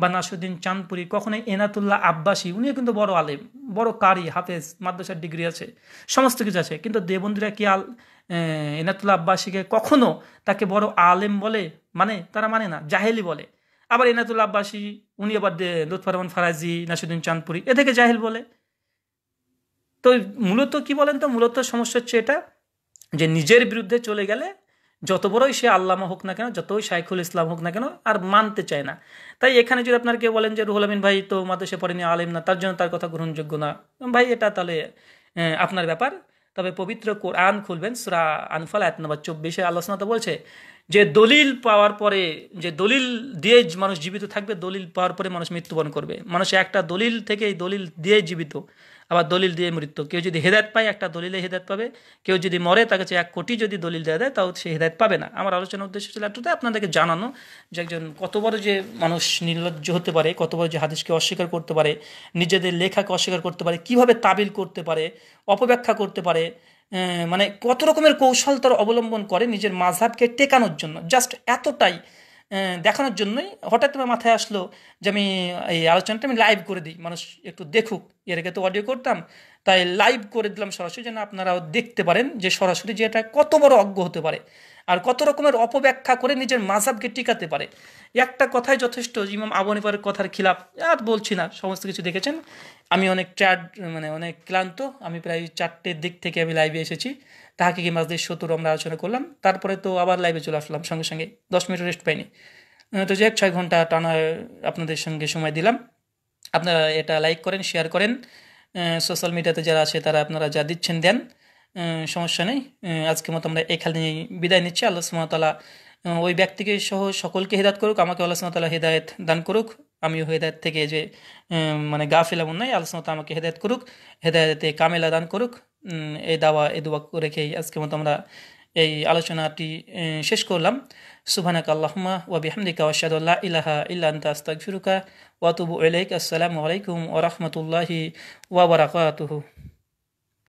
বা নাসুদ্দিন চাঁদপুরি কখনোই এনাতুল্লাহ আব্বাসী উনিও কিন্তু বড় আলেম বড় কারি হাফেজ মাদ্রাসার ডিগ্রি আছে সমস্ত কিছু আছে কিন্তু দেবন্দিরা কি আল এনাতুল্লাহ আব্বাসীকে কখনো তাকে বড় আলেম বলে মানে তারা মানে না জাহেলি বলে আবার এনাতুল্লাহ আব্বাসী উনি আবার রহমান ফারাজি নাসুদ্দিন চাঁদপুরি এদেরকে জাহেল বলে তো মূলত কি বলেন তো মূলত সমস্যা হচ্ছে এটা যে নিজের বিরুদ্ধে চলে গেলে যত বড়ই সে আল্লামা হোক না কেন যতই শাইখুল ইসলাম হোক না কেন আর মানতে চায় না তাই এখানে যদি আপনার কেউ বলেন যে রুহুল আমিন ভাই তো মাদেশে পড়েনি আলেম না তার জন্য তার কথা গ্রহণযোগ্য না ভাই এটা তাহলে আপনার ব্যাপার তবে পবিত্র কোরআন খুলবেন সুরা আনফাল এক নম্বর চব্বিশে আলোচনা তো বলছে যে দলিল পাওয়ার পরে যে দলিল দিয়ে মানুষ জীবিত থাকবে দলিল পাওয়ার পরে মানুষ মৃত্যুবরণ করবে মানুষ একটা দলিল থেকেই দলিল দিয়ে জীবিত আবার দলিল দিয়ে মৃত্যু কেউ যদি হেদায়ত পায় একটা দলিলে হেদায়ত পাবে কেউ যদি মরে তাকে এক কোটি যদি দলিল দেওয়া দেয় তাও সে হেদায়ত পাবে না আমার আলোচনার উদ্দেশ্য ছিল এতটাই আপনাদেরকে জানানো যে একজন কত বড় যে মানুষ নির্লজ্জ হতে পারে কত বড় যে হাদিসকে অস্বীকার করতে পারে নিজেদের লেখাকে অস্বীকার করতে পারে কিভাবে তাবিল করতে পারে অপব্যাখ্যা করতে পারে মানে কত রকমের কৌশল তারা অবলম্বন করে নিজের মাঝহাবকে টেকানোর জন্য জাস্ট এতটাই দেখানোর জন্যই হঠাৎ আমার মাথায় আসলো যে আমি এই আলোচনাটা আমি লাইভ করে দিই মানুষ একটু দেখুক এর আগে তো অডিও করতাম তাই লাইভ করে দিলাম সরাসরি যেন আপনারাও দেখতে পারেন যে সরাসরি যে এটা কত বড় অজ্ঞ হতে পারে আর কত রকমের অপব্যাখ্যা করে নিজের মাঝাবকে টিকাতে পারে একটা কথাই যথেষ্ট ইমাম আবনিপার কথার খিলাফ আর বলছি না সমস্ত কিছু দেখেছেন আমি অনেক ট্র্যাড মানে অনেক ক্লান্ত আমি প্রায় চারটের দিক থেকে আমি লাইভে এসেছি তাহাকে কি দিয়ে সতুর আমরা আলোচনা করলাম তারপরে তো আবার লাইভে চলে আসলাম সঙ্গে সঙ্গে দশ মিনিট রেস্ট পাইনি তো যাই ছয় ঘন্টা টানা আপনাদের সঙ্গে সময় দিলাম আপনারা এটা লাইক করেন শেয়ার করেন সোশ্যাল মিডিয়াতে যারা আছে তারা আপনারা যা দিচ্ছেন দেন সমস্যা নেই আজকে মতো আমরা এখানে বিদায় নিচ্ছি আল্লাহ সুমতালা ওই ব্যক্তিকে সহ সকলকে হেদায়ত করুক আমাকে আল্লাহ সুমতালা হেদায়ত দান করুক আমিও হেদায়ত থেকে যে মানে গা ফেলাম নাই আল্লাহ সুমতা আমাকে হেদায়ত করুক হেদায়তে কামেলা দান করুক এই দাওয়া এ দোয়া রেখেই আজকে মতো আমরা এই আলোচনাটি শেষ করলাম সুবানাক ওয়া বিহামদিকা ওয়াশাদুল্লাহ ইলাহা আনতা আস্তাগফিরুকা ওয়া ওয়াতুবু ইলাইক আসসালামু আলাইকুম ওয়া বারাকাতুহু